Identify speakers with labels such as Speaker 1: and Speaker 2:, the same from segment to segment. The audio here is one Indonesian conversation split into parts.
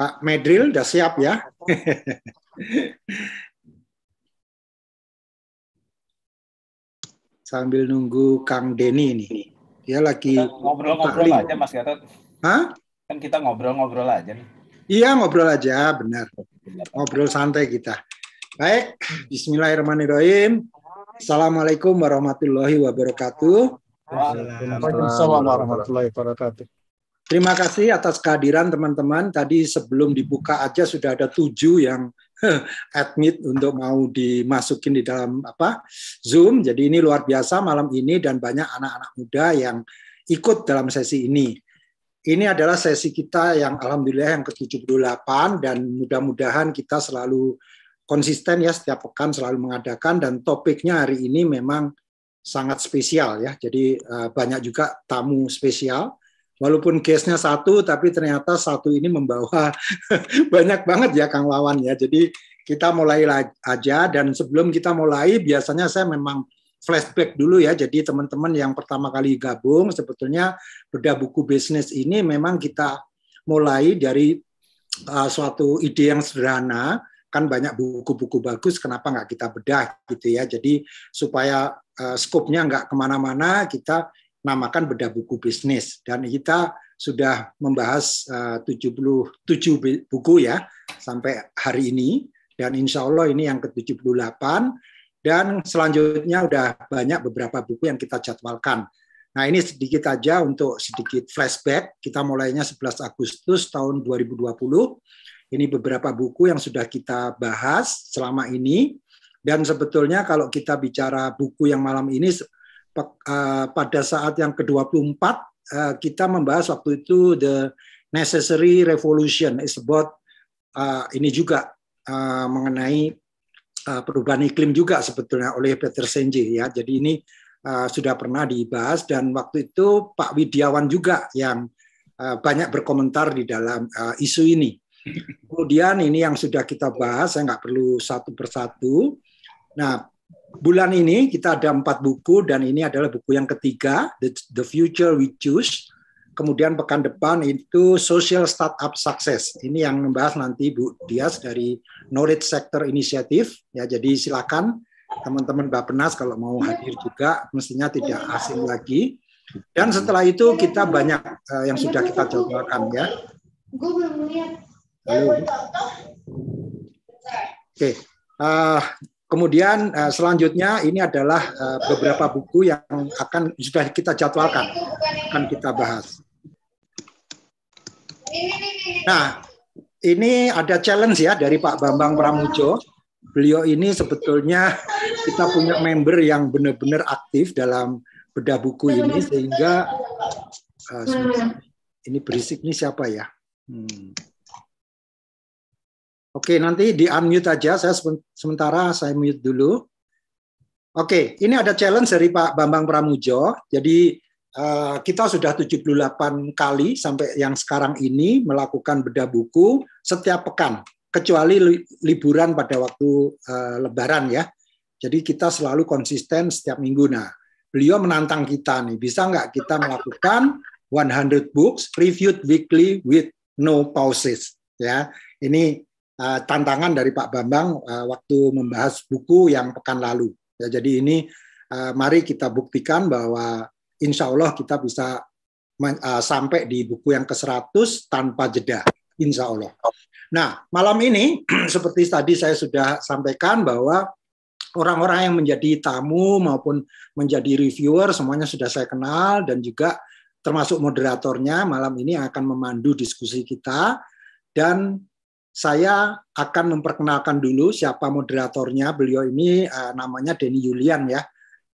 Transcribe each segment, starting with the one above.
Speaker 1: Kak Medril udah siap ya? Sambil nunggu Kang Denny ini. Dia lagi ngobrol-ngobrol aja Mas Gatot. Hah?
Speaker 2: Kan kita ngobrol-ngobrol
Speaker 1: aja nih. Iya, ngobrol aja, benar. Ngobrol santai kita. Baik, bismillahirrahmanirrahim. Assalamualaikum warahmatullahi wabarakatuh. Waalaikumsalam warahmatullahi wabarakatuh. Terima kasih atas kehadiran teman-teman. Tadi sebelum dibuka aja sudah ada tujuh yang admit untuk mau dimasukin di dalam apa Zoom. Jadi ini luar biasa malam ini dan banyak anak-anak muda yang ikut dalam sesi ini. Ini adalah sesi kita yang alhamdulillah yang ke-78 dan mudah-mudahan kita selalu konsisten ya setiap pekan selalu mengadakan dan topiknya hari ini memang sangat spesial ya. Jadi eh, banyak juga tamu spesial walaupun case-nya satu tapi ternyata satu ini membawa banyak banget ya Kang Wawan ya. Jadi kita mulai aja dan sebelum kita mulai biasanya saya memang flashback dulu ya. Jadi teman-teman yang pertama kali gabung sebetulnya bedah buku bisnis ini memang kita mulai dari uh, suatu ide yang sederhana kan banyak buku-buku bagus kenapa nggak kita bedah gitu ya jadi supaya uh, eh, skopnya nggak kemana-mana kita namakan bedah buku bisnis dan kita sudah membahas eh, uh, 77 buku ya sampai hari ini dan insya Allah ini yang ke-78 dan selanjutnya udah banyak beberapa buku yang kita jadwalkan. Nah ini sedikit aja untuk sedikit flashback, kita mulainya 11 Agustus tahun 2020, ini beberapa buku yang sudah kita bahas selama ini, dan sebetulnya kalau kita bicara buku yang malam ini Eh, pada saat yang ke-24 eh, kita membahas waktu itu the necessary revolution is about uh, ini juga uh, mengenai uh, perubahan iklim juga sebetulnya oleh Peter Senge ya. Jadi ini uh, sudah pernah dibahas dan waktu itu Pak Widiawan juga yang uh, banyak berkomentar di dalam uh, isu ini. Kemudian ini yang sudah kita bahas, saya nggak perlu satu persatu. Nah, bulan ini kita ada empat buku dan ini adalah buku yang ketiga The, The Future We Choose. Kemudian pekan depan itu Social Startup Success. Ini yang membahas nanti Bu Dias dari Knowledge Sector Initiative. Ya, jadi silakan teman-teman Mbak Penas kalau mau hadir juga mestinya tidak asing lagi. Dan setelah itu kita banyak uh, yang sudah kita jadwalkan ya. Oke. Okay. Uh, eh, Kemudian eh, selanjutnya ini adalah eh, beberapa buku yang akan sudah kita jadwalkan akan kita bahas. Nah, ini ada challenge ya dari Pak Bambang Pramujo. Beliau ini sebetulnya kita punya member yang benar-benar aktif dalam bedah buku ini sehingga uh, ini berisik nih siapa ya? Hmm. Oke, nanti di unmute aja. Saya sementara saya mute dulu. Oke, ini ada challenge dari Pak Bambang Pramujo. Jadi eh, kita sudah 78 kali sampai yang sekarang ini melakukan bedah buku setiap pekan, kecuali liburan pada waktu eh, Lebaran ya. Jadi kita selalu konsisten setiap minggu. Nah, beliau menantang kita nih, bisa nggak kita melakukan 100 books reviewed weekly with no pauses ya. Ini Eh, tantangan dari Pak Bambang uh, waktu membahas buku yang pekan lalu. Ya, jadi ini uh, mari kita buktikan bahwa insya Allah kita bisa uh, sampai di buku yang ke-100 tanpa jeda. Insya Allah. Nah, malam ini seperti tadi saya sudah sampaikan bahwa orang-orang yang menjadi tamu maupun menjadi reviewer semuanya sudah saya kenal dan juga termasuk moderatornya malam ini akan memandu diskusi kita dan saya akan memperkenalkan dulu siapa moderatornya. Beliau ini uh, namanya Denny Yulian ya.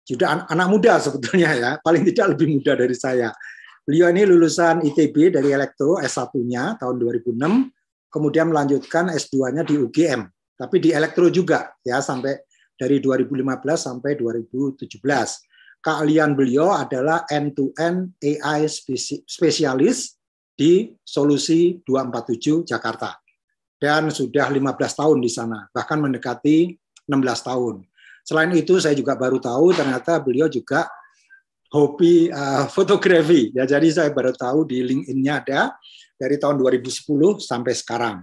Speaker 1: Sudah an anak muda sebetulnya ya, paling tidak lebih muda dari saya. Beliau ini lulusan ITB dari Elektro S1-nya tahun 2006, kemudian melanjutkan S2-nya di UGM, tapi di Elektro juga ya sampai dari 2015 sampai 2017. Keahlian beliau adalah end-to-end -end AI spesialis di Solusi 247 Jakarta dan sudah 15 tahun di sana, bahkan mendekati 16 tahun. Selain itu saya juga baru tahu ternyata beliau juga hobi uh, fotografi. Ya jadi saya baru tahu di LinkedIn-nya ada dari tahun 2010 sampai sekarang.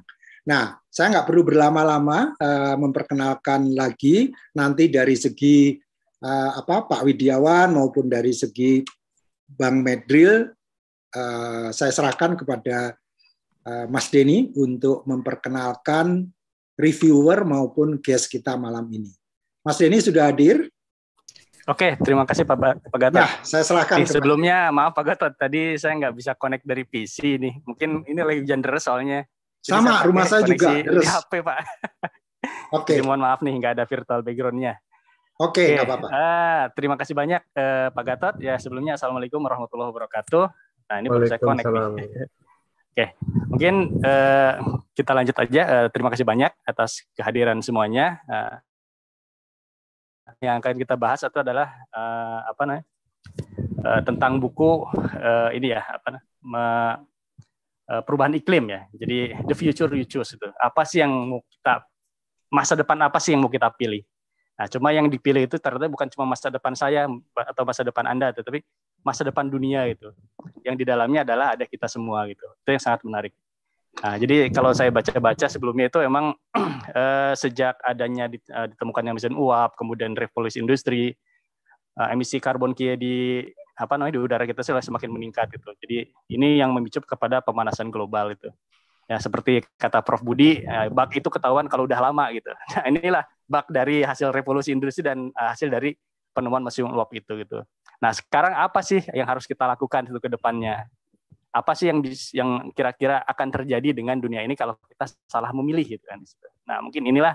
Speaker 1: Nah, saya nggak perlu berlama-lama uh, memperkenalkan lagi nanti dari segi uh, apa Pak Widiawan maupun dari segi Bang Medril uh, saya serahkan kepada Eh, Mas Denny untuk memperkenalkan reviewer maupun guest kita malam ini. Mas Denny sudah hadir. Oke, terima kasih Pak, Pak Gatot. Nah, saya serahkan. Eh,
Speaker 3: sebelumnya maaf Pak Gatot, tadi saya nggak bisa connect dari PC ini. Mungkin ini lagi hujan soalnya. Jadi Sama, saya rumah saya juga di HP Pak. Oke. mohon maaf nih nggak ada virtual backgroundnya. Oke, okay, nggak okay. apa-apa. Ah, terima kasih banyak eh, Pak Gatot. Ya sebelumnya assalamualaikum warahmatullahi wabarakatuh. Nah ini baru saya connect. Nih. Oke, mungkin uh, kita lanjut aja. Uh, terima kasih banyak atas kehadiran semuanya. Uh, yang akan kita bahas itu adalah uh, apa namanya tentang buku uh, ini ya apa me, uh, perubahan iklim ya. Jadi the future you choose itu apa sih yang mau kita masa depan apa sih yang mau kita pilih? Nah, cuma yang dipilih itu ternyata bukan cuma masa depan saya atau masa depan Anda, tetapi masa depan dunia gitu. Yang di dalamnya adalah ada kita semua gitu. Itu yang sangat menarik. Nah, jadi kalau saya baca-baca sebelumnya itu emang eh, sejak adanya eh, ditemukannya mesin uap, kemudian revolusi industri, eh, emisi karbon kia di apa namanya di udara kita sudah semakin meningkat gitu. Jadi ini yang memicu kepada pemanasan global itu. Ya seperti kata Prof Budi, eh, bak itu ketahuan kalau udah lama gitu. Nah, inilah bak dari hasil revolusi industri dan eh, hasil dari penemuan mesin uap itu gitu. Nah sekarang apa sih yang harus kita lakukan itu ke depannya? Apa sih yang yang kira-kira akan terjadi dengan dunia ini kalau kita salah memilih gitu kan? Nah mungkin inilah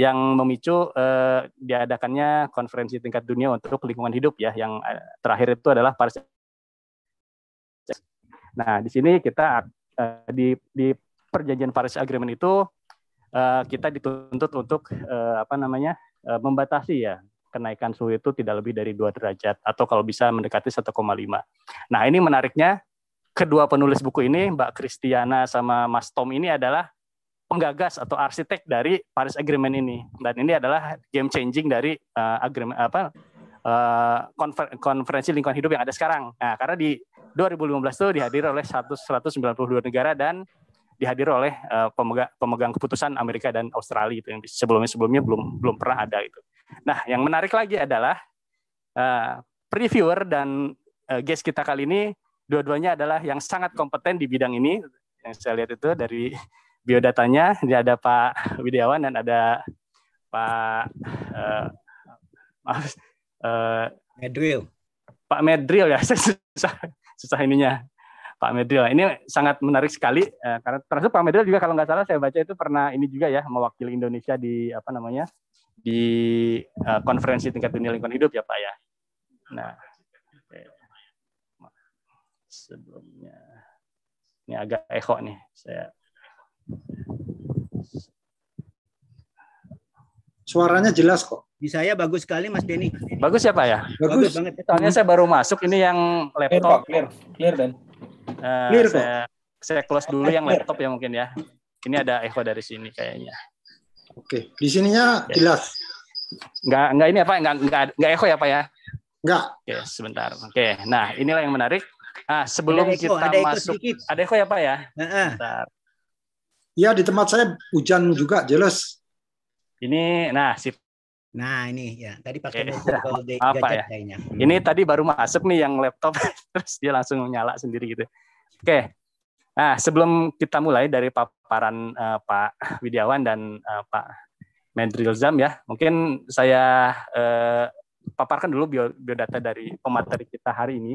Speaker 3: yang memicu eh, diadakannya konferensi tingkat dunia untuk lingkungan hidup ya yang eh, terakhir itu adalah Paris. Nah di sini kita eh, di, di perjanjian Paris Agreement itu eh, kita dituntut untuk eh, apa namanya eh, membatasi ya kenaikan suhu itu tidak lebih dari 2 derajat atau kalau bisa mendekati 1,5. Nah, ini menariknya kedua penulis buku ini Mbak Kristiana sama Mas Tom ini adalah penggagas atau arsitek dari Paris Agreement ini dan ini adalah game changing dari uh, eh, agreement apa uh, konferensi lingkungan hidup yang ada sekarang. Nah, karena di 2015 itu dihadiri oleh 192 negara dan dihadiri oleh uh, pemegang, pemegang keputusan Amerika dan Australia itu yang sebelumnya sebelumnya belum belum pernah ada itu. Nah, yang menarik lagi adalah uh, previewer dan uh, guest kita kali ini dua-duanya adalah yang sangat kompeten di bidang ini. Yang saya lihat itu dari biodatanya, dia ada Pak Widiawan dan ada Pak uh, maaf uh, Medril. Pak Medril ya, susah susah ininya. Pak Medril. Ini sangat menarik sekali karena termasuk Pak Medril juga kalau nggak salah saya baca itu pernah ini juga ya mewakili Indonesia di apa namanya di uh, konferensi tingkat dunia lingkungan hidup ya Pak ya. Nah,
Speaker 4: sebelumnya
Speaker 3: ini agak echo nih
Speaker 4: saya.
Speaker 5: Suaranya jelas kok. Di saya bagus sekali Mas Denny. Bagus ya Pak ya?
Speaker 3: Bagus, bagus banget. Soalnya saya
Speaker 5: baru masuk ini
Speaker 3: yang laptop. Clear,
Speaker 6: clear, clear dan.
Speaker 3: Uh, clear, saya, kok. saya close dulu yang laptop ya mungkin ya. Ini ada echo dari sini kayaknya.
Speaker 1: Oke, di sininya ya. jelas.
Speaker 3: Enggak enggak ini apa? enggak enggak enggak echo ya Pak ya? Enggak. Oke, sebentar. Oke, nah inilah yang menarik. Ah, sebelum ada kita ada masuk, sedikit. ada echo ya Pak ya? Bentar.
Speaker 1: Iya di tempat saya hujan juga jelas. Ini, nah sip.
Speaker 3: Nah ini ya
Speaker 5: tadi pakai okay. apa ya? Hmm.
Speaker 3: Ini tadi baru masuk nih yang laptop terus dia langsung nyala sendiri gitu. Oke. Nah sebelum kita mulai dari Pak paparan uh, eh, Pak Widiawan dan uh, Pak Mendrilzam ya. Mungkin saya uh, paparkan dulu biodata dari pemateri kita hari ini.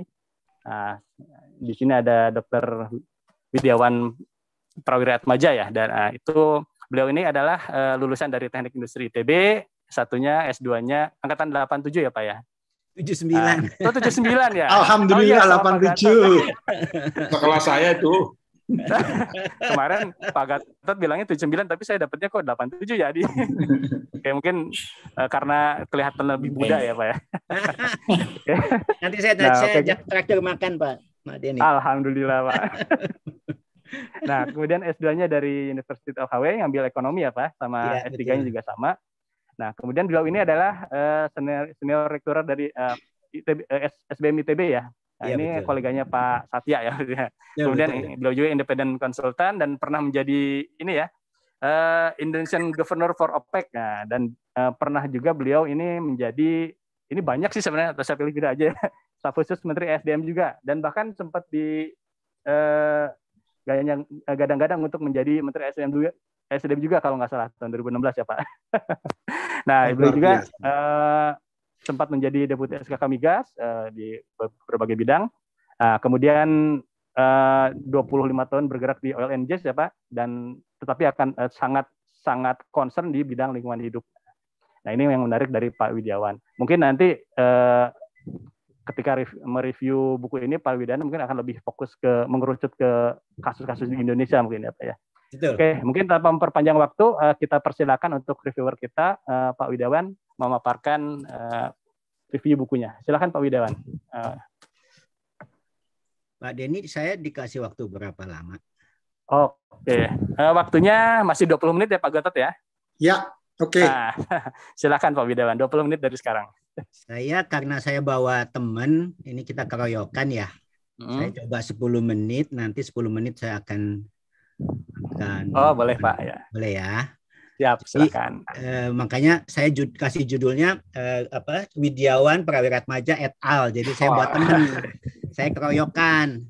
Speaker 3: Uh, di sini ada Dr. Widiawan Prawira Atmaja ya dan uh, itu beliau ini adalah uh, lulusan dari Teknik Industri ITB, satunya S2-nya angkatan 87 ya Pak ya.
Speaker 7: 79. Uh,
Speaker 1: tujuh 79 ah, ya. Alhamdulillah oh, iya,
Speaker 3: 87. Sekelas saya itu. Kemarin Pak Gatot bilangnya 79 tapi saya dapatnya kok 87 jadi. Ya, Kayak mungkin uh, karena kelihatan lebih muda ya, Pak ya. Nanti saya nah, saya okay.
Speaker 5: traktir makan, Pak.
Speaker 3: Madeni. Alhamdulillah, Pak. nah, kemudian S2-nya dari University of Hawaii ngambil ekonomi ya, Pak, sama ya, S3-nya juga sama. Nah, kemudian beliau ini adalah uh, senior, senior rektor dari uh, eh, ITB, SBM ITB ya. Nah, ya, ini betul. koleganya Pak Satya ya. ya Kemudian betul. beliau juga independen konsultan dan pernah menjadi ini ya uh, Indonesian Governor for OPEC. Nah, dan uh, pernah juga beliau ini menjadi ini banyak sih sebenarnya atau saya pilih tidak gitu aja. Ya. Staf khusus Menteri SDM juga dan bahkan sempat di uh, gadang-gadang untuk menjadi Menteri SDM juga SDM juga kalau nggak salah tahun 2016 ya Pak. nah, beliau juga uh, sempat menjadi deputi SKK Migas uh, di berbagai bidang. Uh, kemudian eh, uh, 25 tahun bergerak di oil and gas ya Pak dan tetapi akan uh, sangat sangat concern di bidang lingkungan hidup. Nah, ini yang menarik dari Pak Widiawan. Mungkin nanti uh, ketika mereview buku ini Pak Widiawan mungkin akan lebih fokus ke mengerucut ke kasus-kasus di Indonesia mungkin ya Pak ya. Oke, Oke, mungkin tanpa memperpanjang waktu kita persilakan untuk reviewer kita Pak Widawan
Speaker 5: memaparkan uh,
Speaker 3: review bukunya.
Speaker 5: Silakan Pak Widawan. Uh. Pak Denny, saya dikasih waktu berapa lama? Oke, okay. uh, eh,
Speaker 3: waktunya masih
Speaker 5: 20 menit ya Pak Gatot ya? Ya, oke. Okay. Nah,
Speaker 3: silakan Pak Widawan, 20 menit dari sekarang.
Speaker 5: Saya karena saya bawa teman, ini kita keroyokan ya.
Speaker 3: Hmm. Saya coba
Speaker 5: 10 menit, nanti 10 menit saya akan
Speaker 3: akan Oh, boleh Pak ya. Boleh ya. Siap, silakan.
Speaker 5: Eh, makanya saya jud kasih judulnya uh, apa Widiawan Maja et al. Jadi saya oh. buat teman. saya keroyokan.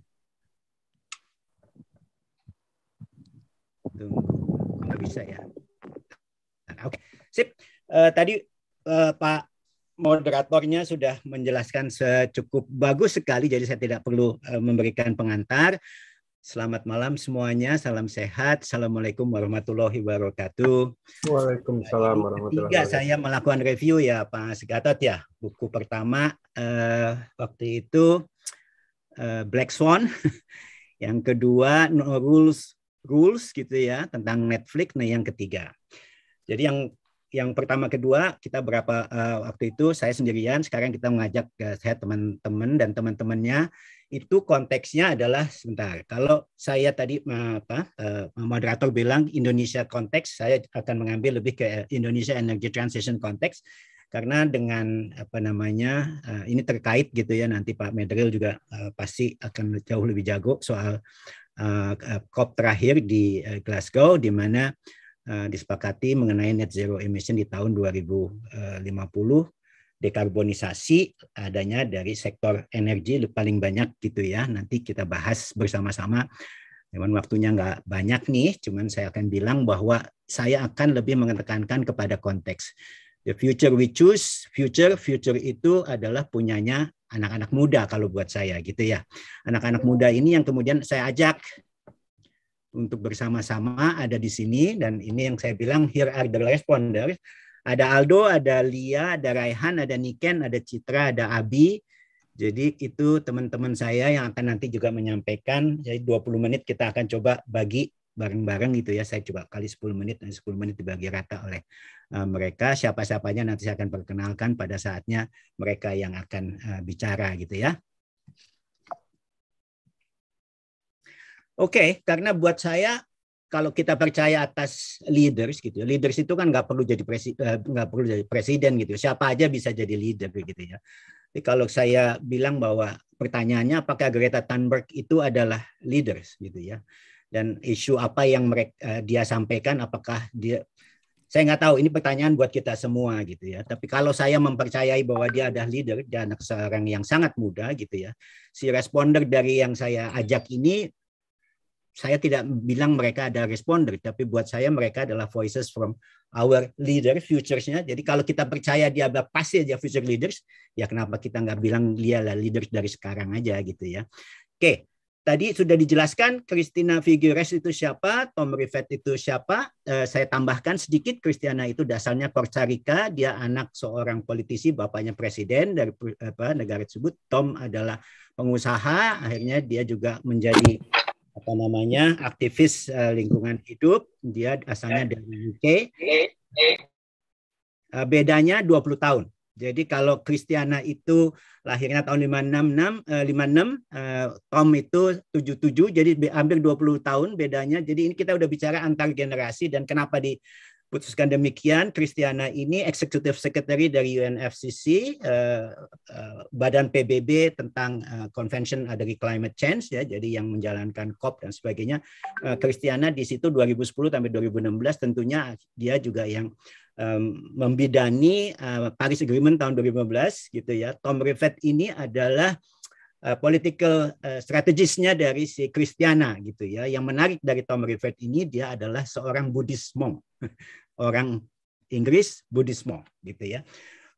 Speaker 5: Tunggu, nggak bisa ya. Nah, oke, okay. sip. Eh, tadi uh, Pak moderatornya sudah menjelaskan secukup bagus sekali, jadi saya tidak perlu memberikan pengantar. Selamat malam semuanya, salam sehat. Assalamualaikum warahmatullahi wabarakatuh. Waalaikumsalam nah, warahmatullahi wabarakatuh. saya melakukan review ya Pak Segatot ya. Buku pertama eh, waktu itu eh, Black Swan. yang kedua no Rules Rules gitu ya tentang Netflix. Nah yang ketiga. Jadi yang yang pertama kedua kita berapa uh, waktu itu saya sendirian sekarang kita mengajak uh, saya teman-teman dan teman-temannya itu konteksnya adalah sebentar. Kalau saya tadi apa eh, moderator bilang Indonesia konteks, saya akan mengambil lebih ke eh, Indonesia Energy Transition konteks karena dengan apa namanya eh, ini terkait gitu ya nanti Pak Medril juga pasti akan jauh lebih jago soal COP terakhir di Glasgow di mana disepakati mengenai net zero emission di tahun 2050 dekarbonisasi adanya dari sektor energi paling banyak gitu ya. Nanti kita bahas bersama-sama. Memang waktunya nggak banyak nih, cuman saya akan bilang bahwa saya akan lebih menekankan kepada konteks. The future we choose, future, future itu adalah punyanya anak-anak muda kalau buat saya gitu ya. Anak-anak iya. muda ini yang kemudian saya ajak untuk bersama-sama ada di sini dan ini yang saya bilang here are the responders ada Aldo, ada Lia, ada Raihan, ada Niken, ada Citra, ada Abi. Jadi itu teman-teman saya yang akan nanti juga menyampaikan. Jadi 20 menit kita akan coba bagi bareng-bareng gitu ya. Saya coba kali 10 menit dan 10 menit dibagi rata oleh eh, mereka. Siapa-siapanya nanti saya akan perkenalkan pada saatnya mereka yang akan eh, bicara gitu ya. Oke, okay, karena buat saya kalau kita percaya atas leaders gitu ya, leaders itu kan nggak perlu jadi presiden eh, nggak perlu jadi presiden gitu. Ya, siapa aja bisa jadi leader gitu ya. Jadi kalau saya bilang bahwa pertanyaannya apakah Greta Thunberg itu adalah leaders gitu ya. Dan isu apa yang mereka eh, dia sampaikan apakah dia saya nggak tahu ini pertanyaan buat kita semua gitu ya. Tapi kalau saya mempercayai bahwa dia adalah leader, dia anak seorang yang sangat muda gitu ya. Si responder dari yang saya ajak ini saya tidak bilang mereka ada responder, tapi buat saya mereka adalah voices from our leader, futuresnya. Jadi kalau kita percaya dia pasti aja future leaders, ya kenapa kita nggak bilang dia lah leaders dari sekarang aja gitu ya. Oke, tadi sudah dijelaskan Christina Figueres itu siapa, Tom Rivet itu siapa. Eh, saya tambahkan sedikit, Christiana itu dasarnya Costa Rica, dia anak seorang politisi, bapaknya presiden dari apa, negara tersebut. Tom adalah pengusaha, akhirnya dia juga menjadi apa namanya aktivis uh, lingkungan hidup dia asalnya ya. dari UK
Speaker 8: uh,
Speaker 5: eh, bedanya 20 tahun jadi kalau Kristiana itu lahirnya tahun 566 uh, 56 uh, Tom itu 77 jadi hampir 20 tahun bedanya jadi ini kita udah bicara antar generasi dan kenapa di putuskan demikian, Kristiana ini eksekutif sekretari dari UNFCC, uh, eh, uh, eh, badan PBB tentang uh, convention dari climate change ya, jadi yang menjalankan COP dan sebagainya. Kristiana uh, di situ 2010 sampai 2016 tentunya dia juga yang um, membidani uh, Paris Agreement tahun 2015 gitu ya. Tom Rivet ini adalah Uh, political uh, strategisnya dari si Kristiana gitu ya. Yang menarik dari Tom Rivet ini dia adalah seorang Buddhist monk. orang Inggris Buddhisme gitu ya.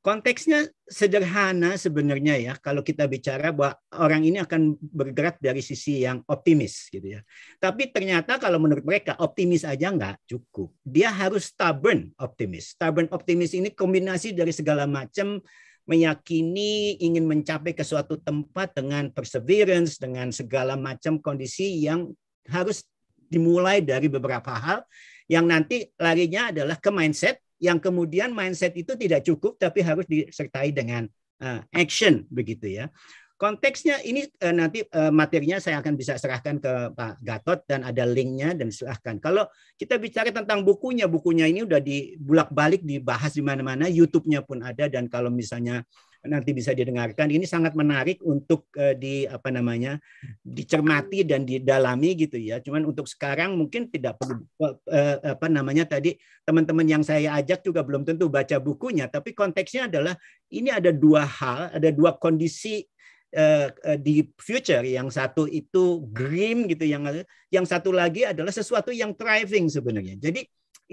Speaker 5: Konteksnya sederhana sebenarnya ya kalau kita bicara bahwa orang ini akan bergerak dari sisi yang optimis gitu ya. Tapi ternyata kalau menurut mereka optimis aja nggak cukup. Dia harus stubborn optimis. Stubborn optimis ini kombinasi dari segala macam meyakini ingin mencapai ke suatu tempat dengan perseverance dengan segala macam kondisi yang harus dimulai dari beberapa hal yang nanti larinya adalah ke mindset yang kemudian mindset itu tidak cukup tapi harus disertai dengan uh, action begitu ya. Konteksnya ini uh, nanti uh, materinya saya akan bisa serahkan ke Pak Gatot dan ada linknya dan silahkan. Kalau kita bicara tentang bukunya, bukunya ini udah dibulak balik dibahas di mana-mana, YouTube-nya pun ada dan kalau misalnya nanti bisa didengarkan. Ini sangat menarik untuk eh, di apa namanya dicermati dan didalami gitu ya. Cuman untuk sekarang mungkin tidak perlu eh, eh, apa namanya tadi teman-teman yang saya ajak juga belum tentu baca bukunya, tapi konteksnya adalah ini ada dua hal, ada dua kondisi di future yang satu itu grim gitu yang yang satu lagi adalah sesuatu yang thriving sebenarnya jadi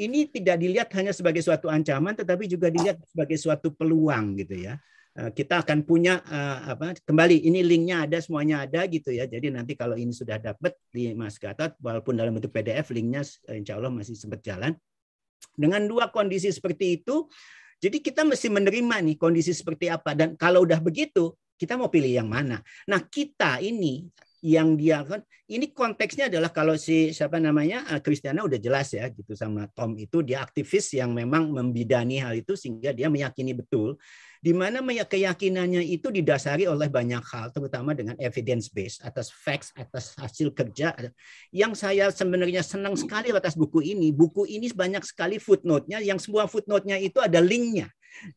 Speaker 5: ini tidak dilihat hanya sebagai suatu ancaman tetapi juga dilihat sebagai suatu peluang gitu ya Eh, kita akan punya eh, apa kembali ini linknya ada semuanya ada gitu ya jadi nanti kalau ini sudah dapat di Mas Gatot walaupun dalam bentuk PDF linknya eh, insya Allah masih sempat jalan dengan dua kondisi seperti itu jadi kita mesti menerima nih kondisi seperti apa dan kalau udah begitu kita mau pilih yang mana nah kita ini yang dia kan ini konteksnya adalah kalau si siapa namanya Kristiana udah jelas ya gitu sama Tom itu dia aktivis yang memang membidani hal itu sehingga dia meyakini betul di mana keyakinannya itu didasari oleh banyak hal, terutama dengan evidence base atas facts, atas hasil kerja. Yang saya sebenarnya senang sekali atas buku ini, buku ini banyak sekali footnote-nya, yang semua footnote-nya itu ada link-nya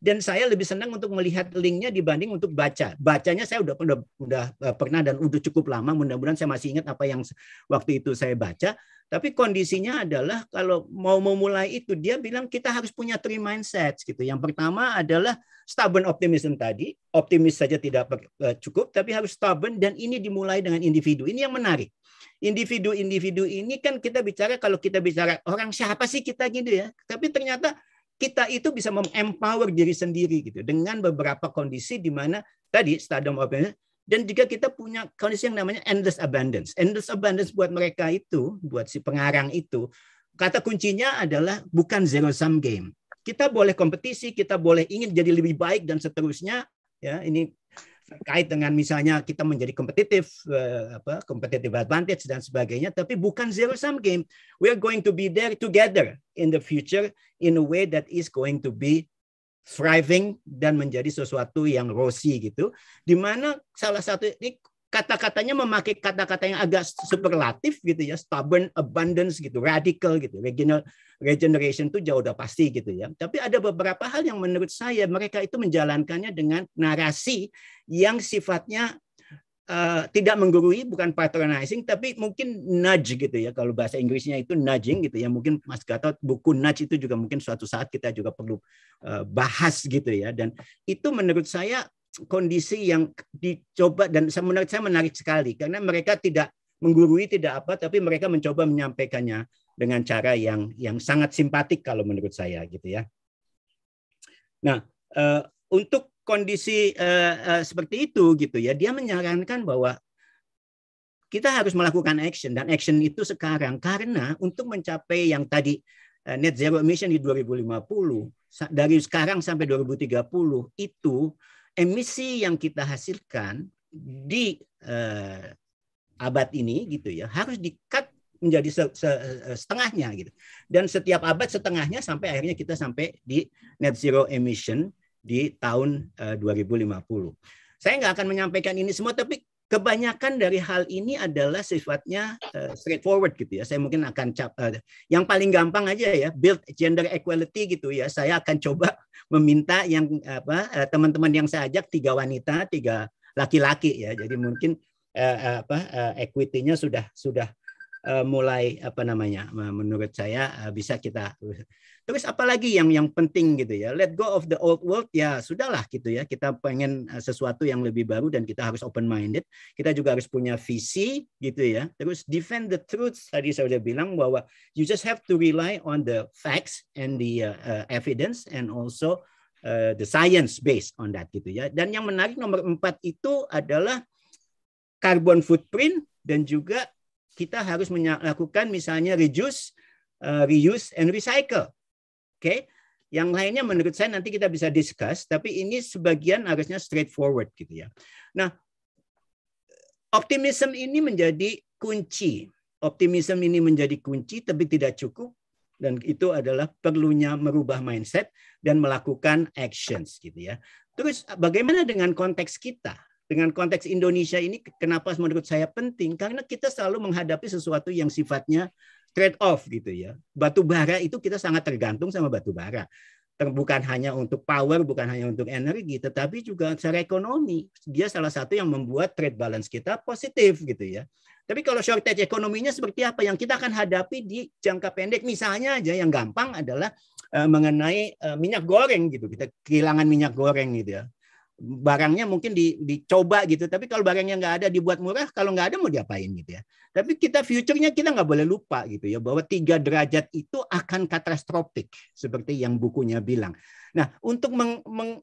Speaker 5: dan saya lebih senang untuk melihat linknya dibanding untuk baca. Bacanya saya udah udah, udah eh, pernah dan udah cukup lama. Mudah-mudahan saya masih ingat apa yang waktu itu saya baca. Tapi kondisinya adalah kalau mau memulai itu dia bilang kita harus punya three mindset gitu. Yang pertama adalah stubborn optimism tadi. Optimis saja tidak eh, cukup tapi harus stubborn dan ini dimulai dengan individu. Ini yang menarik. Individu-individu ini kan kita bicara kalau kita bicara orang siapa sih kita gitu ya. Tapi ternyata kita itu bisa empower diri sendiri gitu dengan beberapa kondisi di mana tadi stadium of dan jika kita punya kondisi yang namanya endless abundance. Endless abundance buat mereka itu, buat si pengarang itu, kata kuncinya adalah bukan zero sum game. Kita boleh kompetisi, kita boleh ingin jadi lebih baik dan seterusnya. Ya, ini terkait dengan misalnya kita menjadi kompetitif eh, apa kompetitif advantage dan sebagainya tapi bukan zero sum game we are going to be there together in the future in a way that is going to be thriving dan menjadi sesuatu yang rosy gitu di mana salah satu ini kata-katanya memakai kata-kata yang agak superlatif gitu ya, stubborn, abundance gitu, radical gitu, regional regeneration itu jauh udah pasti gitu ya. Tapi ada beberapa hal yang menurut saya mereka itu menjalankannya dengan narasi yang sifatnya Uh, tidak menggurui bukan patronizing tapi mungkin nudge gitu ya kalau bahasa Inggrisnya itu nudging gitu ya mungkin Mas Gatot buku nudge itu juga mungkin suatu saat kita juga perlu uh, bahas gitu ya dan itu menurut saya kondisi yang dicoba dan saya menarik, saya menarik sekali karena mereka tidak menggurui tidak apa tapi mereka mencoba menyampaikannya dengan cara yang yang sangat simpatik kalau menurut saya gitu ya. Nah, eh, untuk kondisi eh, eh, seperti itu gitu ya, dia menyarankan bahwa kita harus melakukan action dan action itu sekarang karena untuk mencapai yang tadi net zero emission di 2050 dari sekarang sampai 2030 itu emisi yang kita hasilkan di eh, abad ini gitu ya harus di-cut menjadi se se eh, setengahnya gitu. Dan setiap abad setengahnya sampai akhirnya kita sampai di net zero emission di tahun eh, 2050. Saya nggak akan menyampaikan ini semua tapi Kebanyakan dari hal ini adalah sifatnya uh, straightforward gitu ya. Saya mungkin akan cap, uh, yang paling gampang aja ya, build gender equality gitu ya. Saya akan coba meminta yang apa teman eh, teman-teman yang saya ajak tiga wanita, tiga laki-laki ya. Jadi mungkin uh, apa uh, equity-nya sudah sudah Eh, mulai apa namanya menurut saya eh, bisa kita terus apalagi yang yang penting gitu ya let go of the old world ya sudahlah gitu ya kita pengen eh, sesuatu yang lebih baru dan kita harus open minded kita juga harus punya visi gitu ya terus defend the truth tadi saya sudah bilang bahwa you just have to rely on the facts and the uh, evidence and also uh, the science based on that gitu ya dan yang menarik nomor empat itu adalah carbon footprint dan juga kita harus melakukan misalnya reduce, uh, reuse, and recycle. Oke, okay? yang lainnya menurut saya nanti kita bisa discuss, tapi ini sebagian harusnya straightforward gitu ya. Nah, optimism ini menjadi kunci. Optimism ini menjadi kunci, tapi tidak cukup. Dan itu adalah perlunya merubah mindset dan melakukan actions gitu ya. Terus bagaimana dengan konteks kita? dengan konteks Indonesia ini kenapa menurut saya penting karena kita selalu menghadapi sesuatu yang sifatnya trade off gitu ya. Batu bara itu kita sangat tergantung sama batu bara. Bukan hanya untuk power, bukan hanya untuk energi, tetapi juga secara ekonomi. Dia salah satu yang membuat trade balance kita positif gitu ya. Tapi kalau shortage ekonominya seperti apa yang kita akan hadapi di jangka pendek misalnya aja yang gampang adalah eh, mengenai eh, minyak goreng gitu. Kita kehilangan minyak goreng gitu ya barangnya mungkin di, dicoba gitu. Tapi kalau barangnya nggak ada dibuat murah, kalau nggak ada mau diapain gitu ya. Tapi kita future-nya kita nggak boleh lupa gitu ya bahwa tiga derajat itu akan katastrofik seperti yang bukunya bilang. Nah untuk meng, meng,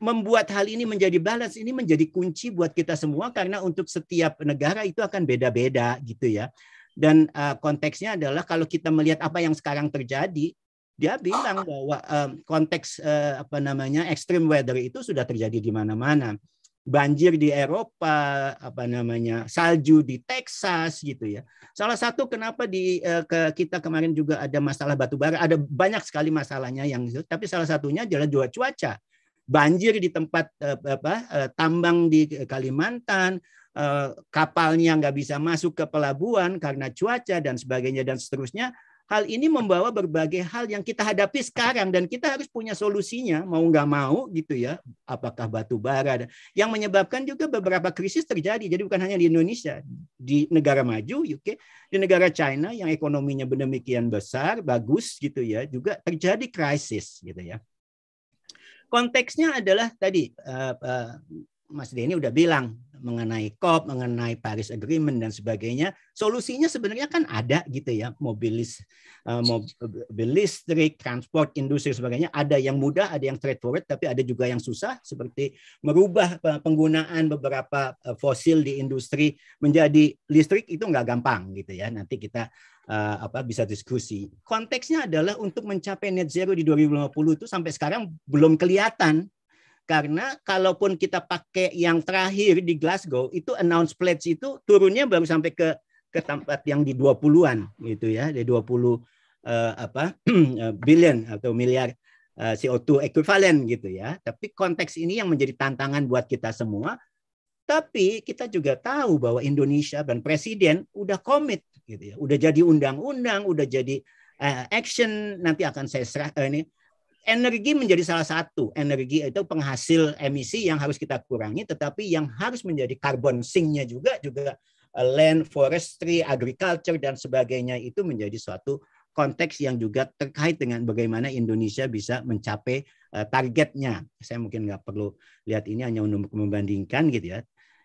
Speaker 5: membuat hal ini menjadi balance ini menjadi kunci buat kita semua karena untuk setiap negara itu akan beda-beda gitu ya. Dan eh, konteksnya adalah kalau kita melihat apa yang sekarang terjadi, dia bilang bahwa uh, konteks uh, apa namanya extreme weather itu sudah terjadi di mana-mana banjir di Eropa apa namanya salju di Texas gitu ya salah satu kenapa di uh, ke kita kemarin juga ada masalah batu bara ada banyak sekali masalahnya yang tapi salah satunya adalah juga cuaca banjir di tempat uh, apa uh, tambang di Kalimantan kapalnya nggak bisa masuk ke pelabuhan karena cuaca dan sebagainya dan seterusnya hal ini membawa berbagai hal yang kita hadapi sekarang dan kita harus punya solusinya mau nggak mau gitu ya apakah batu bara yang menyebabkan juga beberapa krisis terjadi jadi bukan hanya di Indonesia di negara maju UK di negara China yang ekonominya demikian besar bagus gitu ya juga terjadi krisis gitu ya konteksnya adalah tadi uh, uh, Mas Denny udah bilang mengenai COP, mengenai Paris Agreement dan sebagainya, solusinya sebenarnya kan ada gitu ya, mobilis, eh, mobil listrik, transport, industri sebagainya. Ada yang mudah, ada yang straightforward, tapi ada juga yang susah seperti merubah penggunaan beberapa eh, fosil di industri menjadi listrik itu nggak gampang gitu ya. Nanti kita eh, apa bisa diskusi. Konteksnya adalah untuk mencapai net zero di 2050 itu sampai sekarang belum kelihatan karena kalaupun kita pakai yang terakhir di Glasgow, itu announce pledge itu turunnya baru sampai ke ke tempat yang di 20-an gitu ya, di 20 uh, eh, apa eh, billion atau miliar uh, eh, CO2 equivalent gitu ya. Tapi konteks ini yang menjadi tantangan buat kita semua. Tapi kita juga tahu bahwa Indonesia dan presiden udah komit gitu ya, udah jadi undang-undang, udah jadi uh, action nanti akan saya serah uh, ini energi menjadi salah satu. Energi itu penghasil emisi yang harus kita kurangi, tetapi yang harus menjadi carbon sinknya juga juga eh, land, forestry, agriculture dan sebagainya itu menjadi suatu konteks yang juga terkait dengan bagaimana Indonesia bisa mencapai eh, targetnya. Saya mungkin nggak perlu lihat ini hanya untuk membandingkan gitu ya.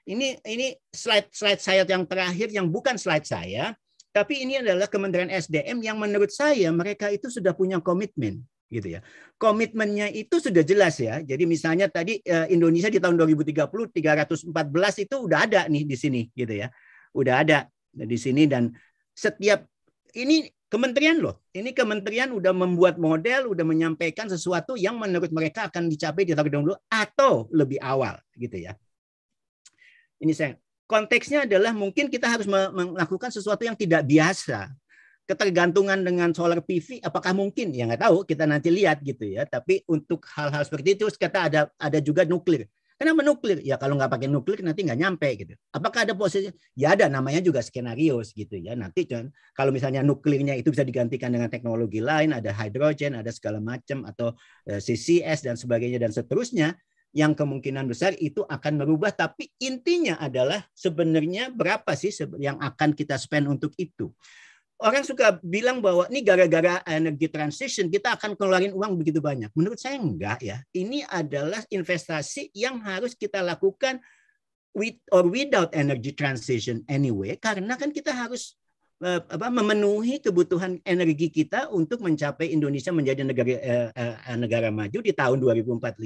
Speaker 5: Ini ini slide slide saya yang terakhir yang bukan slide saya, tapi ini adalah Kementerian SDM yang menurut saya mereka itu sudah punya komitmen gitu ya. Komitmennya itu sudah jelas ya. Jadi misalnya tadi eh, Indonesia di tahun 2030 314 itu udah ada nih di sini gitu ya. Udah ada di sini dan setiap ini kementerian loh. Ini kementerian udah membuat model, udah menyampaikan sesuatu yang menurut mereka akan dicapai di tahun dulu atau lebih awal gitu ya. Ini saya konteksnya adalah mungkin kita harus melakukan sesuatu yang tidak biasa ketergantungan dengan solar PV apakah mungkin ya nggak tahu kita nanti lihat gitu ya tapi untuk hal-hal seperti itu kita ada ada juga nuklir kenapa nuklir ya kalau nggak pakai nuklir nanti nggak nyampe gitu apakah ada posisi ya ada namanya juga skenario gitu ya nanti kalau misalnya nuklirnya itu bisa digantikan dengan teknologi lain ada hidrogen ada segala macam atau eh, CCS dan sebagainya dan seterusnya yang kemungkinan besar itu akan merubah tapi intinya adalah sebenarnya berapa sih yang akan kita spend untuk itu orang suka bilang bahwa ini gara-gara energi transition kita akan keluarin uang begitu banyak. Menurut saya enggak ya. Ini adalah investasi yang harus kita lakukan with or without energy transition anyway karena kan kita harus Eh, apa, memenuhi kebutuhan energi kita untuk mencapai Indonesia menjadi negara eh, eh, negara maju di tahun 2045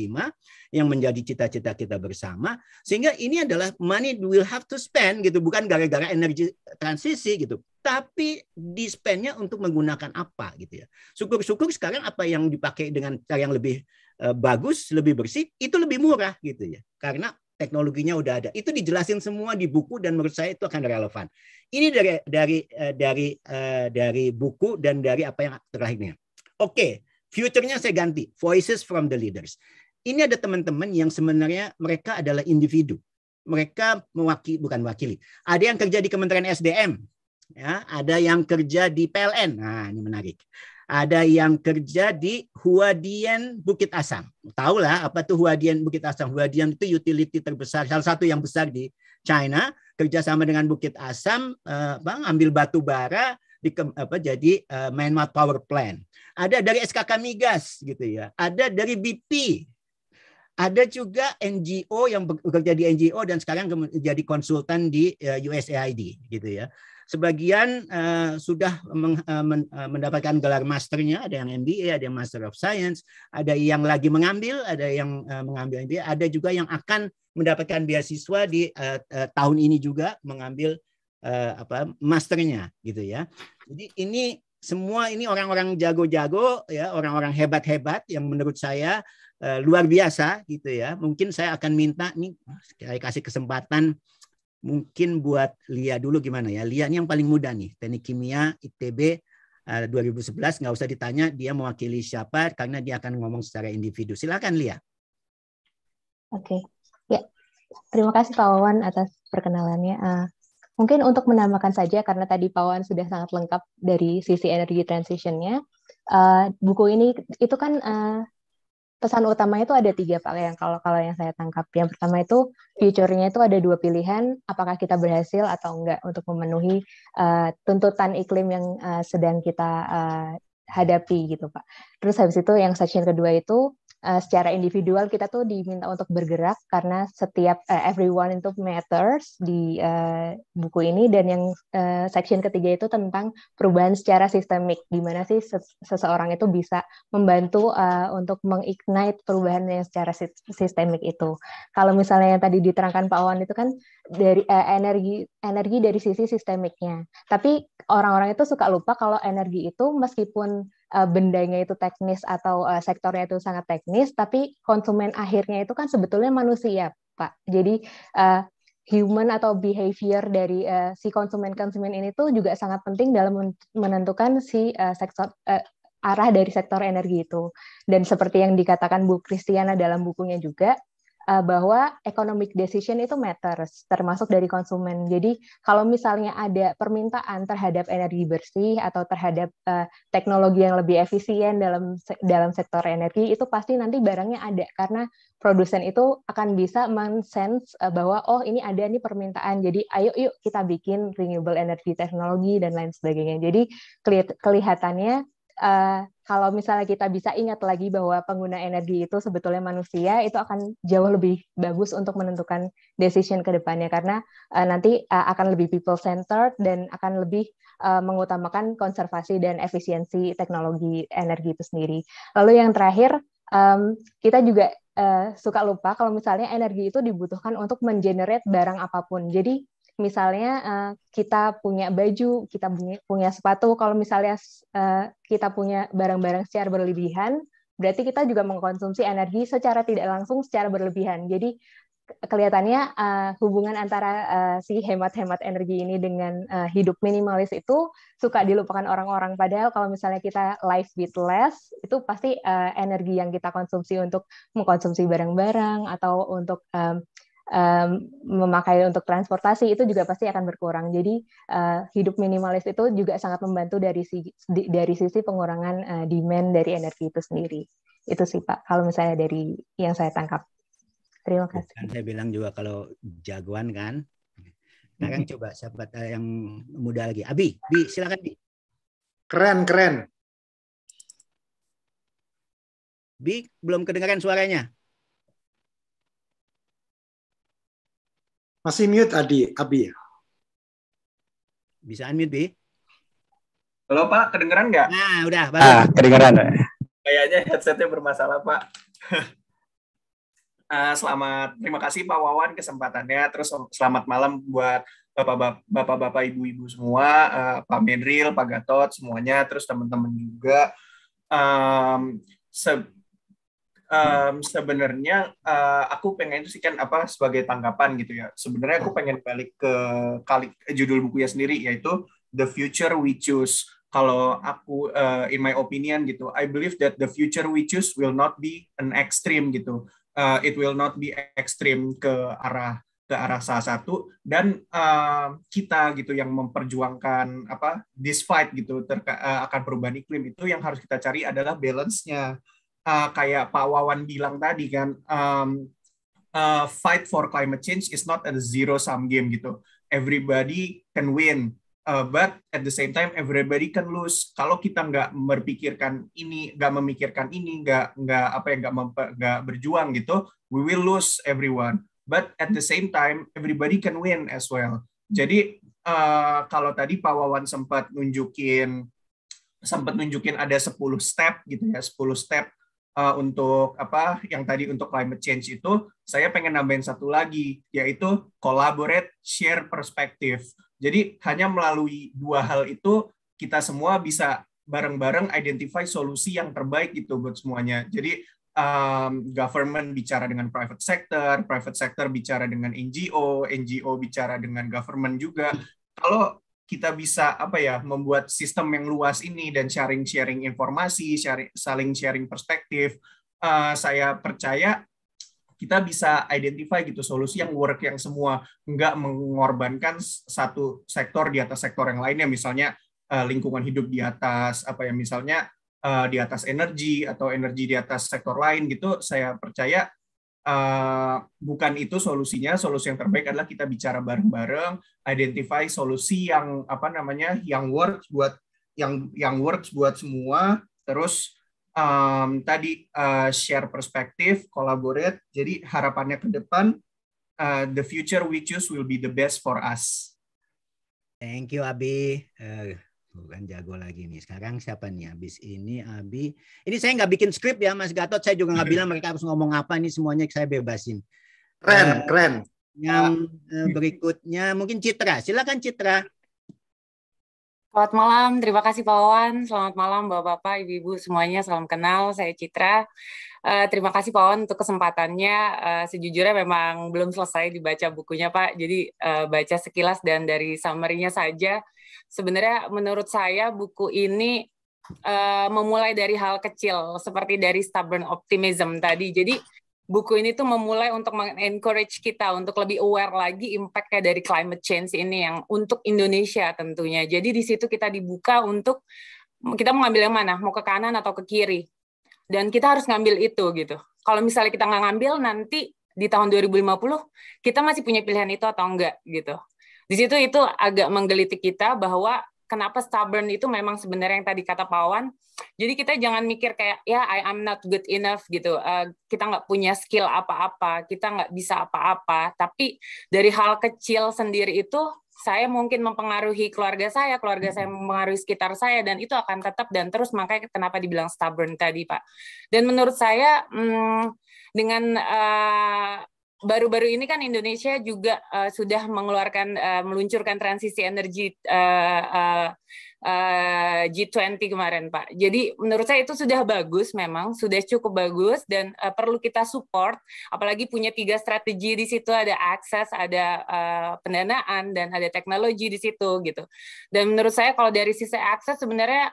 Speaker 5: yang menjadi cita-cita kita bersama sehingga ini adalah money will have to spend gitu bukan gara-gara energi transisi gitu tapi di spendnya untuk menggunakan apa gitu ya syukur-syukur sekarang apa yang dipakai dengan cara yang lebih eh, bagus lebih bersih itu lebih murah gitu ya karena teknologinya udah ada. Itu dijelasin semua di buku dan menurut saya itu akan relevan. Ini dari dari eh, dari eh, dari buku dan dari apa yang terakhirnya. Oke, okay, future-nya saya ganti voices from the leaders. Ini ada teman-teman yang sebenarnya mereka adalah individu. Mereka mewakili bukan wakili. Ada yang kerja di Kementerian SDM, ya, ada yang kerja di PLN. Nah, ini menarik. Ada yang kerja di Huadian Bukit Asam. Tahu lah apa tuh Huadian Bukit Asam. Huadian itu utility terbesar, salah satu yang besar di China. kerja sama dengan Bukit Asam, eh, bang, ambil batu bara, di, apa, jadi eh, Myanmar Power Plant. Ada dari SKK Migas gitu ya. Ada dari BP ada juga NGO yang bekerja di NGO dan sekarang jadi konsultan di eh, USAID gitu ya. Sebagian uh, sudah eh, men, uh, eh, men, uh, mendapatkan gelar masternya, ada yang MBA, ada yang Master of Science, ada yang lagi mengambil, ada yang uh, mengambil MBA, ada juga yang akan mendapatkan beasiswa di uh, uh, tahun ini juga mengambil uh, apa masternya gitu ya. Jadi ini semua ini orang-orang jago-jago ya, orang-orang hebat-hebat yang menurut saya uh, luar biasa gitu ya. Mungkin saya akan minta nih saya kasih kesempatan mungkin buat Lia dulu gimana ya. Lia ini yang paling muda nih, teknik kimia ITB 2011 eh, nggak usah ditanya dia mewakili siapa karena dia akan ngomong secara individu. Silakan Lia.
Speaker 9: Oke, okay. ya terima kasih Pak Wawan atas perkenalannya. Uh, mungkin untuk menambahkan saja karena tadi Pak Wawan sudah sangat lengkap dari sisi energi transitionnya. Uh, buku ini itu kan uh, pesan utamanya itu ada tiga pak yang kalau kalau yang saya tangkap yang pertama itu future-nya itu ada dua pilihan apakah kita berhasil atau enggak untuk memenuhi uh, tuntutan iklim yang uh, sedang kita uh, hadapi gitu pak terus habis itu yang section kedua itu Eh, secara individual kita tuh diminta untuk bergerak karena setiap uh, everyone itu matters di uh, buku ini dan yang uh, section ketiga itu tentang perubahan secara sistemik gimana sih seseorang itu bisa membantu uh, untuk mengignite perubahan yang secara sistemik itu kalau misalnya yang tadi diterangkan Pak Wan itu kan dari uh, energi energi dari sisi sistemiknya tapi orang-orang itu suka lupa kalau energi itu meskipun uh, bendanya itu teknis atau uh, sektornya itu sangat teknis, tapi konsumen akhirnya itu kan sebetulnya manusia, Pak. Jadi uh, human atau behavior dari uh, si konsumen-konsumen ini tuh juga sangat penting dalam menentukan si uh, sektor uh, arah dari sektor energi itu. Dan seperti yang dikatakan Bu Kristiana dalam bukunya juga, uh, bahwa economic decision itu matters, termasuk dari konsumen. Jadi kalau misalnya ada permintaan terhadap energi bersih atau terhadap uh, teknologi yang lebih efisien dalam dalam sektor energi, itu pasti nanti barangnya ada karena produsen itu akan bisa men-sense uh, bahwa oh ini ada nih permintaan, jadi ayo yuk kita bikin renewable energy teknologi dan lain sebagainya. Jadi kelihatannya uh, kalau misalnya kita bisa ingat lagi bahwa pengguna energi itu sebetulnya manusia, itu akan jauh lebih bagus untuk menentukan decision ke depannya karena uh, nanti uh, akan lebih people centered dan akan lebih uh, mengutamakan konservasi dan efisiensi teknologi energi itu sendiri. Lalu yang terakhir um, kita juga uh, suka lupa kalau misalnya energi itu dibutuhkan untuk mengenerate barang apapun. Jadi misalnya uh, kita punya baju, kita punya, punya sepatu, kalau misalnya uh, kita punya barang-barang secara berlebihan, berarti kita juga mengkonsumsi energi secara tidak langsung secara berlebihan. Jadi kelihatannya uh, hubungan antara uh, si hemat-hemat energi ini dengan uh, hidup minimalis itu suka dilupakan orang-orang padahal kalau misalnya kita life with less itu pasti uh, energi yang kita konsumsi untuk mengkonsumsi barang-barang atau untuk um, um, memakai untuk transportasi itu juga pasti akan berkurang. Jadi uh, hidup minimalis itu juga sangat membantu dari si, dari sisi pengurangan uh, demand dari energi itu sendiri. Itu sih Pak, kalau misalnya dari yang saya tangkap. Terima kan kasih.
Speaker 5: Kan saya bilang juga kalau jagoan kan. Nah kan coba sahabat yang muda lagi. Abi, ah, Bi, silakan Bi. Keren, keren. Bi belum kedengaran suaranya.
Speaker 1: Masih mute Adi, Abi.
Speaker 10: Bisa unmute, Bi?
Speaker 8: Halo, Pak. Kedengeran nggak? Nah,
Speaker 10: udah. Baru. Ah, kedengeran. Kayaknya headsetnya bermasalah, Pak. uh, selamat, terima kasih Pak Wawan kesempatannya. Terus selamat malam buat bapak-bapak, ibu-ibu semua, uh, Pak Menril, Pak Gatot, semuanya. Terus teman-teman juga. Um, um, sebenarnya uh, aku pengen itu sih kan apa sebagai tanggapan gitu ya. Sebenarnya aku pengen balik ke kali judul bukunya sendiri yaitu The Future We Choose. Kalau aku uh, in my opinion gitu, I believe that the future we choose will not be an extreme gitu. Uh, it will not be extreme ke arah ke arah salah satu dan uh, kita gitu yang memperjuangkan apa this fight gitu terka, uh, akan perubahan iklim itu yang harus kita cari adalah balance-nya uh, kayak Pak Wawan bilang tadi kan um, uh, fight for climate change is not a zero sum game gitu. Everybody can win, uh, but at the same time everybody can lose. Kalau kita nggak memikirkan ini, nggak memikirkan ini, nggak nggak apa ya nggak nggak berjuang gitu, we will lose everyone. But at the same time everybody can win as well. Jadi uh, kalau tadi Pak Wawan sempat nunjukin sempat nunjukin ada 10 step gitu ya, 10 step uh, untuk apa yang tadi untuk climate change itu saya pengen nambahin satu lagi yaitu collaborate share perspective. Jadi hanya melalui dua hal itu kita semua bisa bareng-bareng identify solusi yang terbaik gitu buat semuanya. Jadi um, government bicara dengan private sector, private sector bicara dengan NGO, NGO bicara dengan government juga. Kalau kita bisa apa ya membuat sistem yang luas ini dan sharing-sharing informasi, sharing, saling sharing perspektif. Uh, saya percaya kita bisa identify gitu solusi yang work yang semua nggak mengorbankan satu sektor di atas sektor yang lainnya, misalnya uh, lingkungan hidup di atas apa ya misalnya uh, di atas energi atau energi di atas sektor lain gitu. Saya percaya uh, bukan itu solusinya. Solusi yang terbaik adalah kita bicara bareng-bareng, identify solusi yang apa namanya yang works buat yang yang works buat semua. Terus um, tadi uh, share perspektif, collaborate. Jadi harapannya ke depan uh, the future we choose will be the best for us. Thank you Abi. Uh, Tuh
Speaker 5: kan jago lagi nih. Sekarang siapa nih habis ini Abi? Ini saya nggak bikin skrip ya Mas Gatot. Saya juga nggak bilang mereka harus ngomong apa nih semuanya saya bebasin. Keren, uh, keren. Yang eh, berikutnya mungkin Citra. Silakan Citra.
Speaker 11: Selamat malam, terima kasih Pak Wawan. Selamat malam Bapak-Bapak, Ibu-Ibu semuanya, salam kenal. Saya Citra. Uh, terima kasih Pak Wawan untuk kesempatannya. Uh, sejujurnya memang belum selesai dibaca bukunya Pak, jadi uh, baca sekilas dan dari summary-nya saja sebenarnya menurut saya buku ini uh, memulai dari hal kecil seperti dari stubborn optimism tadi. Jadi buku ini tuh memulai untuk mengencourage kita untuk lebih aware lagi impactnya dari climate change ini yang untuk Indonesia tentunya. Jadi di situ kita dibuka untuk kita mau ngambil yang mana, mau ke kanan atau ke kiri. Dan kita harus ngambil itu gitu. Kalau misalnya kita nggak ngambil nanti di tahun 2050 kita masih punya pilihan itu atau enggak gitu di situ itu agak menggelitik kita bahwa kenapa stubborn itu memang sebenarnya yang tadi kata Pawan. Jadi kita jangan mikir kayak ya I am not good enough gitu. Uh, kita nggak punya skill apa-apa, kita nggak bisa apa-apa. Tapi dari hal kecil sendiri itu saya mungkin mempengaruhi keluarga saya, keluarga saya mm-hmm. mempengaruhi sekitar saya, dan itu akan tetap dan terus. Makanya kenapa dibilang stubborn tadi, Pak. Dan menurut saya hmm, dengan eh, baru-baru ini kan Indonesia juga uh, sudah mengeluarkan uh, meluncurkan transisi energi uh, uh, uh, G20 kemarin Pak. Jadi menurut saya itu sudah bagus memang sudah cukup bagus dan uh, perlu kita support. Apalagi punya tiga strategi di situ ada akses, ada uh, pendanaan dan ada teknologi di situ gitu. Dan menurut saya kalau dari sisi akses sebenarnya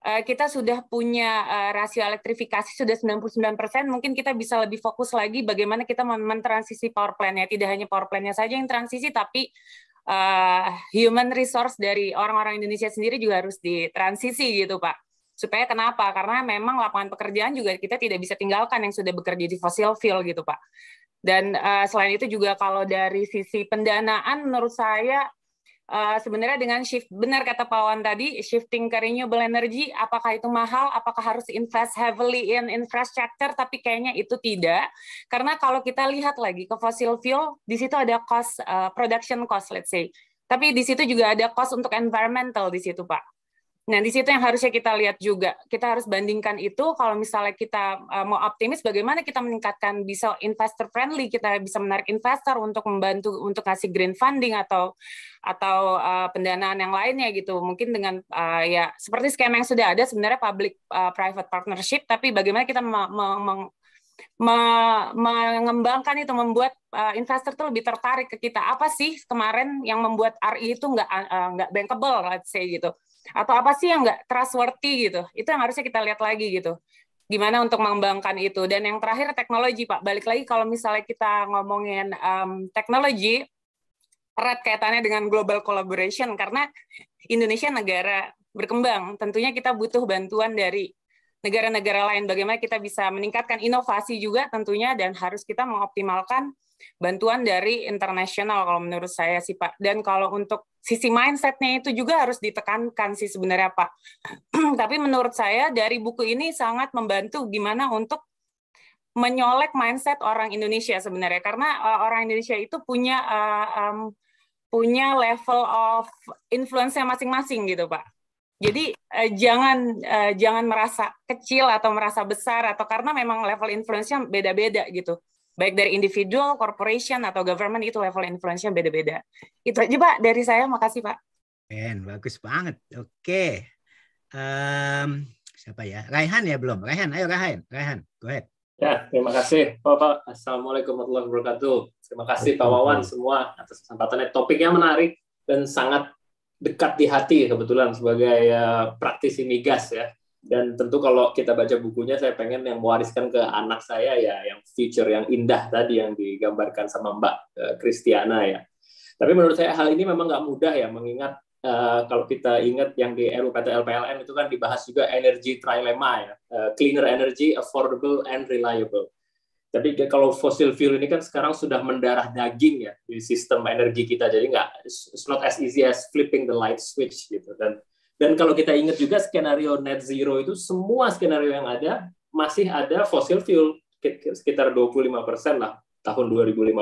Speaker 11: Eh, kita sudah punya eh, rasio elektrifikasi sudah 99%, mungkin kita bisa lebih fokus lagi bagaimana kita mentransisi power plant-nya. Tidak hanya power plant-nya saja yang transisi, tapi uh, human resource dari orang-orang Indonesia sendiri juga harus ditransisi gitu, Pak. Supaya kenapa? Karena memang lapangan pekerjaan juga kita tidak bisa tinggalkan yang sudah bekerja di fossil fuel gitu, Pak. Dan uh, selain itu juga kalau dari sisi pendanaan menurut saya uh, sebenarnya dengan shift benar kata Pawan tadi shifting ke renewable energy apakah itu mahal apakah harus invest heavily in infrastructure tapi kayaknya itu tidak karena kalau kita lihat lagi ke fossil fuel di situ ada cost uh, production cost let's say tapi di situ juga ada cost untuk environmental di situ Pak Nah, di situ yang harusnya kita lihat juga. Kita harus bandingkan itu kalau misalnya kita eh, mau optimis bagaimana kita meningkatkan bisa investor friendly, kita bisa menarik investor untuk membantu untuk kasih green funding atau atau uh, pendanaan yang lainnya gitu. Mungkin dengan uh, ya seperti skema yang sudah ada sebenarnya public private partnership tapi bagaimana kita me mengembangkan itu membuat investor tuh lebih tertarik ke kita apa sih kemarin yang membuat RI itu nggak nggak bankable let's say gitu atau apa sih yang nggak trustworthy gitu itu yang harusnya kita lihat lagi gitu gimana untuk mengembangkan itu dan yang terakhir teknologi pak balik lagi kalau misalnya kita ngomongin um, teknologi erat kaitannya dengan global collaboration karena Indonesia negara berkembang tentunya kita butuh bantuan dari negara-negara lain bagaimana kita bisa meningkatkan inovasi juga tentunya dan harus kita mengoptimalkan bantuan dari internasional kalau menurut saya sih Pak. Dan kalau untuk sisi mindsetnya itu juga harus ditekankan sih sebenarnya Pak. Tapi menurut saya dari buku ini sangat membantu gimana untuk menyolek mindset orang Indonesia sebenarnya karena uh, orang Indonesia itu punya uh, um, punya level of influence-nya masing-masing gitu Pak. Jadi eh, jangan eh, jangan merasa kecil atau merasa besar atau karena memang level influence-nya beda-beda gitu baik dari individual, corporation atau government itu level influence-nya beda-beda. Itu aja Pak dari saya, makasih Pak.
Speaker 5: Ben, bagus banget. Oke. Um, siapa ya? Raihan ya belum? Raihan, ayo Raihan. Raihan, go ahead.
Speaker 4: Ya, terima kasih Bapak. Assalamualaikum warahmatullahi wabarakatuh. Terima kasih Pak Wawan semua atas kesempatannya. Topiknya menarik dan sangat dekat di hati kebetulan sebagai uh, praktisi migas ya dan tentu kalau kita baca bukunya saya pengen yang mewariskan ke anak saya ya yang future yang indah tadi yang digambarkan sama Mbak Kristiana eh, ya.
Speaker 12: Tapi menurut saya hal
Speaker 4: ini memang nggak mudah ya mengingat uh, kalau kita ingat yang di RUPT LPLN itu kan dibahas juga energi trilema ya, uh, cleaner energy, affordable and reliable. Tapi kalau fossil fuel ini kan sekarang sudah mendarah daging ya di sistem energi kita, jadi nggak it's not as easy as flipping the light switch gitu. Dan dan kalau kita ingat juga skenario net zero itu semua skenario yang ada masih ada fosil fuel sekitar 25% lah tahun 2050.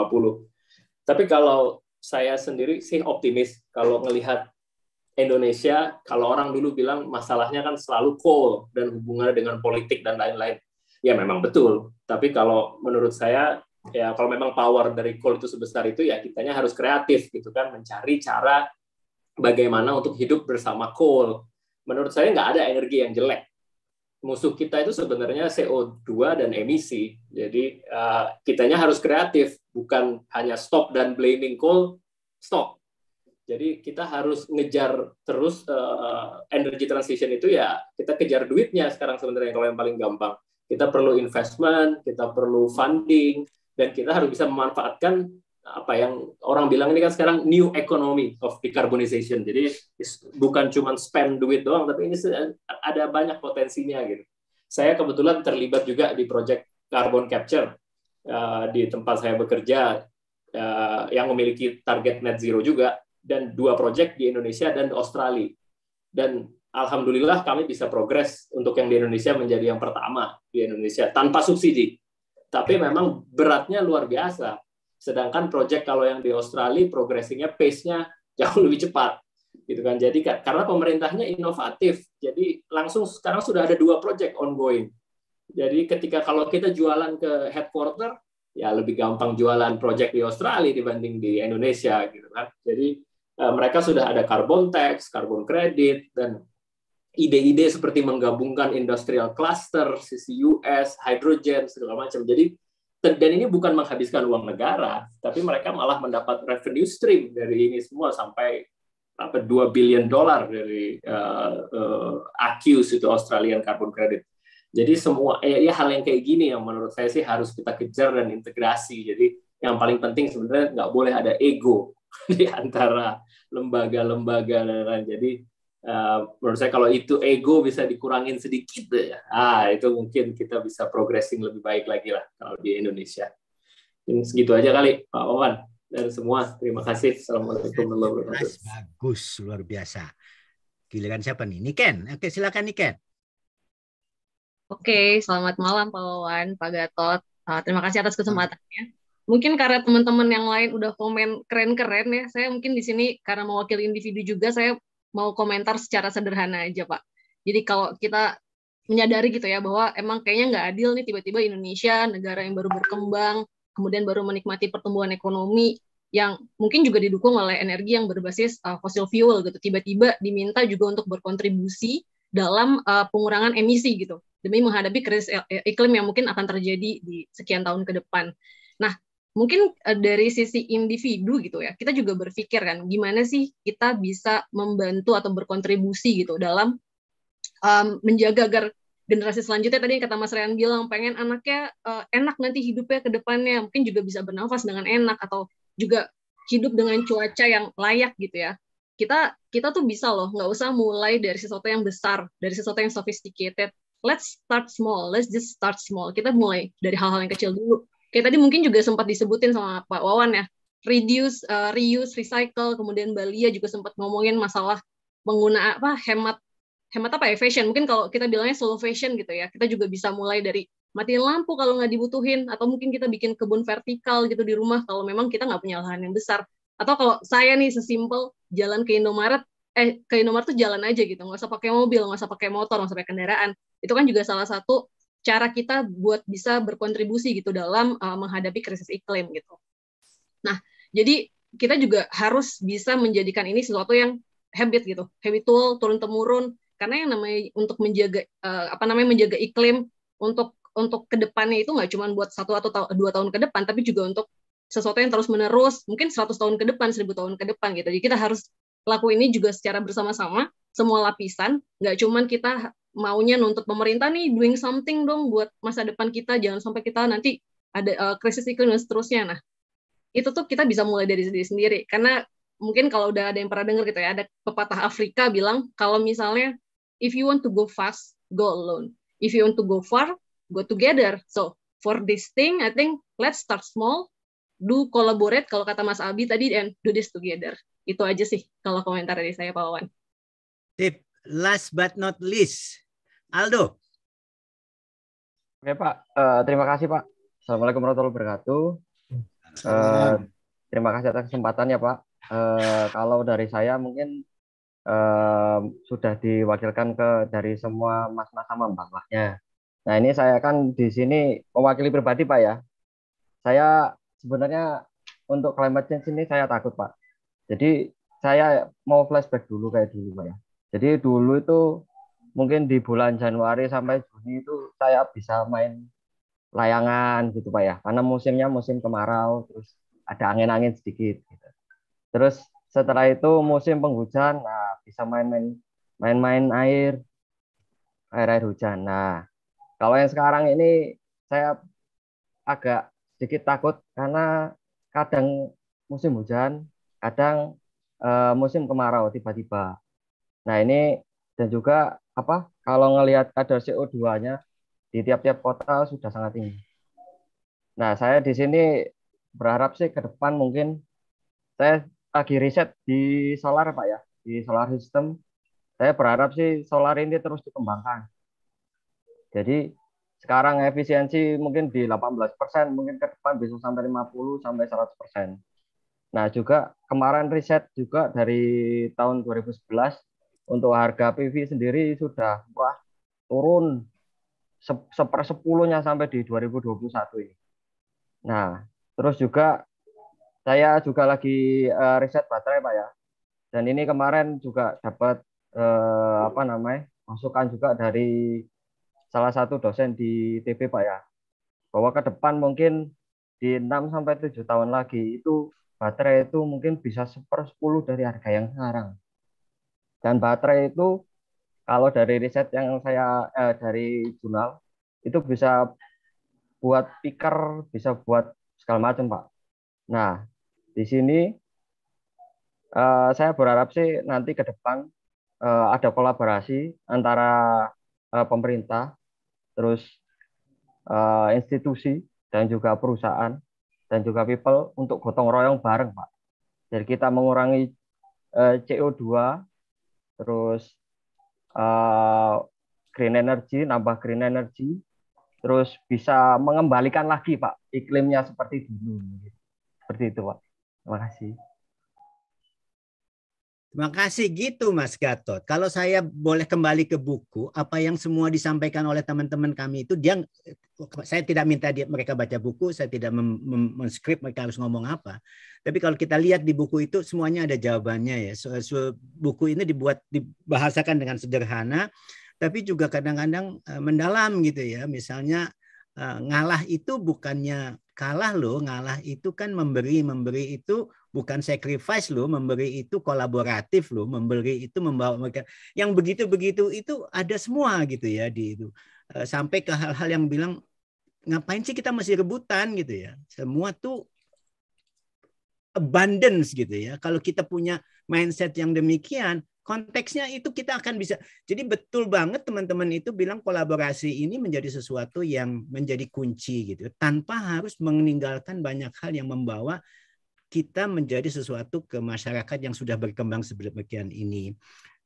Speaker 4: Tapi kalau saya sendiri sih optimis kalau melihat Indonesia, kalau orang dulu bilang masalahnya kan selalu coal dan hubungannya dengan politik dan lain-lain. Ya memang betul, tapi kalau menurut saya ya kalau memang power dari coal itu sebesar itu ya kitanya harus kreatif gitu kan mencari cara bagaimana untuk hidup bersama coal. Menurut saya nggak ada energi yang jelek. Musuh kita itu sebenarnya CO2 dan emisi. Jadi uh, kitanya harus kreatif, bukan hanya stop dan blaming coal, stop. Jadi kita harus ngejar terus uh, energy transition itu ya kita kejar duitnya sekarang sebenarnya kalau yang paling gampang. Kita perlu investment, kita perlu funding, dan kita harus bisa memanfaatkan apa yang orang bilang ini kan sekarang new economy of decarbonization. Jadi bukan cuma spend duit doang, tapi ini ada banyak potensinya gitu. Saya kebetulan terlibat juga di project carbon capture uh, di tempat saya bekerja uh, yang memiliki target net zero juga dan dua project di Indonesia dan Australia. Dan alhamdulillah kami bisa progres untuk yang di Indonesia menjadi yang pertama di Indonesia tanpa subsidi. Tapi memang beratnya luar biasa Sedangkan project kalau yang di Australia progressingnya pace-nya jauh lebih cepat gitu kan. Jadi karena pemerintahnya inovatif, jadi langsung sekarang sudah ada dua project ongoing. Jadi ketika kalau kita jualan ke headquarter, ya lebih gampang jualan project di Australia dibanding di Indonesia gitu kan. Jadi eh, mereka sudah ada carbon tax, carbon credit, dan ide-ide seperti menggabungkan industrial cluster, sisi US, hydrogen, segala macam. Jadi dan ini bukan menghabiskan uang negara, tapi mereka malah mendapat revenue stream dari ini semua sampai apa 2 billion dollar dari uh, uh, itu Australian Carbon Credit. Jadi semua ya, ya hal yang kayak gini yang menurut saya sih harus kita kejar dan integrasi. Jadi yang paling penting sebenarnya nggak boleh ada ego di antara lembaga-lembaga dan lain-lain. Jadi Eh, menurut saya kalau itu ego bisa dikurangin sedikit ya, ah itu mungkin kita bisa progressing lebih baik lagi lah kalau di Indonesia. ini segitu aja kali Pak Wawan dan semua. Terima kasih. Assalamualaikum warahmatullahi wabarakatuh.
Speaker 5: Bagus, luar biasa. Giliran siapa nih? Niken.
Speaker 4: Oke, silakan Niken.
Speaker 13: Oke, selamat malam Pak Wawan, Pak Gatot. Uh, terima kasih atas kesempatannya. Mungkin karena teman-teman yang lain udah komen keren-keren ya, saya mungkin di sini karena mewakili individu juga, saya mau komentar secara sederhana aja Pak. Jadi kalau kita menyadari gitu ya bahwa emang kayaknya nggak adil nih tiba-tiba Indonesia negara yang baru berkembang kemudian baru menikmati pertumbuhan ekonomi yang mungkin juga didukung oleh energi yang berbasis uh, fossil fuel gitu tiba-tiba diminta juga untuk berkontribusi dalam uh, pengurangan emisi gitu demi menghadapi krisis e-, e-, iklim yang mungkin akan terjadi di sekian tahun ke depan mungkin eh, dari sisi individu gitu ya kita juga berpikir kan gimana sih kita bisa membantu atau berkontribusi gitu dalam um, menjaga agar generasi selanjutnya tadi yang kata Mas Ryan bilang pengen anaknya uh, enak nanti hidupnya ke depannya mungkin juga bisa bernafas dengan enak atau juga hidup dengan cuaca yang layak gitu ya kita kita tuh bisa loh nggak usah mulai dari sesuatu yang besar dari sesuatu yang sophisticated let's start small let's just start small kita mulai dari hal-hal yang kecil dulu kayak tadi mungkin juga sempat disebutin sama Pak Wawan ya reduce uh, reuse recycle kemudian Balia juga sempat ngomongin masalah pengguna apa hemat hemat apa ya fashion mungkin kalau kita bilangnya solo fashion gitu ya kita juga bisa mulai dari matiin lampu kalau nggak dibutuhin atau mungkin kita bikin kebun vertikal gitu di rumah kalau memang kita nggak punya lahan yang besar atau kalau saya nih sesimpel jalan ke Indomaret eh ke Indomaret tuh jalan aja gitu nggak usah pakai mobil nggak usah pakai motor nggak usah pakai kendaraan itu kan juga salah satu cara kita buat bisa berkontribusi gitu dalam uh, menghadapi krisis iklim gitu. Nah, jadi kita juga harus bisa menjadikan ini sesuatu yang habit gitu, habitual turun temurun karena yang namanya untuk menjaga uh, apa namanya menjaga iklim untuk untuk kedepannya itu nggak cuma buat satu atau ta dua tahun ke depan tapi juga untuk sesuatu yang terus menerus mungkin 100 tahun ke depan 1000 tahun ke depan gitu jadi kita harus lakuin ini juga secara bersama-sama semua lapisan nggak cuman kita maunya nuntut pemerintah nih doing something dong buat masa depan kita jangan sampai kita nanti ada uh, krisis iklim dan seterusnya nah itu tuh kita bisa mulai dari diri sendiri karena mungkin kalau udah ada yang pernah dengar gitu ya ada pepatah Afrika bilang kalau misalnya if you want to go fast go alone if you want to go far go together so for this thing I think let's start small do collaborate kalau kata Mas Abi tadi and do this together itu aja sih kalau komentar dari saya Pak Wawan.
Speaker 8: Tip, last but not least, Aldo. Oke Pak, uh, terima kasih Pak. Assalamualaikum warahmatullahi wabarakatuh. Uh, terima kasih atas kesempatannya Pak. Uh, kalau dari saya mungkin uh, sudah diwakilkan ke dari semua mas-mas sama mbak-mbaknya. Nah ini saya kan di sini mewakili pribadi Pak ya. Saya sebenarnya untuk climate change ini saya takut Pak. Jadi saya mau flashback dulu kayak dulu Pak ya. Jadi dulu itu mungkin di bulan Januari sampai Juni itu saya bisa main layangan gitu Pak ya. Karena musimnya musim kemarau terus ada angin-angin sedikit gitu. Terus setelah itu musim penghujan, nah bisa main-main main-main air air air hujan. Nah, kalau yang sekarang ini saya agak sedikit takut karena kadang musim hujan, kadang uh, musim kemarau tiba-tiba. Nah ini dan juga apa kalau ngelihat kadar CO2-nya di tiap-tiap kota sudah sangat tinggi. Nah saya di sini berharap sih ke depan mungkin saya lagi riset di solar pak ya di solar system. Saya berharap sih solar ini terus dikembangkan. Jadi sekarang efisiensi mungkin di 18 persen, mungkin ke depan bisa sampai 50 sampai 100 persen. Nah, juga kemarin riset juga dari tahun 2011 untuk harga PV sendiri sudah wah turun sepersepuluhnya sampai di 2021 ini. Nah, terus juga saya juga lagi uh, riset baterai Pak ya. Dan ini kemarin juga dapat uh, apa namanya? masukan juga dari salah satu dosen di TP Pak ya. Bahwa ke depan mungkin di 6 sampai 7 tahun lagi itu baterai itu mungkin bisa seper sepuluh dari harga yang sekarang. Dan baterai itu kalau dari riset yang saya eh, dari jurnal itu bisa buat picker, bisa buat segala macam pak. Nah di sini eh, saya berharap sih nanti ke depan eh, ada kolaborasi antara eh, pemerintah, terus eh, institusi dan juga perusahaan dan juga people untuk gotong royong bareng Pak. Jadi kita mengurangi uh, eh, CO2 terus eh, green energy, nambah green energy, terus bisa mengembalikan lagi Pak iklimnya seperti dulu. Seperti itu Pak. Terima kasih.
Speaker 5: Makasih gitu Mas Gatot. Kalau saya boleh kembali ke buku, apa yang semua disampaikan oleh teman-teman kami itu dia saya tidak minta dia, mereka baca buku, saya tidak menskrip mereka harus ngomong apa. Tapi kalau kita lihat di buku itu semuanya ada jawabannya ya. So, so, buku ini dibuat dibahasakan dengan sederhana tapi juga kadang-kadang e, mendalam gitu ya. Misalnya e, ngalah itu bukannya kalah loh, ngalah itu kan memberi, memberi itu bukan sacrifice loh memberi itu kolaboratif loh memberi itu membawa mereka yang begitu begitu itu ada semua gitu ya di itu eh, sampai ke hal-hal yang bilang ngapain sih kita masih rebutan gitu ya semua tuh abundance gitu ya kalau kita punya mindset yang demikian konteksnya itu kita akan bisa. Jadi betul banget teman-teman itu bilang kolaborasi ini menjadi sesuatu yang menjadi kunci gitu. Ya. Tanpa harus meninggalkan banyak hal yang membawa kita menjadi sesuatu ke masyarakat yang sudah berkembang sedemikian ini.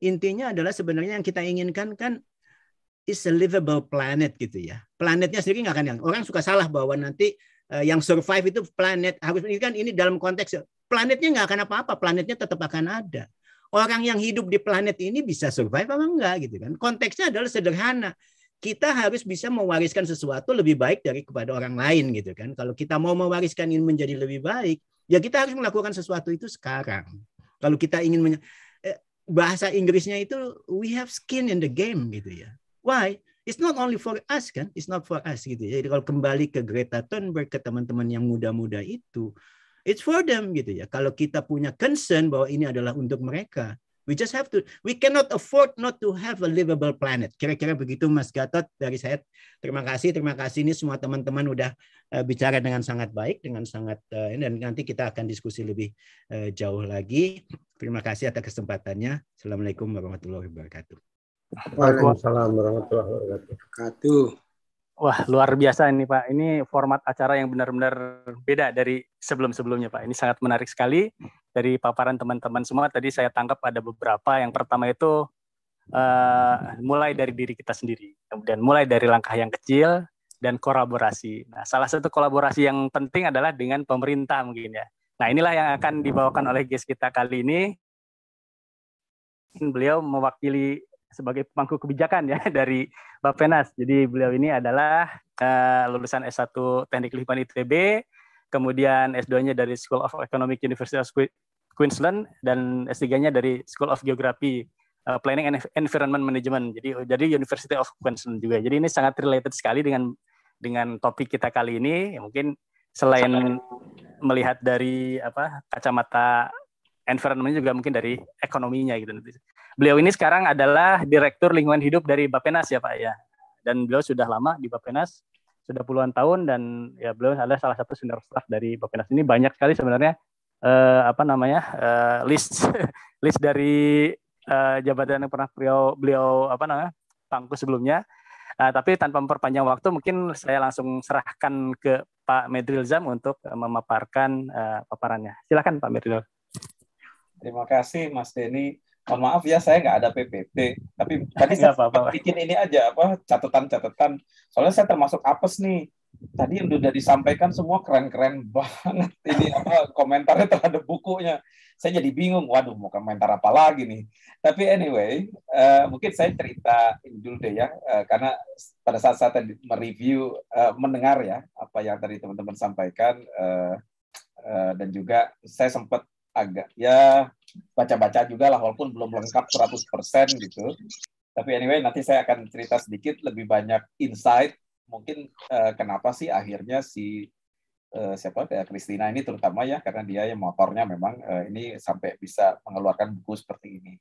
Speaker 5: Intinya adalah sebenarnya yang kita inginkan kan is a livable planet gitu ya. Planetnya sendiri nggak akan yang orang suka salah bahwa nanti eh, yang survive itu planet harus ini kan ini dalam konteks planetnya nggak akan apa-apa, planetnya tetap akan ada. Orang yang hidup di planet ini bisa survive apa enggak gitu kan. Konteksnya adalah sederhana kita harus bisa mewariskan sesuatu lebih baik dari kepada orang lain gitu kan. Kalau kita mau mewariskan ini menjadi lebih baik, Ya kita harus melakukan sesuatu itu sekarang. Kalau kita ingin eh, bahasa Inggrisnya itu we have skin in the game gitu ya. Why? It's not only for us kan, it's not for us gitu. Ya. Jadi kalau kembali ke Greta Thunberg ke teman-teman yang muda-muda itu, it's for them gitu ya. Kalau kita punya concern bahwa ini adalah untuk mereka, We just have to, we cannot afford not to have a livable planet. Kira-kira begitu Mas Gatot dari saya. Terima kasih, terima kasih ini semua teman-teman udah eh, bicara dengan sangat baik, dengan sangat uh, dan nanti kita akan diskusi lebih eh, jauh lagi. Terima kasih atas kesempatannya. Assalamualaikum warahmatullahi wabarakatuh.
Speaker 1: Waalaikumsalam warahmatullahi wabarakatuh.
Speaker 3: Wah, luar biasa ini Pak. Ini format acara yang benar-benar beda dari sebelum-sebelumnya Pak. Ini sangat menarik sekali dari paparan teman-teman semua tadi saya tangkap ada beberapa. Yang pertama itu uh, mulai dari diri kita sendiri, kemudian mulai dari langkah yang kecil dan kolaborasi. Nah, salah satu kolaborasi yang penting adalah dengan pemerintah mungkin ya. Nah, inilah yang akan dibawakan oleh guest kita kali ini. Beliau mewakili sebagai pemangku kebijakan ya dari Bapenas. Jadi beliau ini adalah uh, lulusan S1 Teknik Lingkungan ITB, kemudian S2-nya dari School of Economic University of Queensland dan S3-nya dari School of Geography uh, Planning and Environment Management. Jadi jadi University of Queensland juga. Jadi ini sangat related sekali dengan dengan topik kita kali ini. mungkin selain melihat dari apa kacamata environment juga mungkin dari ekonominya gitu. Beliau ini sekarang adalah Direktur Lingkungan Hidup dari Bapenas ya Pak ya. Dan beliau sudah lama di Bapenas sudah puluhan tahun dan ya beliau adalah salah satu senior staff dari Bapenas ini banyak sekali sebenarnya eh, apa namanya eh, list list dari eh, jabatan yang pernah beliau beliau apa namanya pangku sebelumnya Uh, tapi tanpa memperpanjang waktu, mungkin saya langsung serahkan ke Pak Medrilzam untuk eh,
Speaker 2: memaparkan uh, paparannya.
Speaker 3: Silakan Pak Medril.
Speaker 2: Terima kasih Mas Denny mohon maaf ya saya nggak ada PPT tapi tadi saya apa -apa. bikin ini aja apa catatan-catatan soalnya saya termasuk apes nih tadi yang sudah disampaikan semua keren-keren banget ini apa komentarnya terhadap bukunya saya jadi bingung waduh mau komentar apa lagi nih tapi anyway uh, mungkin saya cerita ini dulu deh ya uh, karena pada saat saya tadi mereview uh, mendengar ya apa yang tadi teman-teman sampaikan uh, uh, dan juga saya sempat agak ya baca-baca juga lah walaupun belum lengkap 100% gitu. Tapi anyway nanti saya akan cerita sedikit lebih banyak insight mungkin uh, kenapa sih akhirnya si uh, siapa kayak Kristina ini terutama ya karena dia yang motornya memang uh, ini sampai bisa mengeluarkan buku seperti ini.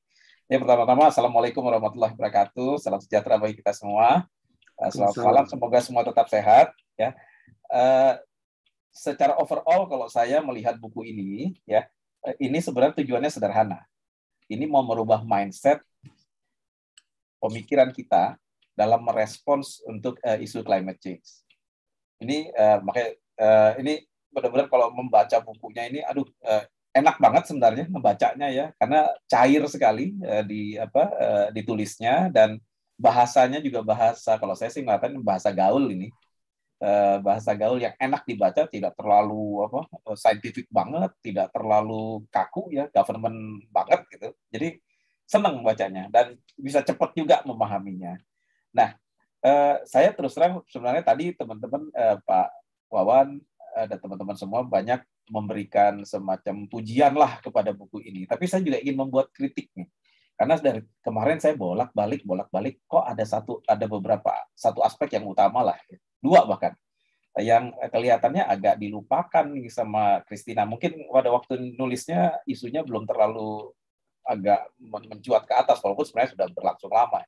Speaker 2: Ya pertama-tama assalamualaikum warahmatullahi wabarakatuh. Salam sejahtera bagi kita semua.
Speaker 8: Uh, selamat malam.
Speaker 2: Semoga semua tetap sehat. Ya. Uh, secara overall kalau saya melihat buku ini ya Eh, ini sebenarnya tujuannya sederhana. Ini mau merubah mindset pemikiran kita dalam merespons untuk uh, isu climate change. Ini uh, makanya uh, ini benar-benar kalau membaca bukunya ini, aduh uh, enak banget sebenarnya membacanya ya, karena cair sekali uh, di apa uh, ditulisnya dan bahasanya juga bahasa kalau saya sih ngeliatnya bahasa gaul ini Eh, bahasa gaul yang enak dibaca, tidak terlalu apa eh, scientific banget, tidak terlalu kaku ya, government banget gitu. Jadi senang bacanya dan bisa cepat juga memahaminya. Nah, eh, saya terus terang sebenarnya tadi teman-teman Pak Wawan dan teman-teman semua banyak memberikan semacam pujian lah kepada buku ini. Tapi saya juga ingin membuat kritik karena dari kemarin saya bolak-balik, bolak-balik, kok ada satu, ada beberapa, satu aspek yang utama lah, ya. dua bahkan, yang kelihatannya agak dilupakan sama Christina. Mungkin pada waktu nulisnya isunya belum terlalu agak mencuat ke atas, walaupun sebenarnya sudah berlangsung lama.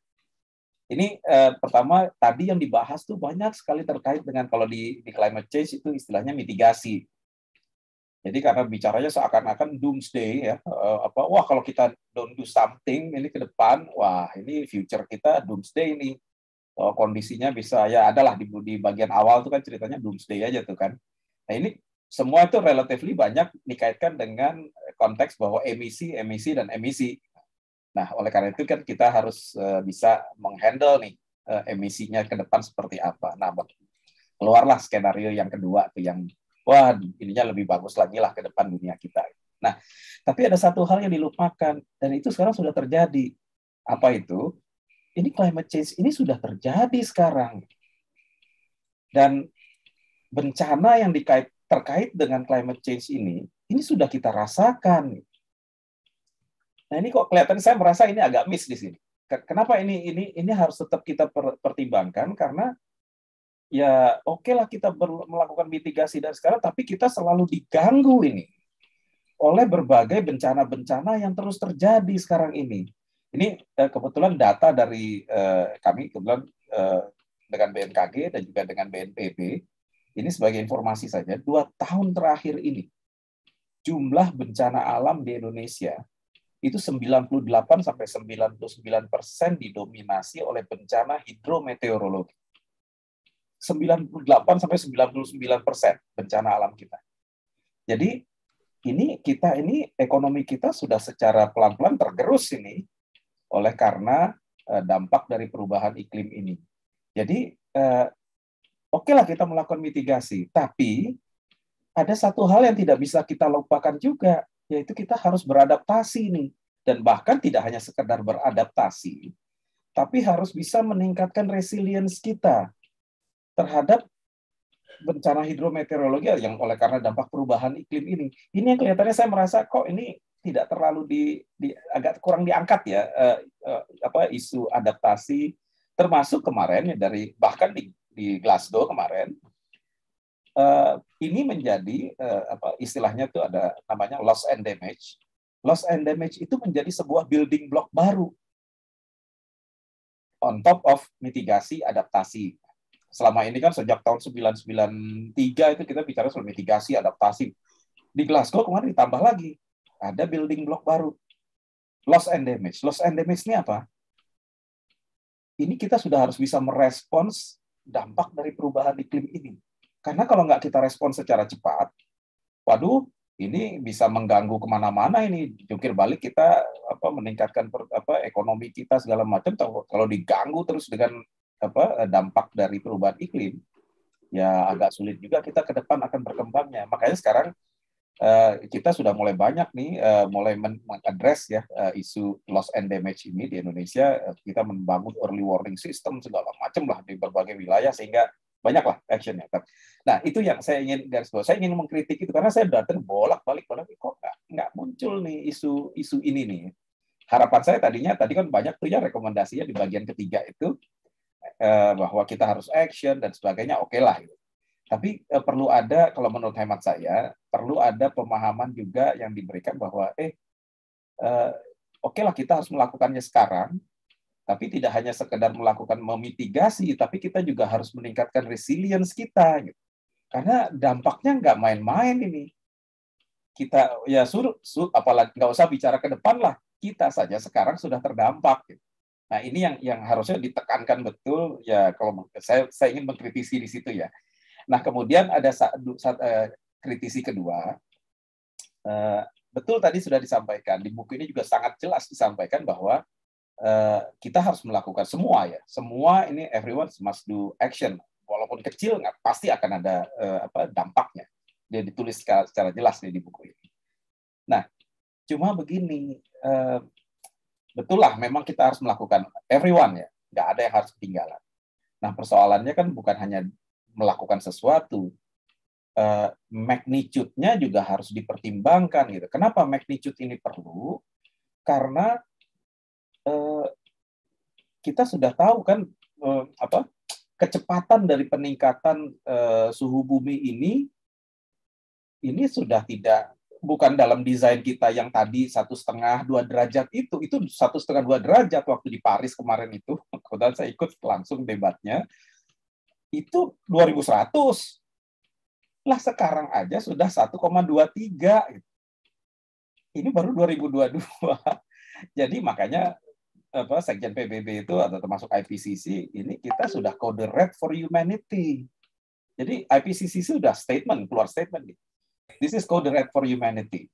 Speaker 2: Ini eh, pertama tadi yang dibahas tuh banyak sekali terkait dengan kalau di, di climate change itu istilahnya mitigasi. Jadi karena bicaranya seakan-akan doomsday ya, eh, apa wah kalau kita don't do something ini ke depan, wah ini future kita doomsday ini. Oh, kondisinya bisa ya adalah di, di bagian awal itu kan ceritanya doomsday aja tuh kan. Nah ini semua itu relatively banyak dikaitkan dengan konteks bahwa emisi, emisi dan emisi. Nah, oleh karena itu kan kita harus eh, bisa menghandle nih eh, emisinya ke depan seperti apa. Nah, keluarlah skenario yang kedua tuh yang wah ininya lebih bagus lagi lah ke depan dunia kita. Nah, tapi ada satu hal yang dilupakan dan itu sekarang sudah terjadi. Apa itu? Ini climate change ini sudah terjadi sekarang. Dan bencana yang dikait, terkait dengan climate change ini, ini sudah kita rasakan. Nah, ini kok kelihatan saya merasa ini agak miss di sini. Kenapa ini ini ini harus tetap kita pertimbangkan karena ya oke okay lah kita melakukan mitigasi dan sekarang, tapi kita selalu diganggu ini oleh berbagai bencana-bencana yang terus terjadi sekarang ini. Ini eh, kebetulan data dari eh, kami kebetulan eh, dengan BMKG dan juga dengan BNPB. Ini sebagai informasi saja, dua tahun terakhir ini jumlah bencana alam di Indonesia itu 98 sampai 99 persen didominasi oleh bencana hidrometeorologi. 98 sampai 99 persen bencana alam kita. Jadi ini kita ini ekonomi kita sudah secara pelan-pelan tergerus ini oleh karena eh, dampak dari perubahan iklim ini. Jadi eh, oke lah kita melakukan mitigasi, tapi ada satu hal yang tidak bisa kita lupakan juga, yaitu kita harus beradaptasi ini Dan bahkan tidak hanya sekedar beradaptasi, tapi harus bisa meningkatkan resilience kita terhadap bencana hidrometeorologi yang oleh karena dampak perubahan iklim ini. Ini yang kelihatannya saya merasa kok ini tidak terlalu di, di agak kurang diangkat ya eh, eh, apa isu adaptasi termasuk kemarin ya dari bahkan di, di Glasgow kemarin eh, ini menjadi eh, apa istilahnya tuh ada namanya loss and damage. Loss and damage itu menjadi sebuah building block baru on top of mitigasi adaptasi selama ini kan sejak tahun 993 itu kita bicara soal mitigasi, adaptasi. Di Glasgow kemarin ditambah lagi, ada building block baru. Loss and damage. Loss and damage ini apa? Ini kita sudah harus bisa merespons dampak dari perubahan iklim ini. Karena kalau nggak kita respon secara cepat, waduh, ini bisa mengganggu kemana-mana ini. Jungkir balik kita apa meningkatkan per, apa ekonomi kita segala macam. Kalau diganggu terus dengan apa eh, dampak dari perubahan iklim ya agak sulit juga kita ke depan akan berkembangnya makanya sekarang eh, kita sudah mulai banyak nih eh, mulai mengadres ya isu loss and damage ini di Indonesia kita membangun early warning system segala macam lah di berbagai wilayah sehingga banyaklah actionnya. Nah itu yang saya ingin garis bawah. Saya ingin mengkritik itu karena saya udah bolak balik bolak balik kok nggak nggak muncul nih isu isu ini nih. Harapan saya tadinya tadi kan banyak tuh ya rekomendasinya di bagian ketiga itu Eh, bahwa kita harus action dan sebagainya, oke okay lah. Gitu. Tapi uh, perlu ada, kalau menurut hemat saya, perlu ada pemahaman juga yang diberikan bahwa, eh, uh, oke okay lah kita harus melakukannya sekarang, tapi tidak hanya sekedar melakukan memitigasi, tapi kita juga harus meningkatkan resilience kita. Gitu. Karena dampaknya nggak main-main ini. Kita ya suruh, sur, apalagi nggak usah bicara ke depan lah, kita saja sekarang sudah terdampak. Gitu. Nah ini yang yang harusnya ditekankan betul ya kalau saya saya ingin mengkritisi di situ ya. Nah kemudian ada saat, saat uh, e, kritisi kedua uh, betul tadi sudah disampaikan di buku ini juga sangat jelas disampaikan bahwa uh, kita harus melakukan semua ya semua ini everyone must do action walaupun kecil nggak pasti akan ada uh, apa dampaknya dia ditulis secara, secara jelas nih ya, di buku ini. Nah cuma begini. Uh, Betul lah, memang kita harus melakukan everyone ya, nggak ada yang harus ketinggalan. Nah persoalannya kan bukan hanya melakukan sesuatu, eh, magnitude-nya juga harus dipertimbangkan gitu. Kenapa magnitude ini perlu? Karena eh, kita sudah tahu kan eh, apa kecepatan dari peningkatan eh, suhu bumi ini ini sudah tidak bukan dalam desain kita yang tadi satu setengah dua derajat itu itu satu setengah dua derajat waktu di Paris kemarin itu kemudian saya ikut langsung debatnya itu 2100 lah sekarang aja sudah 1,23 ini baru 2022 jadi makanya apa sekjen PBB itu atau termasuk IPCC ini kita sudah kode red for humanity jadi IPCC sudah statement keluar statement gitu This is code Red for Humanity.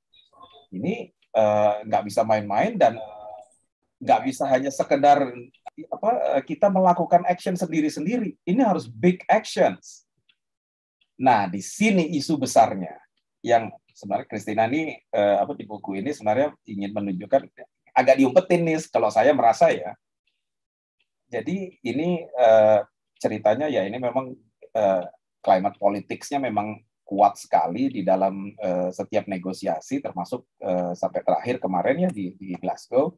Speaker 2: Ini eh, nggak uh, bisa main-main dan nggak bisa hanya sekedar apa eh, kita melakukan action sendiri-sendiri. Ini harus big actions. Nah, di sini isu besarnya yang sebenarnya Kristina ini uh, eh, apa di buku ini sebenarnya ingin menunjukkan agak diumpetin nih kalau saya merasa ya. Jadi ini uh, ceritanya ya ini memang uh, climate politicsnya memang kuat sekali di dalam uh, setiap negosiasi termasuk uh, sampai terakhir kemarin ya di, di Glasgow.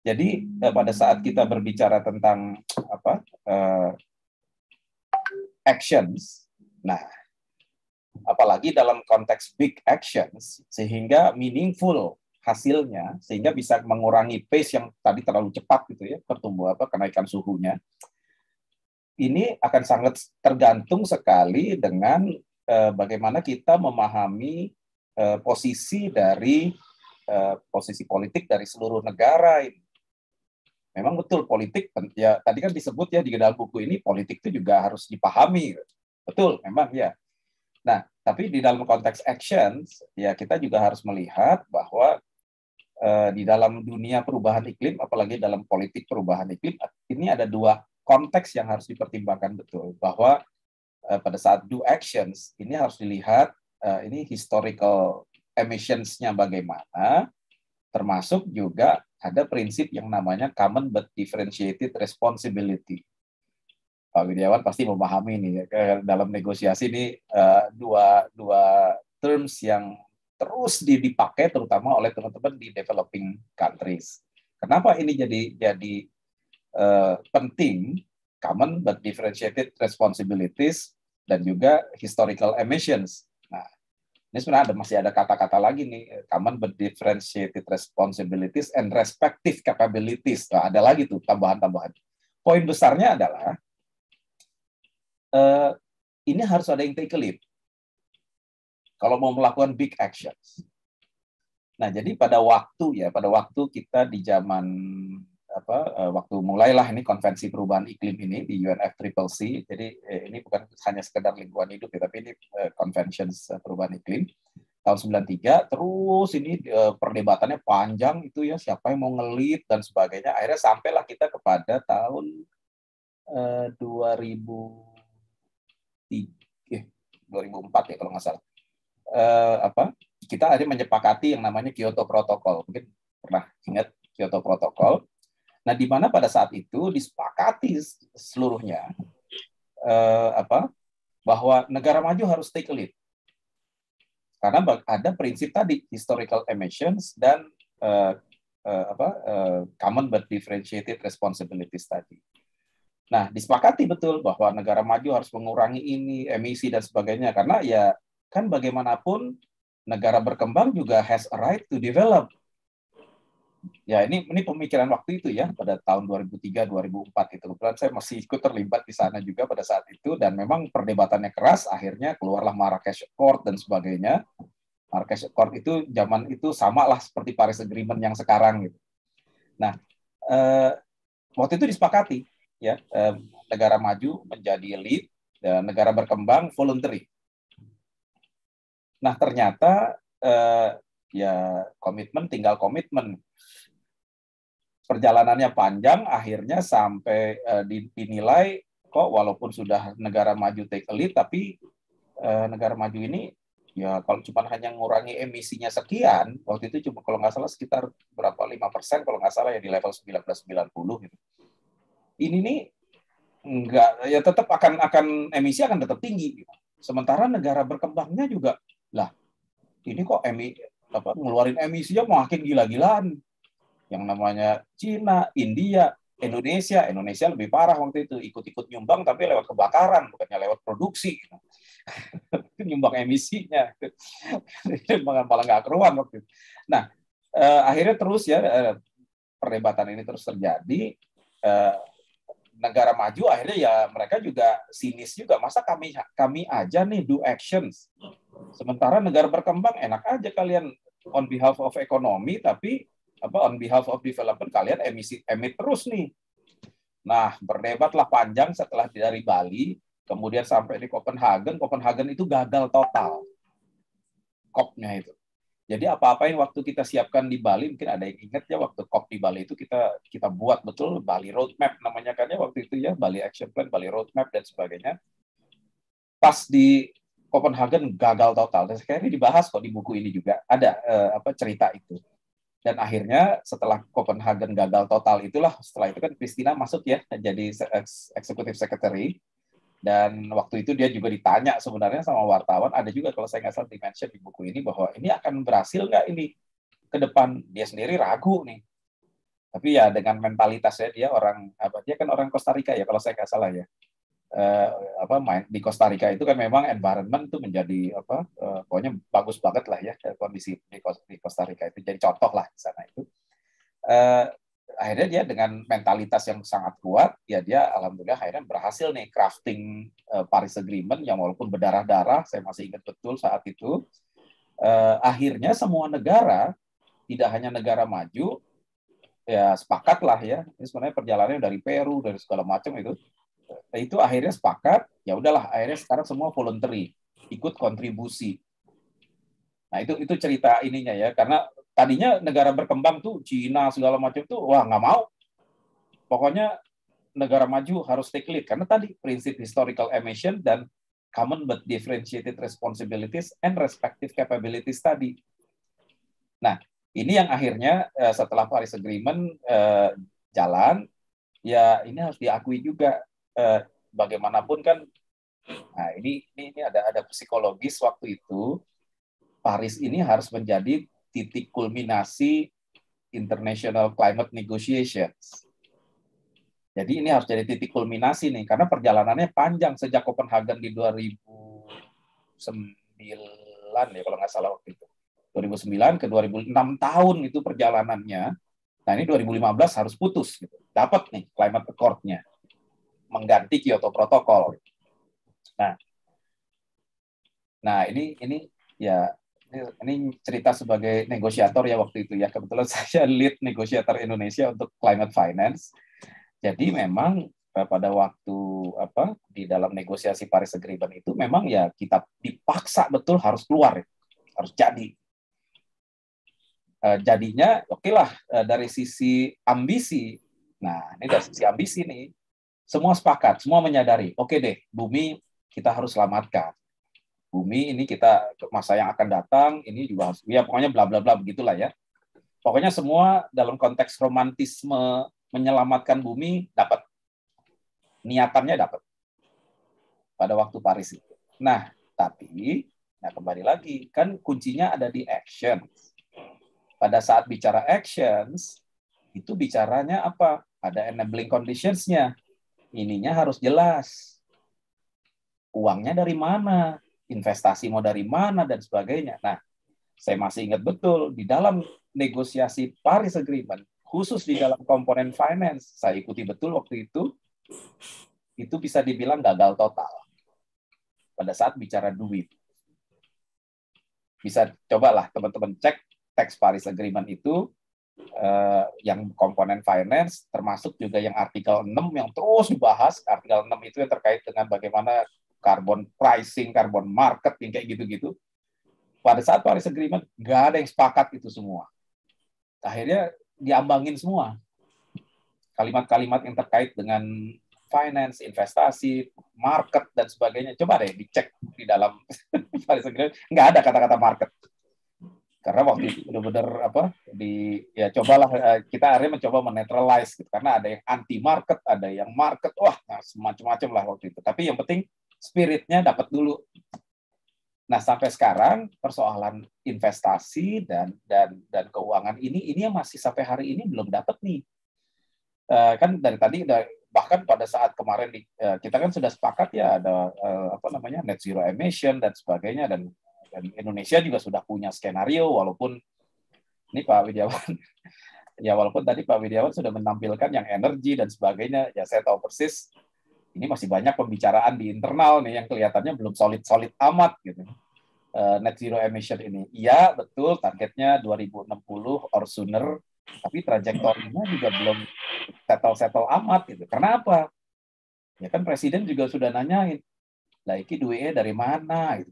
Speaker 2: Jadi uh, pada saat kita berbicara tentang apa uh, actions, nah apalagi dalam konteks big actions sehingga meaningful hasilnya sehingga bisa mengurangi pace yang tadi terlalu cepat gitu ya pertumbuhan apa kenaikan suhunya ini akan sangat tergantung sekali dengan Eh, bagaimana kita memahami eh, posisi dari eh, posisi politik dari seluruh negara ini. Memang betul politik ya tadi kan disebut ya di dalam buku ini politik itu juga harus dipahami. Betul, memang ya. Nah, tapi di dalam konteks actions ya kita juga harus melihat bahwa eh, di dalam dunia perubahan iklim apalagi dalam politik perubahan iklim ini ada dua konteks yang harus dipertimbangkan betul bahwa Eh, pada saat do actions ini harus dilihat eh, ini historical emissionsnya bagaimana, termasuk juga ada prinsip yang namanya common but differentiated responsibility. Pak Widiawan pasti memahami ini ya. dalam negosiasi ini uh, dua dua terms yang terus dipakai terutama oleh teman-teman di developing countries. Kenapa ini jadi jadi uh, penting common but differentiated responsibilities dan juga historical emissions. Nah, ini sebenarnya ada, masih ada kata-kata lagi nih, common but differentiated responsibilities and respective capabilities. Nah, ada lagi tuh tambahan-tambahan. Poin besarnya adalah eh, ini harus ada yang take a lead kalau mau melakukan big actions. Nah, jadi pada waktu ya, pada waktu kita di zaman apa eh, waktu mulailah ini konvensi perubahan iklim ini di UNFCCC. Jadi eh, ini bukan hanya sekedar lingkungan hidup ya, tapi ini uh, perubahan iklim tahun 93 terus ini perdebatannya panjang itu ya siapa yang mau ngelit dan sebagainya. Akhirnya sampailah kita kepada tahun uh, 2000 2004 ya kalau nggak salah. Eh, apa? Kita hari menyepakati yang namanya Kyoto Protocol. Mungkin pernah ingat Kyoto Protocol Nah, di mana pada saat itu disepakati seluruhnya eh, apa bahwa negara maju harus take a lead. Karena ada prinsip tadi historical emissions dan eh, eh, apa eh, common but differentiated responsibilities tadi. Nah, disepakati betul bahwa negara maju harus mengurangi ini emisi dan sebagainya karena ya kan bagaimanapun negara berkembang juga has a right to develop ya ini ini pemikiran waktu itu ya pada tahun 2003 2004 itu kebetulan saya masih ikut terlibat di sana juga pada saat itu dan memang perdebatannya keras akhirnya keluarlah Marrakesh Accord dan sebagainya Marrakesh Accord itu zaman itu sama lah seperti Paris Agreement yang sekarang gitu nah eh, waktu itu disepakati ya eh, negara maju menjadi lead dan negara berkembang voluntary nah ternyata eh, ya komitmen tinggal komitmen perjalanannya panjang akhirnya sampai eh, dinilai kok walaupun sudah negara maju take a lead tapi eh, negara maju ini ya kalau cuma hanya mengurangi emisinya sekian waktu itu cuma kalau nggak salah sekitar berapa lima persen kalau nggak salah ya di level 1990 gitu ini nih nggak ya tetap akan akan emisi akan tetap tinggi gitu. sementara negara berkembangnya juga lah ini kok emi apa ngeluarin emisinya makin gila-gilaan yang namanya Cina, India, Indonesia, Indonesia lebih parah waktu itu ikut-ikut nyumbang tapi lewat kebakaran bukannya lewat produksi, nyumbang emisinya, malah nggak keruan waktu itu. Nah eh, akhirnya terus ya eh, perdebatan ini terus terjadi. Eh, negara maju akhirnya ya mereka juga sinis juga masa kami kami aja nih do actions sementara negara berkembang enak aja kalian on behalf of ekonomi tapi apa on behalf of developer kalian emisi emit terus nih. Nah, berdebatlah panjang setelah dari Bali, kemudian sampai di Copenhagen, Copenhagen itu gagal total. COP-nya itu. Jadi apa-apa yang waktu kita siapkan di Bali, mungkin ada yang ingat ya waktu COP di Bali itu kita kita buat betul Bali Roadmap namanya kan ya waktu itu ya Bali Action Plan, Bali Roadmap dan sebagainya. Pas di Copenhagen gagal total. Dan sekarang ini dibahas kok di buku ini juga ada eh, apa cerita itu dan akhirnya setelah Copenhagen gagal total itulah setelah itu kan Christina masuk ya jadi eksekutif secretary dan waktu itu dia juga ditanya sebenarnya sama wartawan ada juga kalau saya nggak salah dimention di buku ini bahwa ini akan berhasil nggak ini ke depan dia sendiri ragu nih tapi ya dengan mentalitasnya dia orang apa dia kan orang Costa Rica ya kalau saya nggak salah ya uh, apa main di Costa Rica itu kan memang environment itu menjadi apa uh, pokoknya bagus banget lah ya kondisi di Costa Rica itu jadi contoh lah di sana itu uh, akhirnya dia dengan mentalitas yang sangat kuat ya dia alhamdulillah akhirnya berhasil nih crafting uh, Paris Agreement yang walaupun berdarah-darah saya masih ingat betul saat itu uh, akhirnya semua negara tidak hanya negara maju ya sepakatlah ya ini sebenarnya perjalanannya dari Peru dari segala macam itu itu akhirnya sepakat ya udahlah akhirnya sekarang semua voluntary ikut kontribusi nah itu itu cerita ininya ya karena tadinya negara berkembang tuh Cina segala macam tuh wah nggak mau pokoknya negara maju harus take lead karena tadi prinsip historical emission dan common but differentiated responsibilities and respective capabilities tadi. Nah, ini yang akhirnya eh, setelah Paris Agreement eh, jalan, ya ini harus diakui juga eh, bagaimanapun kan nah ini ini, ini ada ada psikologis waktu itu Paris ini harus menjadi titik kulminasi international climate negotiations. Jadi ini harus jadi titik kulminasi nih karena perjalanannya panjang sejak Copenhagen di 2009 ya kalau nggak salah waktu itu. 2009 ke 2006 tahun itu perjalanannya. Nah ini 2015 harus putus gitu. Dapat nih climate accord-nya mengganti Kyoto Protokol. Nah, nah ini ini ya ini, ini cerita sebagai negosiator ya waktu itu ya kebetulan saya lead negosiator Indonesia untuk climate finance. Jadi memang eh, pada waktu apa di dalam negosiasi Paris Agreement itu memang ya kita dipaksa betul harus keluar harus jadi eh, jadinya oke okay lah eh, dari sisi ambisi. Nah, ini dari sisi ambisi nih. Semua sepakat, semua menyadari, oke okay deh, bumi kita harus selamatkan. Bumi ini kita masa yang akan datang, ini juga harus, ya pokoknya bla bla bla begitulah ya. Pokoknya semua dalam konteks romantisme menyelamatkan bumi dapat niatannya dapat pada waktu Paris itu. Nah, tapi nah kembali lagi kan kuncinya ada di action. Pada saat bicara actions itu bicaranya apa? Ada enabling conditions-nya ininya harus jelas. Uangnya dari mana, investasi mau dari mana, dan sebagainya. Nah, saya masih ingat betul di dalam negosiasi Paris Agreement, khusus di dalam komponen finance, saya ikuti betul waktu itu, itu bisa dibilang gagal total pada saat bicara duit. Bisa cobalah teman-teman cek teks Paris Agreement itu uh, yang komponen finance, termasuk juga yang artikel 6 yang terus dibahas. Artikel 6 itu yang terkait dengan bagaimana carbon pricing, carbon market, yang kayak gitu-gitu. Pada saat Paris Agreement, nggak ada yang sepakat itu semua. Akhirnya diambangin semua. Kalimat-kalimat yang terkait dengan finance, investasi, market, dan sebagainya. Coba deh dicek di dalam Paris Agreement. Nggak ada kata-kata market karena waktu itu benar-benar apa di ya cobalah eh, kita akhirnya mencoba menetralize gitu karena ada yang anti market ada yang market wah nah, semacam-macam lah waktu itu tapi yang penting spiritnya dapat dulu nah sampai sekarang persoalan investasi dan dan dan keuangan ini ini yang masih sampai hari ini belum dapat nih eh, kan dari tadi bahkan pada saat kemarin di, eh, kita kan sudah sepakat ya ada apa namanya net zero emission dan sebagainya dan dan Indonesia juga sudah punya skenario walaupun ini Pak Widiawan ya walaupun tadi Pak Widiawan sudah menampilkan yang energi dan sebagainya ya saya tahu persis ini masih banyak pembicaraan di internal nih yang kelihatannya belum solid-solid amat gitu eh, net zero emission ini. Iya, betul targetnya 2060 or sooner, tapi trajektorinya juga belum settle-settle amat gitu. Kenapa? Ya kan presiden juga sudah nanyain, lah iki duitnya dari mana gitu.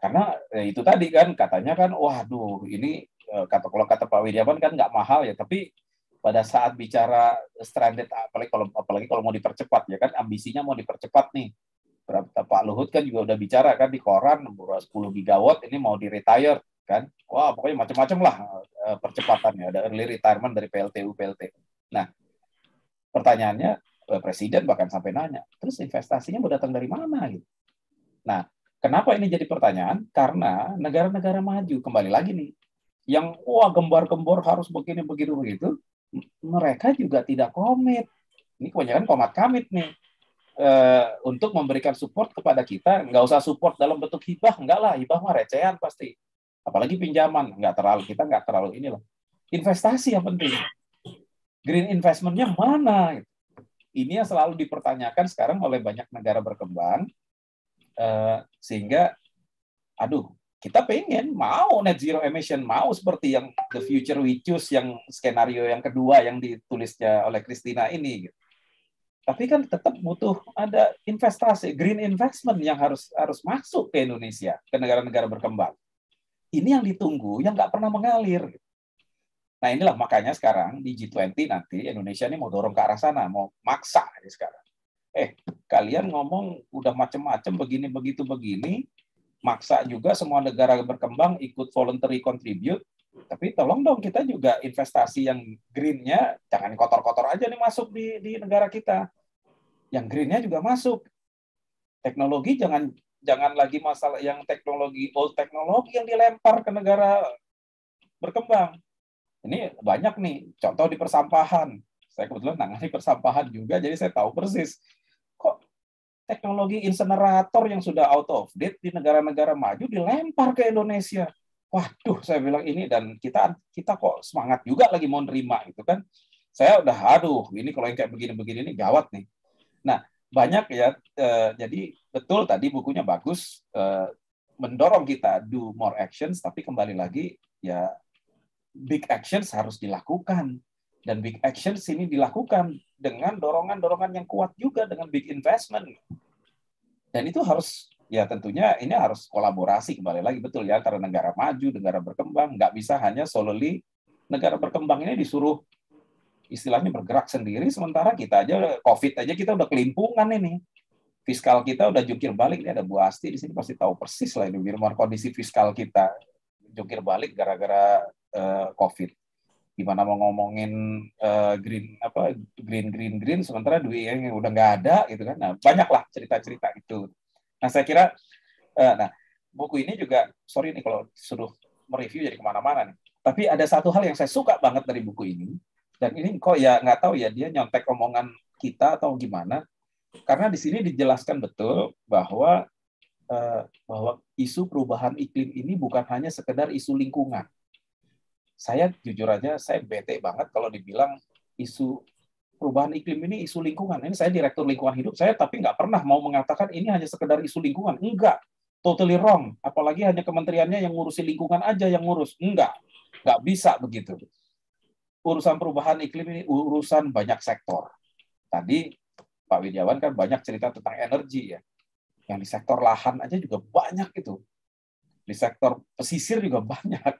Speaker 2: Karena ya itu tadi kan katanya kan, waduh ini eh, kata kalau kata Pak Wiryawan kan nggak mahal ya, tapi pada saat bicara stranded apalagi kalau apalagi kalau mau dipercepat ya kan ambisinya mau dipercepat nih. Pak Luhut kan juga udah bicara kan di koran 10 gigawatt ini mau di retire kan. Wah, pokoknya macam-macam lah eh, percepatannya ada early retirement dari PLTU pltu Nah, pertanyaannya presiden bahkan sampai nanya, terus investasinya mau datang dari mana gitu. Nah, Kenapa ini jadi pertanyaan? Karena negara-negara maju kembali lagi nih yang wah gembar-gembor harus begini begitu begitu mereka juga tidak komit. Ini kebanyakan komat komit nih. e, untuk memberikan support kepada kita, nggak usah support dalam bentuk hibah, enggak lah, hibah mah recehan pasti. Apalagi pinjaman, nggak terlalu kita nggak terlalu inilah. Investasi yang penting. Green investmentnya mana? Ini yang selalu dipertanyakan sekarang oleh banyak negara berkembang Eh, sehingga, aduh, kita pengen mau net zero emission, mau seperti yang the future we choose, yang skenario yang kedua yang ditulisnya oleh Christina ini. Gitu. Tapi kan tetap butuh ada investasi, green investment yang harus harus masuk ke Indonesia, ke negara-negara berkembang. Ini yang ditunggu, yang nggak pernah mengalir. Gitu. Nah inilah makanya sekarang di G20 nanti Indonesia ini mau dorong ke arah sana, mau maksa sekarang eh kalian ngomong udah macem-macem begini begitu begini, maksa juga semua negara berkembang ikut voluntary contribute, tapi tolong dong kita juga investasi yang greennya jangan kotor-kotor aja nih masuk di, di negara kita, yang greennya juga masuk. Teknologi jangan jangan lagi masalah yang teknologi old teknologi yang dilempar ke negara berkembang. Ini banyak nih contoh di persampahan. Saya kebetulan nangani persampahan juga, jadi saya tahu persis teknologi insenerator yang sudah out of date di negara-negara maju dilempar ke Indonesia. Waduh, saya bilang ini dan kita kita kok semangat juga lagi mau nerima gitu kan. Saya udah aduh, ini kalau yang kayak begini-begini ini gawat nih. Nah, banyak ya eh, jadi betul tadi bukunya bagus eh, mendorong kita do more actions tapi kembali lagi ya big actions harus dilakukan dan big actions ini dilakukan dengan dorongan-dorongan yang kuat juga dengan big investment. Dan itu harus ya tentunya ini harus kolaborasi kembali lagi betul ya antara negara maju, negara berkembang, nggak bisa hanya solely negara berkembang ini disuruh istilahnya bergerak sendiri sementara kita aja covid aja kita udah kelimpungan ini fiskal kita udah jungkir balik ini ada Bu Asti di sini pasti tahu persis lah ini Wirman kondisi fiskal kita jungkir balik gara-gara uh, covid gimana mau ngomongin uh, green apa green green green sementara duit yang udah nggak ada gitu kan nah banyaklah cerita-cerita itu nah saya kira uh, nah buku ini juga sorry nih kalau suruh mereview jadi kemana-mana nih tapi ada satu hal yang saya suka banget dari buku ini dan ini kok ya nggak tahu ya dia nyontek omongan kita atau gimana karena di sini dijelaskan betul bahwa uh, bahwa isu perubahan iklim ini bukan hanya sekedar isu lingkungan saya jujur aja saya bete banget kalau dibilang isu perubahan iklim ini isu lingkungan. Ini saya direktur lingkungan hidup saya, tapi nggak pernah mau mengatakan ini hanya sekedar isu lingkungan. Enggak, totally wrong. Apalagi hanya kementeriannya yang ngurusi lingkungan aja yang ngurus. Enggak, nggak bisa begitu. Urusan perubahan iklim ini urusan banyak sektor. Tadi Pak Widjawan kan banyak cerita tentang energi ya. Yang di sektor lahan aja juga banyak itu. Di sektor pesisir juga banyak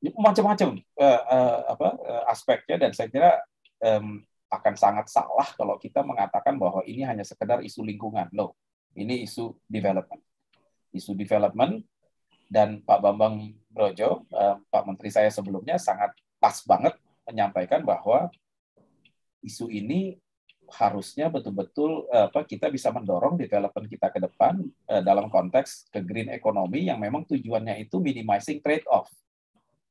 Speaker 2: macam-macam uh, uh, apa uh, aspeknya dan saya kira um, akan sangat salah kalau kita mengatakan bahwa ini hanya sekedar isu lingkungan. No, ini isu development. Isu development dan Pak Bambang Brojo, uh, Pak Menteri saya sebelumnya sangat pas banget menyampaikan bahwa isu ini harusnya betul-betul apa kita bisa mendorong development kita ke depan dalam konteks ke green economy yang memang tujuannya itu minimizing trade off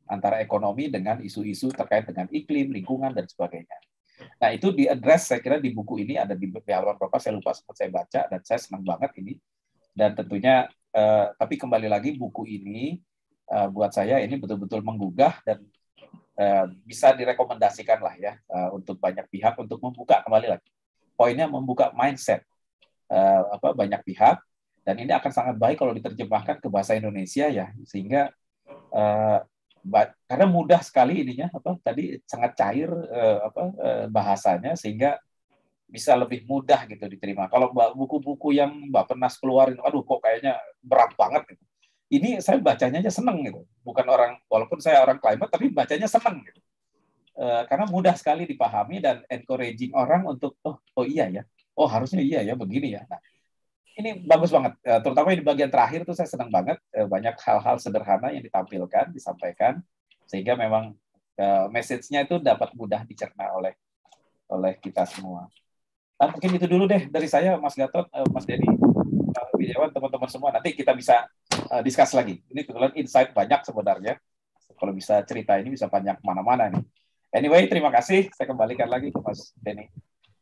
Speaker 2: antara ekonomi dengan isu-isu terkait dengan iklim, lingkungan, dan sebagainya. Nah, itu di address saya kira di buku ini ada di halaman berapa, saya lupa sempat saya baca, dan saya senang banget ini. Dan tentunya, eh, tapi kembali lagi buku ini eh, buat saya ini betul-betul menggugah dan eh, bisa direkomendasikan lah ya eh, untuk banyak pihak untuk membuka kembali lagi. Poinnya membuka mindset eh, apa banyak pihak dan ini akan sangat baik kalau diterjemahkan ke bahasa Indonesia ya sehingga Uh, karena mudah sekali ininya apa tadi sangat cair eh, apa eh, bahasanya sehingga bisa lebih mudah gitu diterima. Kalau buku-buku yang Mbak pernah keluarin, aduh kok kayaknya berat banget gitu. Ini saya bacanya aja seneng gitu. Bukan orang, walaupun saya orang climate, tapi bacanya seneng gitu. E, karena mudah sekali dipahami dan encouraging orang untuk, oh, oh iya ya, oh harusnya iya ya, begini ya. Nah, ini bagus banget, eh, terutama di bagian terakhir tuh saya senang banget eh, banyak hal-hal sederhana yang ditampilkan, disampaikan sehingga memang eh, message-nya itu dapat mudah dicerna oleh oleh kita semua. Nah, mungkin itu dulu deh dari saya, Mas Gatot, Mas Dedi, Pak teman-teman semua. Nanti kita bisa diskus discuss lagi. Ini kebetulan insight banyak sebenarnya. Kalau bisa cerita ini bisa banyak mana-mana nih. Anyway, terima kasih. Saya kembalikan lagi ke Mas Denny.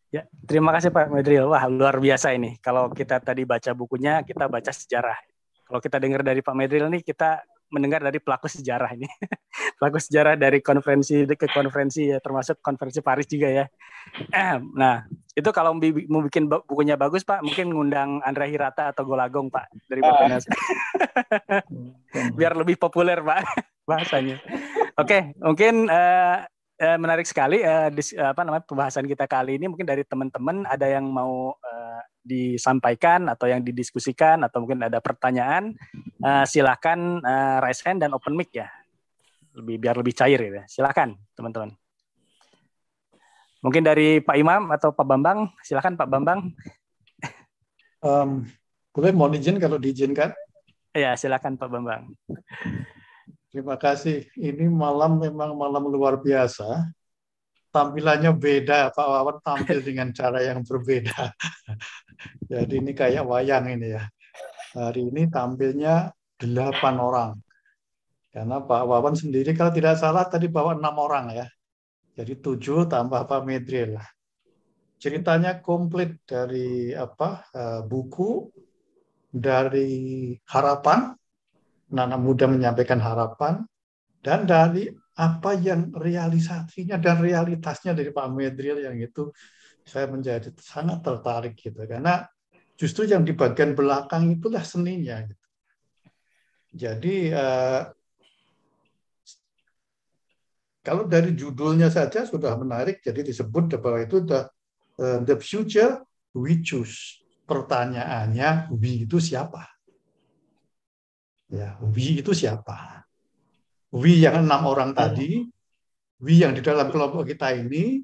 Speaker 3: Ya, terima kasih Pak Medril. Wah, luar biasa ini. Kalau kita tadi baca bukunya, kita baca sejarah. Kalau kita dengar dari Pak Medril nih, kita mendengar dari pelaku sejarah ini. pelaku sejarah dari konferensi ke konferensi ya, termasuk konferensi Paris juga ya. Nah, itu kalau mau bikin bukunya bagus Pak, mungkin ngundang Andra Hirata atau Golagong Pak dari uh. Biar lebih populer Pak bahasanya. Oke, okay, mungkin uh, Eh, menarik sekali eh, di, apa namanya pembahasan kita kali ini mungkin dari teman-teman ada yang mau eh, disampaikan atau yang didiskusikan atau mungkin ada pertanyaan eh, silahkan eh, raise hand dan open mic ya lebih biar lebih cair gitu ya silakan teman-teman mungkin dari Pak Imam atau Pak Bambang silakan Pak Bambang
Speaker 12: um, boleh mohon izin kalau diizinkan ya silakan Pak Bambang Terima kasih. Ini malam memang malam luar biasa. Tampilannya beda, Pak Wawan tampil dengan cara yang berbeda. Jadi ini kayak wayang ini ya. Hari ini tampilnya delapan orang. Karena Pak Wawan sendiri kalau tidak salah tadi bawa enam orang ya. Jadi tujuh tambah Pak Medril. Ceritanya komplit dari apa eh, buku dari harapan anak muda menyampaikan harapan dan dari apa yang realisasinya dan realitasnya dari Pak Medril yang itu saya menjadi sangat tertarik gitu karena justru yang di bagian belakang itulah seninya gitu. Jadi eh, kalau dari judulnya saja sudah menarik jadi disebut bahwa itu the, eh, the future we choose. Pertanyaannya we itu siapa? Ya, we itu siapa? we yang enam orang ya. tadi, we yang di dalam kelompok kita ini,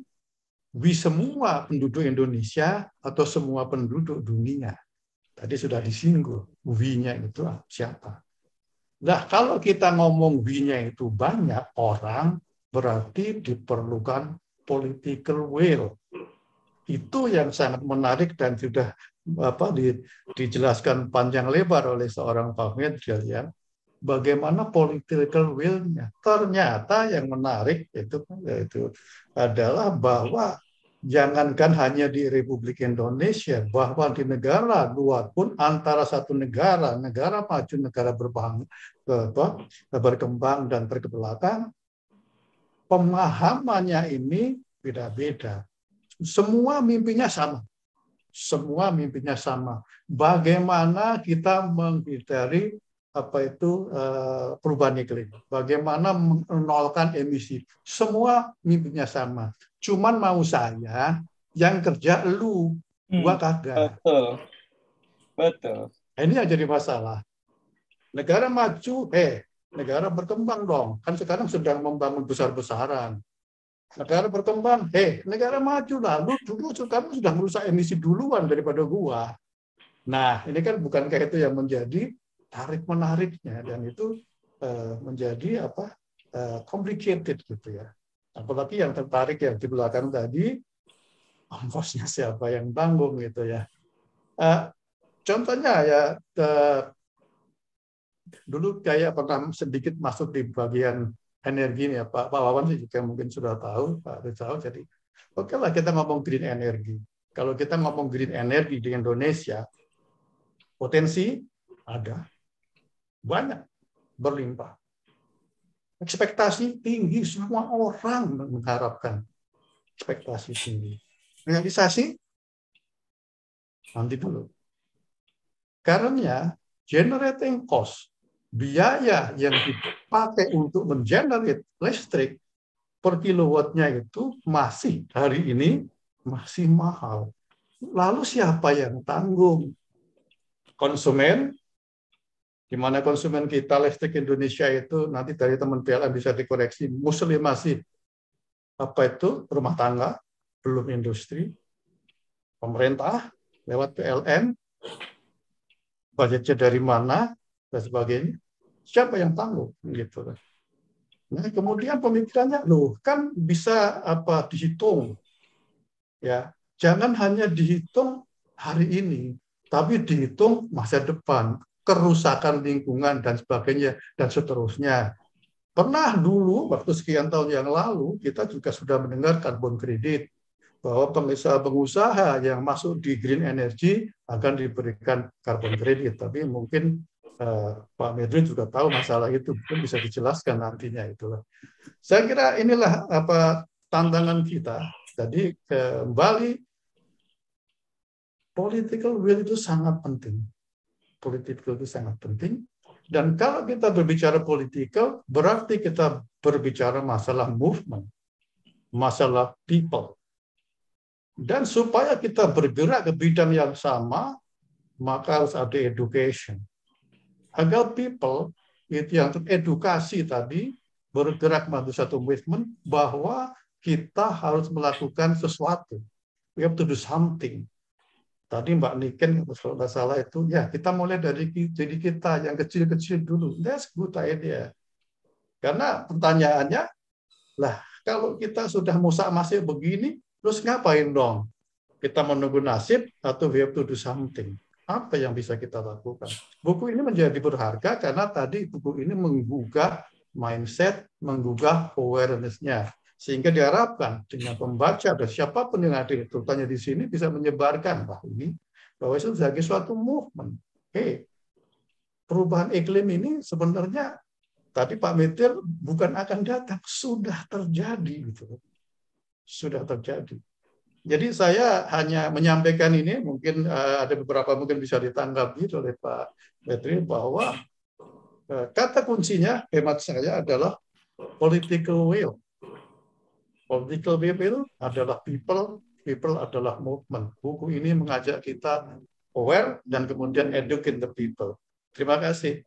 Speaker 12: we semua penduduk Indonesia atau semua penduduk dunia. Tadi sudah disinggung, wi-nya itu siapa? Nah, kalau kita ngomong wi-nya itu banyak orang, berarti diperlukan political will. Itu yang sangat menarik dan sudah apa di, dijelaskan panjang lebar oleh seorang Pak Medril ya bagaimana political will-nya. Ternyata yang menarik itu yaitu adalah bahwa jangankan hanya di Republik Indonesia, bahwa di negara luar pun antara satu negara, negara maju, negara berbang, eh, apa, berkembang dan berkebelakang, pemahamannya ini beda-beda. Semua mimpinya sama semua mimpinya sama. Bagaimana kita menghindari apa itu eh, perubahan iklim? Bagaimana menolkan emisi? Semua mimpinya sama. Cuman mau saya yang kerja lu, hmm. gua kagak. Betul. Betul. Nah, ini yang jadi masalah. Negara maju, eh, negara berkembang dong. Kan sekarang sedang membangun besar-besaran. Negara berkembang, heh, negara maju lah. Lu dulu kamu sudah merusak emisi duluan daripada gua. Nah, ini kan bukankah itu yang menjadi tarik menariknya dan itu uh, menjadi apa eh, complicated gitu ya. Apalagi yang tertarik yang di belakang tadi ongkosnya siapa yang tanggung gitu ya. Eh, contohnya ya eh, dulu kayak pernah sedikit masuk di bagian energi ini ya Pak Pak Wawan sih juga mungkin sudah tahu Pak tahu jadi oke lah kita ngomong green energy kalau kita ngomong green energy di Indonesia potensi ada banyak berlimpah ekspektasi tinggi semua orang mengharapkan ekspektasi tinggi realisasi nanti dulu karena generating cost biaya yang dipakai untuk mengenerate listrik per kilowattnya itu masih hari ini masih mahal. Lalu siapa yang tanggung? Konsumen, di mana konsumen kita listrik Indonesia itu nanti dari teman PLN bisa dikoreksi, muslim masih apa itu rumah tangga, belum industri, pemerintah lewat PLN, budgetnya dari mana, dan sebagainya siapa yang tanggung gitu kan. nah kemudian pemikirannya loh kan bisa apa dihitung ya jangan hanya dihitung hari ini tapi dihitung masa depan kerusakan lingkungan dan sebagainya dan seterusnya pernah dulu waktu sekian tahun yang lalu kita juga sudah mendengar karbon kredit bahwa pengusaha-pengusaha yang masuk di green energy akan diberikan karbon kredit, tapi mungkin Eh, Pak Medwin juga tahu masalah itu, mungkin bisa dijelaskan nantinya itulah. Saya kira inilah apa tantangan kita. Jadi kembali political will itu sangat penting. Political itu sangat penting. Dan kalau kita berbicara political, berarti kita berbicara masalah movement, masalah people. Dan supaya kita bergerak ke bidang yang sama, maka harus ada education agar people itu yang edukasi tadi bergerak menuju satu movement bahwa kita harus melakukan sesuatu. We have to do something. Tadi Mbak Niken kalau nggak salah itu, ya kita mulai dari jadi kita yang kecil-kecil dulu. That's good idea. Karena pertanyaannya, lah kalau kita sudah musak masih begini, terus ngapain dong? Kita menunggu nasib atau we have to do something apa yang bisa kita lakukan? Buku ini menjadi berharga karena tadi buku ini menggugah mindset, menggugah awareness-nya. Sehingga diharapkan dengan pembaca dan siapapun yang ada terutama di sini bisa menyebarkan bahwa ini bahwa itu sebagai suatu movement. Hey, perubahan iklim ini sebenarnya tadi Pak Metir bukan akan datang, sudah terjadi gitu. Sudah terjadi. Jadi saya hanya menyampaikan ini, mungkin uh, ada beberapa mungkin bisa ditanggapi oleh Pak Petri bahwa uh, kata kuncinya hemat saya adalah political will. Political will adalah people, people adalah movement. Buku ini mengajak kita aware dan kemudian educate the people. Terima kasih.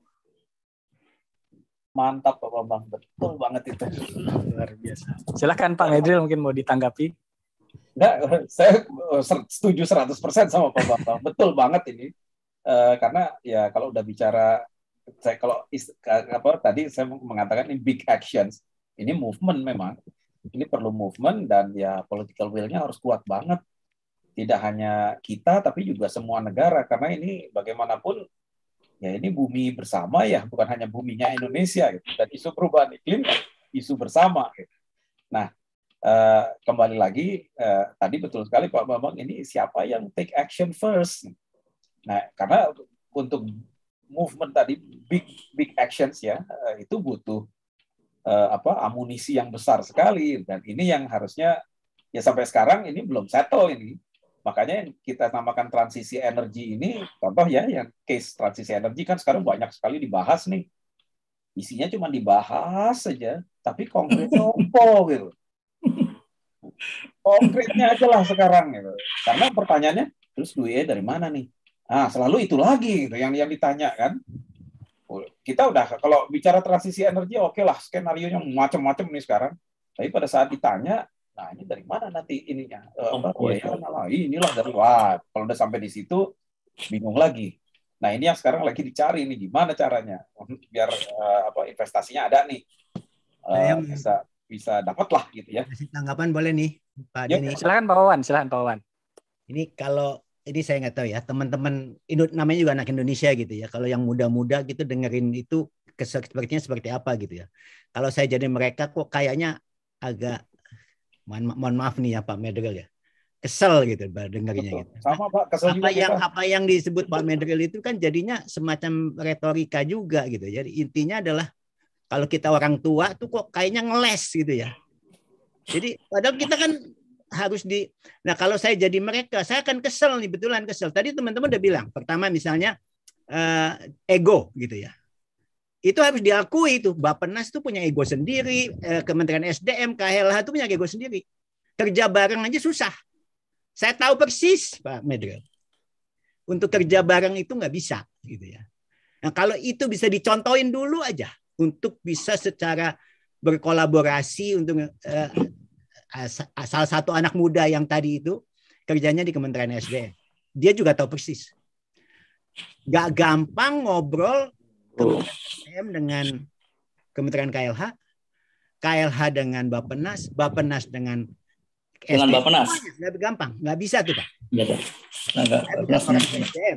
Speaker 12: Mantap Bapak Bang, betul banget itu. Luar biasa.
Speaker 3: Silakan Pak Edril mungkin mau ditanggapi.
Speaker 2: Nah, saya eh, setuju 100% sama Pak Bambang. Betul banget ini. Uh, karena ya kalau udah bicara saya kalau apa tadi saya mengatakan ini big actions. Ini movement memang. Ini perlu movement dan ya political will-nya harus kuat banget. Tidak hanya kita tapi juga semua negara karena ini bagaimanapun ya ini bumi bersama ya bukan hanya buminya Indonesia gitu. dan isu perubahan iklim isu bersama gitu. nah Eh, kembali lagi uh, tadi betul sekali Pak Bambang ini siapa yang take action first. Nah, karena untuk movement tadi big big actions ya uh, itu butuh uh, apa amunisi yang besar sekali dan ini yang harusnya ya sampai sekarang ini belum settle ini. Makanya yang kita namakan transisi energi ini contoh ya yang case transisi energi kan sekarang banyak sekali dibahas nih. Isinya cuma dibahas saja, tapi konkretnya apa gitu Konkretnya aja lah sekarang gitu. Karena pertanyaannya terus duitnya dari mana nih? Nah, selalu itu lagi gitu yang yang ditanya kan. Oh, kita udah kalau bicara transisi energi oke okay lah skenario nya macam-macam nih sekarang. Tapi pada saat ditanya, nah ini dari mana nanti ininya? Eh, oh, oh, iya. Nah, inilah dari wah kalau udah sampai di situ bingung lagi. Nah ini yang sekarang lagi dicari ini gimana caranya biar uh, apa investasinya ada nih
Speaker 5: uh, bisa
Speaker 2: bisa dapat lah gitu ya. Masih
Speaker 5: tanggapan boleh nih Pak ya, Denny. Silakan Pak Wawan, silakan Pak Wawan. Ini kalau ini saya nggak tahu ya teman-teman namanya juga anak Indonesia gitu ya. Kalau yang muda-muda gitu dengerin itu sepertinya seperti apa gitu ya. Kalau saya jadi mereka kok kayaknya agak mohon, mohon maaf nih ya Pak Medrel ya kesel gitu dengarnya gitu. Sama Pak, kesel apa juga yang kita. apa yang disebut Pak Medril itu kan jadinya semacam retorika juga gitu. Jadi intinya adalah kalau kita orang tua tuh kok kayaknya ngeles gitu ya. Jadi padahal kita kan harus di Nah, kalau saya jadi mereka, saya akan kesel nih, betulan kesel. Tadi teman-teman udah bilang, pertama misalnya uh, ego gitu ya. Itu harus diakui itu. bapak Bapenas tuh punya ego sendiri, uh, Kementerian SDM, KLH tuh punya ego sendiri. Kerja bareng aja susah. Saya tahu persis, Pak Medrel. Untuk kerja bareng itu nggak bisa gitu ya. Nah, kalau itu bisa dicontohin dulu aja untuk bisa secara berkolaborasi untuk uh, salah satu anak muda yang tadi itu kerjanya di Kementerian SDM. Dia juga tahu persis. Gak gampang ngobrol Kementerian dengan Kementerian KLH, KLH dengan Bapenas, Bapenas dengan
Speaker 12: dengan Bapak nas.
Speaker 5: Lebih gampang, nggak bisa tuh Pak. Nggak Nggak,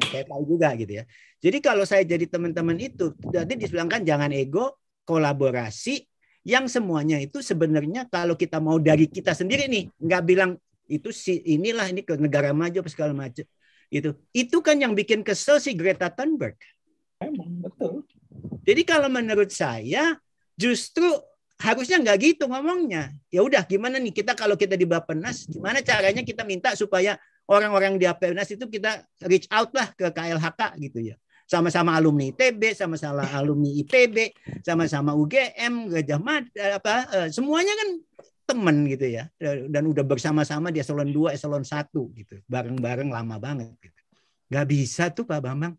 Speaker 5: saya tahu juga gitu ya. Jadi kalau saya jadi teman-teman itu, jadi disebutkan jangan ego, kolaborasi, yang semuanya itu sebenarnya kalau kita mau dari kita sendiri nih, nggak bilang itu si inilah ini ke negara maju apa segala macam itu itu kan yang bikin kesel si Greta Thunberg. Emang betul. Jadi kalau menurut saya justru harusnya nggak gitu ngomongnya. Ya udah gimana nih kita kalau kita di Bappenas gimana caranya kita minta supaya orang-orang di Bappenas itu kita reach out lah ke KLHK gitu ya. Sama-sama alumni ITB, sama-sama alumni IPB, sama-sama UGM, Gajah Mada, apa eh, semuanya kan teman gitu ya. Dan udah bersama-sama di eselon 2, eselon 1 gitu. Bareng-bareng lama banget gitu. Gak bisa tuh Pak Bambang.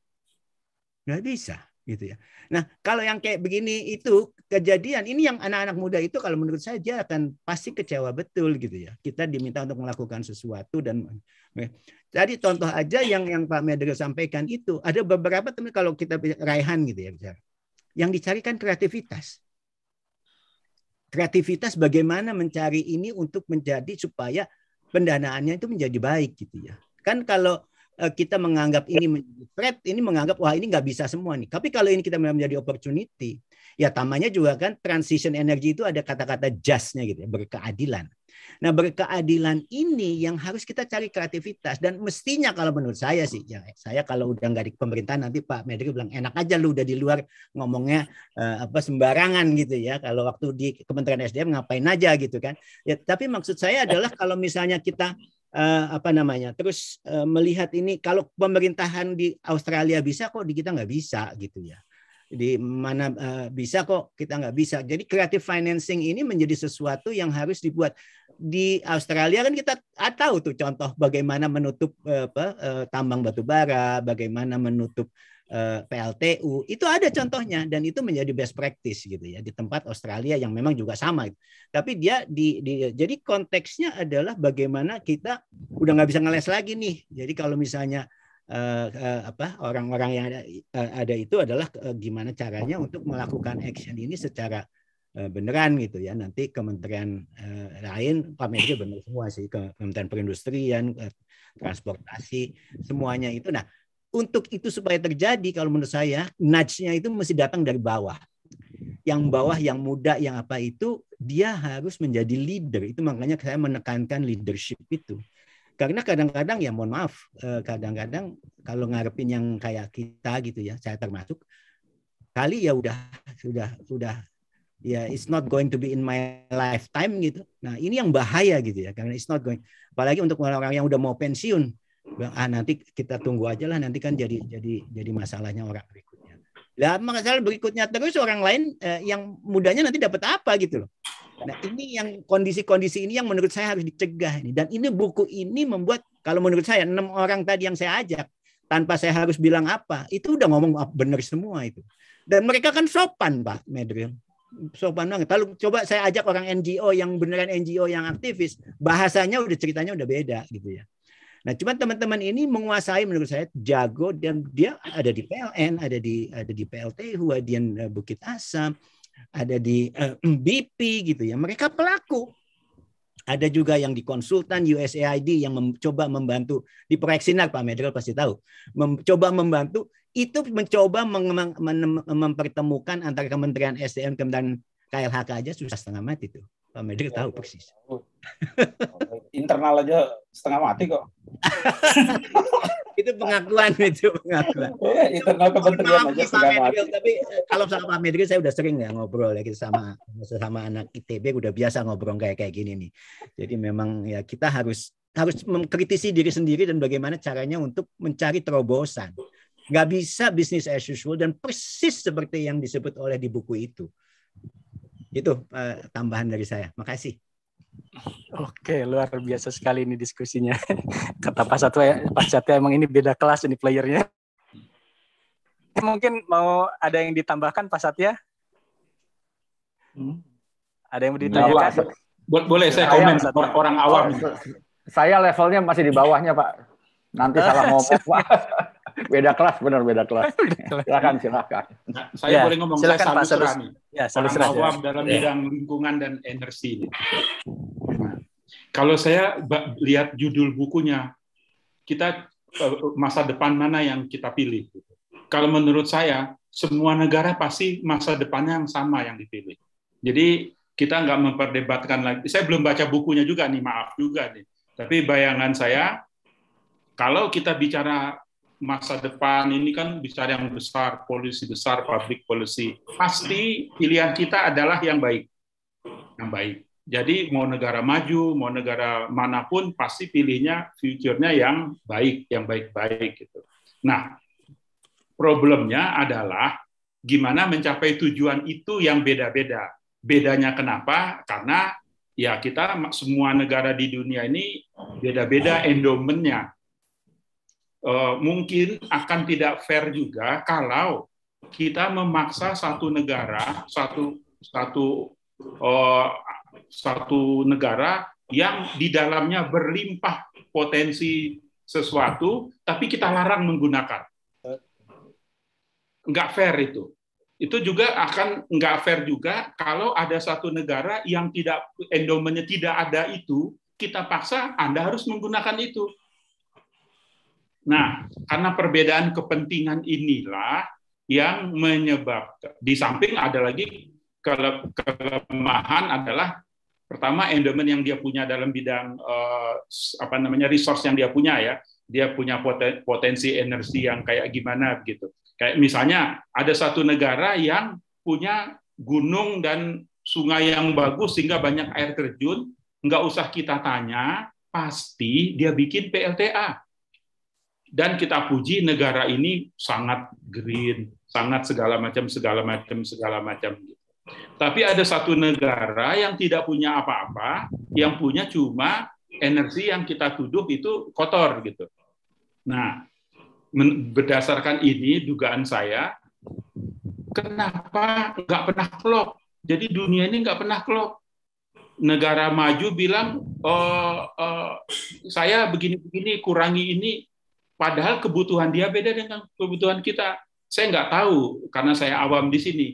Speaker 5: Gak bisa gitu ya. Nah, kalau yang kayak begini itu kejadian ini yang anak-anak muda itu kalau menurut saya dia akan pasti kecewa betul gitu ya. Kita diminta untuk melakukan sesuatu dan jadi ya. contoh aja yang yang Pak Medro sampaikan itu ada beberapa teman kalau kita Raihan gitu ya bicara. Yang dicarikan kreativitas. Kreativitas bagaimana mencari ini untuk menjadi supaya pendanaannya itu menjadi baik gitu ya. Kan kalau Eh, kita menganggap ya. ini menjadi threat, ini menganggap wah ini nggak bisa semua nih. Tapi kalau ini kita menjadi opportunity, ya tamanya juga kan transition energy itu ada kata-kata justnya gitu ya, berkeadilan. Nah berkeadilan ini yang harus kita cari kreativitas dan mestinya kalau menurut saya sih, ya, saya kalau udah nggak di pemerintahan nanti Pak Medri bilang enak aja lu udah di luar ngomongnya uh, apa sembarangan gitu ya. Kalau waktu di Kementerian SDM ngapain aja gitu kan. Ya, tapi maksud saya adalah kalau misalnya kita uh, apa namanya terus uh, melihat ini kalau pemerintahan di Australia bisa kok di kita nggak bisa gitu ya di mana uh, bisa kok kita nggak bisa jadi creative financing ini menjadi sesuatu yang harus dibuat di Australia kan kita ah, tahu tuh contoh bagaimana menutup apa, tambang batu bara, bagaimana menutup Eh, PLTU itu ada contohnya dan itu menjadi best practice gitu ya di tempat Australia yang memang juga sama gitu. tapi dia di, di jadi konteksnya adalah bagaimana kita udah nggak bisa ngeles lagi nih jadi kalau misalnya Uh, uh, apa orang-orang yang ada, uh, ada itu adalah uh, gimana caranya untuk melakukan action ini secara uh, beneran gitu ya nanti kementerian uh, lain pamernya benar semua sih kementerian perindustrian uh, transportasi semuanya itu nah untuk itu supaya terjadi kalau menurut saya nudge-nya itu mesti datang dari bawah. Yang bawah, yang muda, yang apa itu dia harus menjadi leader. Itu makanya saya menekankan leadership itu. Karena kadang-kadang ya mohon maaf, eh, kadang-kadang kalau ngarepin yang kayak kita gitu ya, saya termasuk kali ya udah sudah sudah ya it's not going to be in my lifetime gitu. Nah, ini yang bahaya gitu ya karena it's not going apalagi untuk orang-orang yang udah mau pensiun ah nanti kita tunggu aja lah nanti kan jadi jadi jadi masalahnya orang berikutnya lah masalah berikutnya terus orang lain eh, yang mudanya nanti dapat apa gitu loh nah ini yang kondisi-kondisi ini yang menurut saya harus dicegah ini dan ini buku ini membuat kalau menurut saya enam orang tadi yang saya ajak tanpa saya harus bilang apa itu udah ngomong benar semua itu dan mereka kan sopan pak Medril sopan banget. Kalau coba saya ajak orang NGO yang beneran NGO yang aktivis, bahasanya udah ceritanya udah beda gitu ya. Nah, cuma teman-teman ini menguasai menurut saya jago dan dia ada di PLN, ada di ada di PLT, Huadian eh, Bukit Asam, ada di uh, eh, BP gitu ya. Mereka pelaku. Ada juga yang di konsultan USAID yang mencoba membantu di proyek sinar Pak Medral pasti tahu. Mencoba membantu itu mencoba mempertemukan antara Kementerian SDM Kementerian KLHK aja susah setengah mati tuh. Pak ya, tahu iya. persis. Oh.
Speaker 2: Internal aja setengah mati kok. itu pengakuan
Speaker 5: itu pengakuan. Ya, internal kementerian aja setengah mati. Tapi kalau sama Pak Medi saya udah sering ya ngobrol ya kita sama sama anak ITB udah biasa ngobrol kayak kayak gini nih. Jadi memang ya kita harus harus mengkritisi diri sendiri dan bagaimana caranya untuk mencari terobosan. Nggak bisa bisnis as usual dan persis seperti yang disebut oleh di buku itu itu eh, tambahan dari saya. Makasih. Oke, luar
Speaker 3: biasa sekali ini diskusinya. Kata Pak Satu, ya, Pak Satu emang ini beda kelas ini playernya. Mungkin mau ada yang ditambahkan Pak Satya? Hmm. Ada yang mau nah, ditanyakan? Nah, boleh saya komen saya, orang, awam.
Speaker 14: Saya levelnya masih di bawahnya Pak. Nanti salah ngomong beda kelas benar beda kelas. silakan silakan. Nah, saya ya, boleh ngomong silakan, saya Pak Serani. Ya, orang awam ya. dalam bidang
Speaker 7: lingkungan dan energi. Nah, kalau saya lihat judul bukunya, kita eh, masa depan mana yang kita pilih. Kalau menurut saya, semua negara pasti masa depannya yang sama yang dipilih. Jadi kita nggak memperdebatkan lagi. Saya belum baca bukunya juga nih, maaf juga nih. Tapi bayangan saya, kalau kita bicara masa depan ini kan bisa yang besar, polisi besar, pabrik polisi Pasti pilihan kita adalah yang baik. Yang baik. Jadi mau negara maju, mau negara manapun pasti pilihnya future-nya yang baik, yang baik-baik gitu. Nah, problemnya adalah gimana mencapai tujuan itu yang beda-beda. Bedanya kenapa? Karena ya kita semua negara di dunia ini beda-beda endowmentnya Eh, mungkin akan tidak fair juga kalau kita memaksa satu negara satu satu eh, satu negara yang di dalamnya berlimpah potensi sesuatu tapi kita larang menggunakan nggak fair itu itu juga akan nggak fair juga kalau ada satu negara yang tidak endomennya tidak ada itu kita paksa Anda harus menggunakan itu Nah, karena perbedaan kepentingan inilah yang menyebabkan di samping ada lagi kelemahan adalah pertama endemen yang dia punya dalam bidang eh, apa namanya resource yang dia punya ya dia punya poten potensi energi yang kayak gimana gitu kayak misalnya ada satu negara yang punya gunung dan sungai yang bagus sehingga banyak air terjun nggak usah kita tanya pasti dia bikin PLTA dan kita puji negara ini sangat green, sangat segala macam segala macam segala macam Tapi ada satu negara yang tidak punya apa-apa, yang punya cuma energi yang kita tuduh itu kotor gitu. Nah, berdasarkan ini dugaan saya, kenapa nggak pernah klop? Jadi dunia ini nggak pernah klop. Negara maju bilang, oh, oh, saya begini-begini, kurangi ini, Padahal kebutuhan dia beda dengan kebutuhan kita. Saya nggak tahu karena saya awam di sini.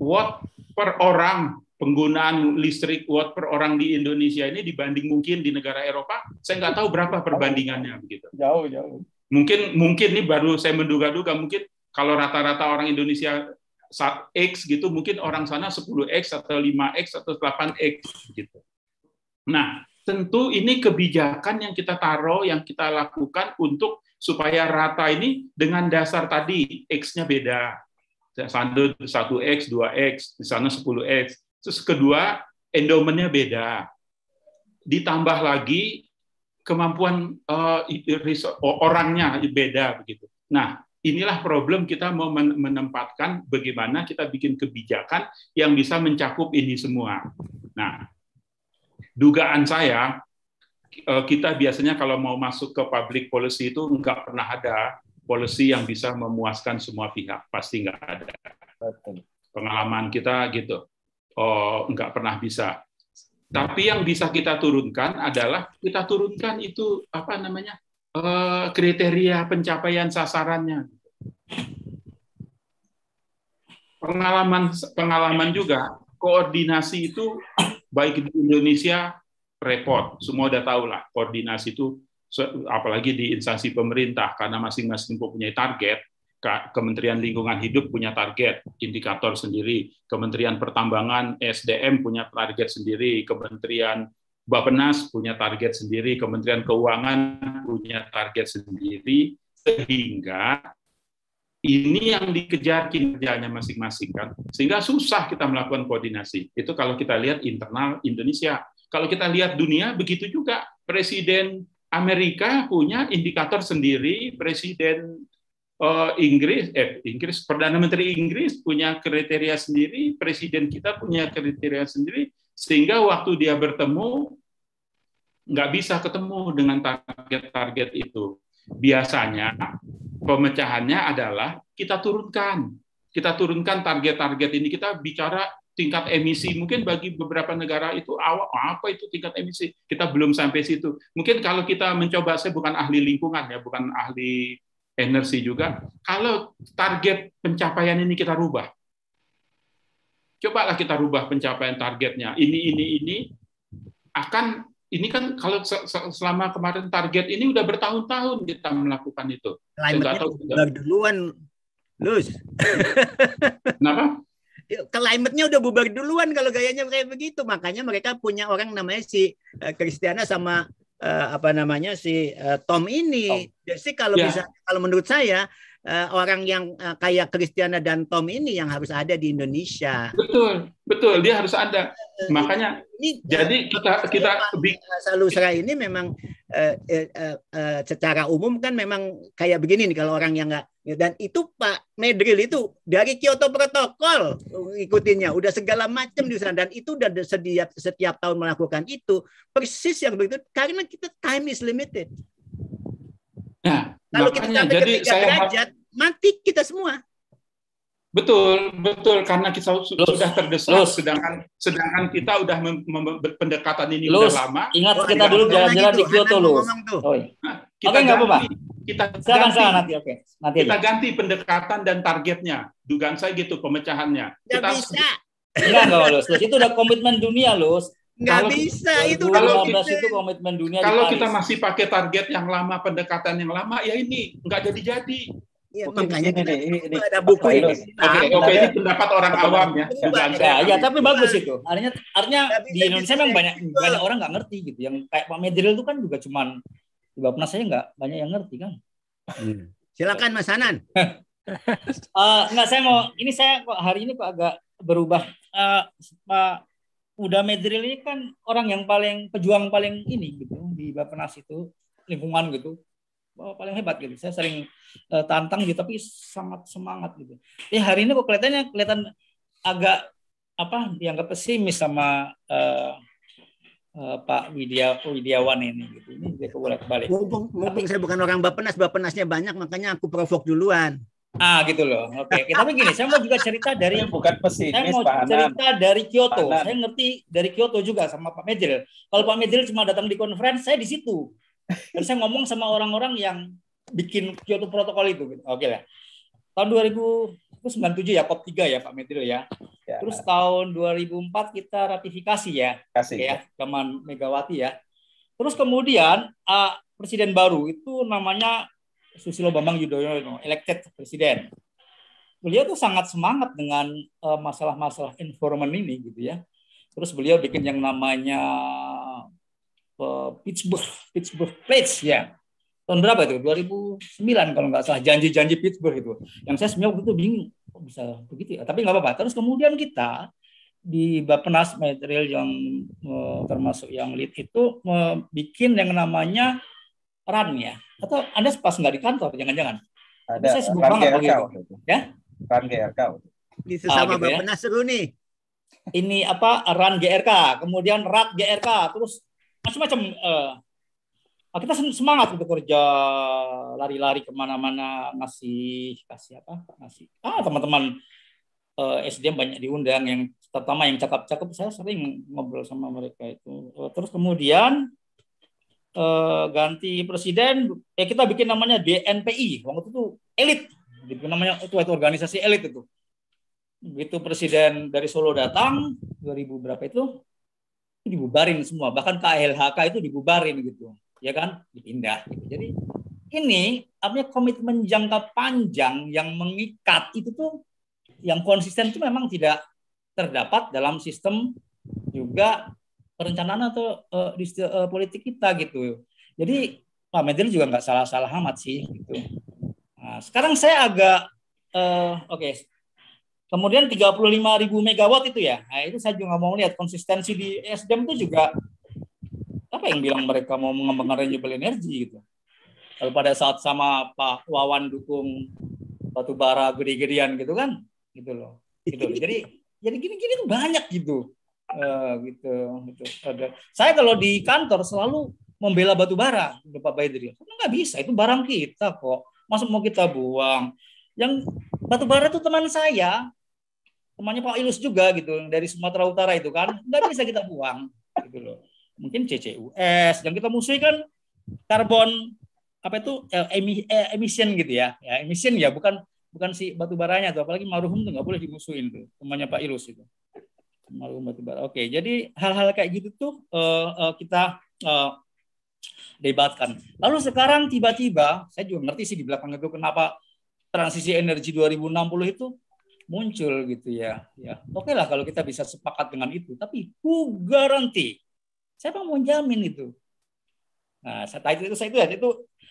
Speaker 7: Watt per orang penggunaan listrik watt per orang di Indonesia ini dibanding mungkin di negara Eropa, saya nggak tahu berapa perbandingannya begitu.
Speaker 8: Jauh jauh.
Speaker 7: Mungkin mungkin ini baru saya menduga-duga mungkin kalau rata-rata orang Indonesia x gitu mungkin orang sana 10x atau 5x atau 8x gitu. Nah, tentu ini kebijakan yang kita taruh yang kita lakukan untuk supaya rata ini dengan dasar tadi x-nya beda. Satu satu x dua x di sana 10x. Terus kedua, endomennya beda. Ditambah lagi kemampuan uh, orangnya beda begitu. Nah, inilah problem kita mau menempatkan bagaimana kita bikin kebijakan yang bisa mencakup ini semua. Nah, dugaan saya Eh, kita biasanya kalau mau masuk ke public policy itu nggak pernah ada policy yang bisa memuaskan semua pihak, pasti nggak ada. Pengalaman kita gitu, oh, nggak pernah bisa. Tapi yang bisa kita turunkan adalah kita turunkan itu apa namanya eh, kriteria pencapaian sasarannya. Pengalaman pengalaman juga koordinasi itu baik di Indonesia repot. Semua udah tahu lah koordinasi itu apalagi di instansi pemerintah karena masing-masing punya target. Kementerian Lingkungan Hidup punya target indikator sendiri, Kementerian Pertambangan SDM punya target sendiri, Kementerian Bapenas punya target sendiri, Kementerian Keuangan punya target sendiri, sehingga ini yang dikejar kinerjanya masing-masing kan sehingga susah kita melakukan koordinasi itu kalau kita lihat internal Indonesia kalau kita lihat dunia, begitu juga. Presiden Amerika punya indikator sendiri, Presiden uh, Inggris, eh Inggris, Perdana Menteri Inggris punya kriteria sendiri, Presiden kita punya kriteria sendiri, sehingga waktu dia bertemu, nggak bisa ketemu dengan target-target itu. Biasanya pemecahannya adalah kita turunkan, kita turunkan target-target ini, kita bicara tingkat emisi. Mungkin bagi beberapa negara itu awal apa itu tingkat emisi? Kita belum sampai situ. Mungkin kalau kita mencoba saya bukan ahli lingkungan ya, bukan ahli energi juga. Kalau target pencapaian ini kita rubah. Cobalah kita rubah pencapaian targetnya. Ini ini ini akan ini kan kalau selama kemarin target ini udah bertahun-tahun kita melakukan itu. Climate tahu duluan, Luz. Kenapa? klimatnya udah bubar
Speaker 5: duluan kalau gayanya kayak begitu. Makanya mereka punya orang namanya si Kristiana eh, Christiana sama uh, apa namanya si uh, Tom ini. Tom. Jadi kalau yeah. bisa kalau menurut saya uh, orang yang uh, kayak Kristiana dan Tom ini yang harus ada di Indonesia. Betul,
Speaker 7: betul, dia harus ada. Makanya ini, jadi kita kita
Speaker 5: Salusra ini memang uh, uh, uh, uh, secara umum kan memang kayak begini nih kalau orang yang nggak Ya, dan itu Pak Medril itu dari Kyoto Protokol ikutinnya udah segala macam di sana dan itu udah setiap setiap tahun melakukan itu persis yang begitu karena kita time is limited. Nah, kalau kita sampai jadi ke 3 saya derajat mati kita semua.
Speaker 7: Betul, betul karena kita Lus. sudah terdesak Lus. sedangkan sedangkan kita udah mem, pendekatan ini Lus. udah lama. Ingat oh, kita dulu jalan-jalan di Kyoto loh. Oh, iya. Kita okay, ganti, apa, kita ganti, nanti, okay. nanti kita ganti pendekatan dan targetnya. Dugaan saya gitu pemecahannya. Nggak kita bisa. Enggak, enggak, Lus. Itu udah komitmen dunia, loh. Nggak kalau, bisa itu kalau kita, itu komitmen dunia kalau kita masih pakai target yang lama pendekatan yang lama ya ini nggak jadi jadi Iya, Oke, makanya ini, ini, ini, ada buku ini. Oke, oke okay, ini pendapat orang awam ya. Ya, ya, tapi bagus itu.
Speaker 6: Artinya artinya di Indonesia memang banyak banyak orang nggak ngerti gitu. Yang kayak Pak Medril itu kan juga cuman di bapak saya nggak banyak yang ngerti kan. Hmm. Silakan Mas Hanan. uh, nggak saya mau ini saya kok hari ini kok agak berubah. Uh, Pak Uda Medril ini kan orang yang paling pejuang paling ini gitu di Bapenas itu lingkungan gitu oh, paling hebat gitu. Saya sering uh, tantang gitu tapi sangat semangat gitu. Ya hari ini kok kelihatannya kelihatan agak apa dianggap pesimis sama uh, Eh, Pak Widya Widyawan ini gitu. Ini dia kebalik balik.
Speaker 5: Mumpung, mumpung saya bukan orang Bapenas, Bapenasnya banyak makanya aku provok duluan.
Speaker 6: Ah gitu loh. Oke, okay. tapi gini, saya mau juga cerita dari yang bukan pesimis Saya mau Pak cerita Anam. dari Kyoto. Pak saya ngerti dari Kyoto juga sama Pak Medril. Kalau Pak Medril cuma datang di konferensi saya di situ. Dan saya ngomong sama orang-orang yang bikin Kyoto protokol itu. Oke okay lah. Tahun 2097 ya COP3 ya Pak Medril ya. Ya. Terus tahun 2004 kita ratifikasi ya, Kasih, ya, ya, zaman Megawati ya. Terus kemudian uh, presiden baru itu namanya Susilo Bambang Yudhoyono, elected presiden. Beliau tuh sangat semangat dengan e, masalah-masalah uh, informan ini gitu ya. Terus beliau bikin yang namanya uh, Pittsburgh Pittsburgh Pledge ya. Tahun berapa itu? 2009 kalau nggak salah janji-janji Pittsburgh itu. Yang saya sebenarnya waktu itu bingung kok bisa begitu ya tapi nggak apa-apa terus kemudian kita di Bappenas material yang eh, termasuk yang lead itu membuat eh, bikin yang namanya run ya atau anda pas nggak di kantor jangan-jangan ada saya run banget gitu.
Speaker 8: ya run GRK
Speaker 6: ini sesama ah, gitu Bappenas ya. seru nih ini apa run GRK kemudian rat GRK terus macam-macam eh, Oh, kita semangat untuk kerja lari-lari kemana-mana ngasih kasih apa ngasih ah teman-teman eh, SDM banyak diundang yang terutama yang cakep-cakep saya sering ngobrol sama mereka itu eh, terus kemudian eh, ganti presiden ya kita bikin namanya DNPI waktu itu elit itu namanya itu, itu organisasi elit itu begitu presiden dari Solo datang 2000 berapa itu, itu dibubarin semua bahkan KLHK itu dibubarin gitu ya kan dipindah gitu. jadi ini artinya komitmen jangka panjang yang mengikat itu tuh yang konsisten itu memang tidak terdapat dalam sistem juga perencanaan atau uh, di, uh, politik kita gitu jadi Pak Medir juga nggak salah-salah amat sih gitu nah, sekarang saya agak uh, oke okay. kemudian 35.000 megawatt itu ya nah, itu saya juga mau lihat konsistensi di SDM itu juga siapa yang bilang mereka mau mengembangkan renewable energy gitu? Kalau pada saat sama Pak Wawan dukung batu bara gede-gedean gitu kan, gitu loh, gitu. Loh. Jadi jadi gini-gini tuh banyak gitu, uh, gitu, gitu. Ada. Saya kalau di kantor selalu membela batu bara, gitu, Pak Baidri. Karena nggak bisa, itu barang kita kok. Masuk mau kita buang? Yang batu bara itu teman saya, temannya Pak Ilus juga gitu, dari Sumatera Utara itu kan, nggak bisa kita buang, gitu loh mungkin CCUS yang kita musuhi kan karbon apa itu eh, eh, emission gitu ya. ya emission ya bukan bukan si batu baranya tuh apalagi marhum tuh nggak boleh dimusuhin tuh temannya Pak Ilus itu marhum batu bara oke jadi hal-hal kayak gitu tuh uh, uh, kita uh, debatkan lalu sekarang tiba-tiba saya juga ngerti sih di belakang itu kenapa transisi energi 2060 itu muncul gitu ya ya oke okay lah kalau kita bisa sepakat dengan itu tapi ku garanti Siapa mau jamin itu? Nah, saya itu saya itu ya itu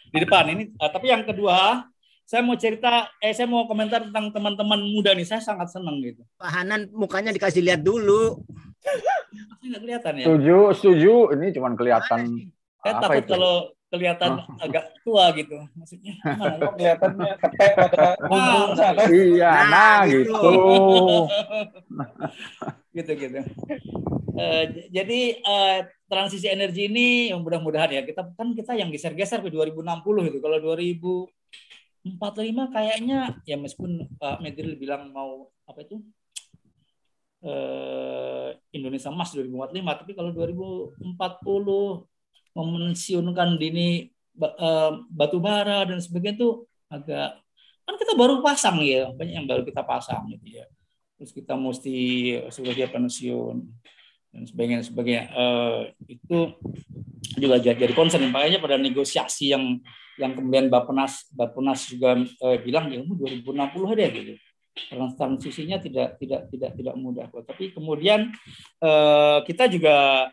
Speaker 6: di depan ini. Eh, tapi yang kedua, saya mau cerita, eh saya mau komentar tentang teman-teman muda nih. Saya sangat senang gitu. Pak Hanan mukanya dikasih lihat dulu. Masih nggak kelihatan ya? Setuju,
Speaker 14: setuju. Ini cuma kelihatan. Saya apa takut kalau
Speaker 6: kelihatan oh. agak tua gitu maksudnya nah, kelihatan
Speaker 10: oh, kelihatannya ketek pada nah, oh, iya nah, nah, gitu
Speaker 6: gitu gitu uh, jadi uh, transisi energi ini mudah-mudahan ya kita kan kita yang geser-geser ke 2060 itu kalau 2045 kayaknya ya meskipun Pak Medril bilang mau apa itu eh, Indonesia Emas 2045 tapi kalau 2040 memensiunkan dini eh, batu bara dan sebagainya itu agak kan kita baru pasang ya banyak yang baru kita pasang gitu ya terus kita mesti sudah dia pensiun dan sebagainya sebagainya uh, itu juga jadi, jadi concern makanya pada negosiasi yang yang kemudian Bapenas Bapenas juga uh, bilang ya 2060 ada gitu transisinya tidak tidak tidak tidak mudah tapi kemudian uh, kita juga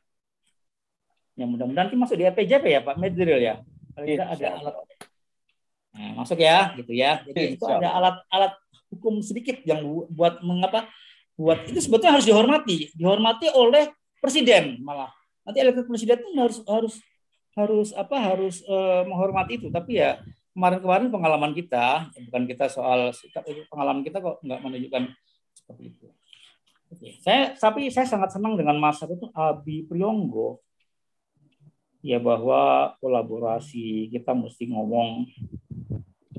Speaker 6: Ya mudah-mudahan sih masuk di LPJP ya Pak Medril ya. Kalau kita ada alat nah, masuk ya gitu ya. Jadi itu ada alat-alat hukum sedikit yang buat mengapa buat itu sebetulnya harus dihormati, dihormati oleh presiden malah. Nanti eleksi presiden itu harus harus harus apa harus eh, menghormati itu tapi ya kemarin-kemarin pengalaman kita bukan kita soal pengalaman kita kok nggak menunjukkan seperti itu. Oke. Saya tapi saya sangat senang dengan masa itu Abi Priyonggo ya bahwa kolaborasi kita mesti ngomong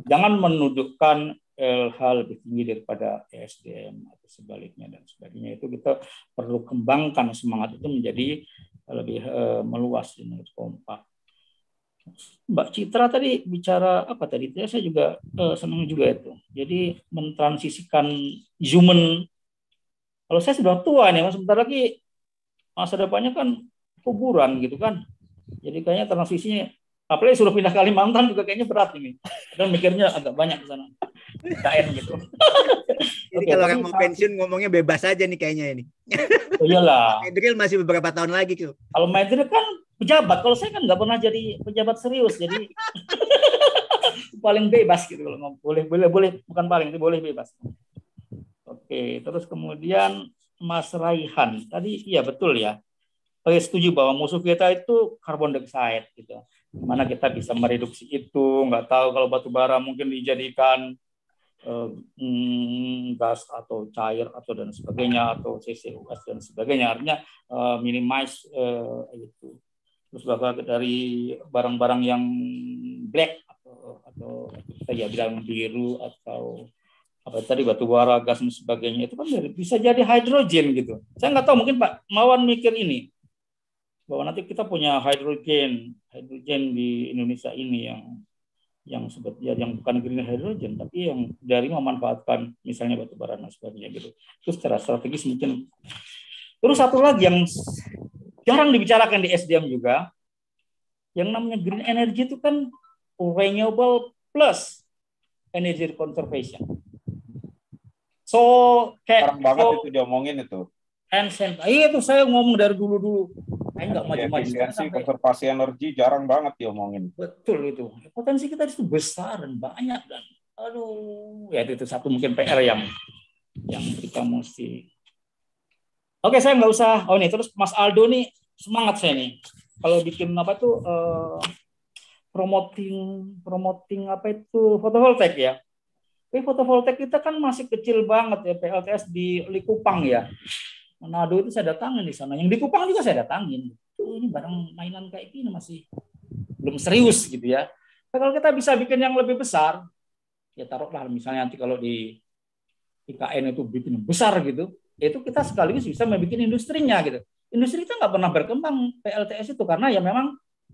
Speaker 6: jangan menunjukkan LH eh, lebih tinggi daripada e SDM atau sebaliknya dan sebagainya itu kita perlu kembangkan semangat itu menjadi lebih eh, meluas dan lebih kompak. Mbak Citra tadi bicara apa tadi? Saya juga eh, senang juga itu. Jadi mentransisikan human. Kalau saya sudah tua nih, mas sebentar lagi masa depannya kan kuburan gitu kan. Jadi kayaknya transisinya apalagi suruh pindah Kalimantan juga kayaknya berat ini. Dan mikirnya agak banyak ke sana. KN gitu. Jadi okay, kalau orang mau pensiun ngomongnya bebas aja nih kayaknya ini.
Speaker 5: Oh iyalah.
Speaker 6: Madril masih beberapa tahun lagi tuh. Kalau Madril kan pejabat, kalau saya kan nggak pernah jadi pejabat serius, jadi paling bebas gitu kalau boleh boleh boleh bukan paling itu boleh bebas. Oke, terus kemudian Mas Raihan tadi iya betul ya Oke, setuju bahwa musuh kita itu karbon dioxide gitu mana kita bisa mereduksi itu nggak tahu kalau batu bara mungkin dijadikan eh, mm, gas atau cair atau dan sebagainya atau CCUS dan sebagainya artinya uh, minimize uh, itu terus bahkan dari barang-barang yang black atau atau saya bilang biru atau apa tadi batu bara gas dan sebagainya itu kan bisa jadi hidrogen gitu saya nggak tahu mungkin Pak Mawan mikir ini bahwa nanti kita punya hidrogen hidrogen di Indonesia ini yang yang sebetulnya yang bukan green hydrogen tapi yang dari memanfaatkan misalnya batu bara dan sebagainya gitu itu secara strategis mungkin terus satu lagi yang jarang dibicarakan di SDM juga yang namanya green energy itu kan renewable plus energy conservation
Speaker 2: so kayak banget so, itu diomongin itu and iya itu saya ngomong dari dulu dulu Makanya nggak iya, maju-maju. Efisiensi konservasi energi jarang banget diomongin. Betul itu.
Speaker 6: Potensi kita itu besar dan banyak dan aduh ya itu, satu mungkin PR yang yang kita mesti. Oke saya nggak usah. Oh nih terus Mas Aldo nih semangat saya nih. Kalau bikin apa tuh eh, promoting promoting apa itu fotovoltaik ya. Tapi fotovoltaik kita kan masih kecil banget ya PLTS di Likupang ya. Manado itu saya datangin di sana. Yang di Kupang juga saya datangin. Oh, ini barang mainan kayak gini masih belum serius gitu ya. Nah, kalau kita bisa bikin yang lebih besar, ya taruhlah misalnya nanti kalau di IKN itu bikin yang besar gitu, itu kita sekaligus bisa membuat industrinya gitu. Industri kita nggak pernah berkembang PLTS itu karena ya memang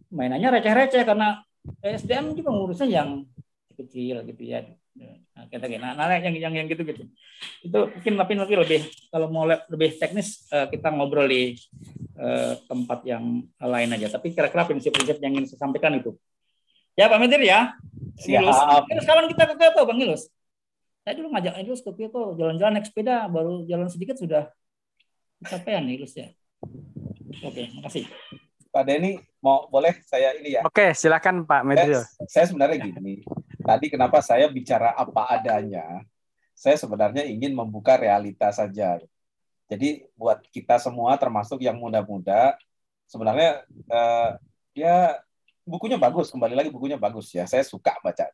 Speaker 6: mainannya receh-receh karena SDM juga ngurusnya yang kecil gitu ya. Nah, kita nah, nah, nah yang yang yang gitu-gitu. Itu mungkin tapi nanti lebih kalau mau lebih teknis eh, kita ngobrol di eh, tempat yang lain aja. Tapi kira-kira prinsip-prinsip yang ingin saya sampaikan itu. Ya Pak Menteri ya. Siap. Terus sekarang kita ke Kyoto Bang Ilus? Saya dulu ngajak Ilus ke Kyoto, jalan-jalan naik sepeda, baru jalan sedikit sudah kecapean
Speaker 2: Ilus ya. Oke, makasih. Pak Denny, mau boleh saya ini ya? Oke, silakan Pak Menteri. Eh, saya, saya sebenarnya gini, tadi kenapa saya bicara apa adanya, saya sebenarnya ingin membuka realita saja. Jadi buat kita semua termasuk yang muda-muda, sebenarnya eh, ya bukunya bagus, kembali lagi bukunya bagus ya, saya suka baca.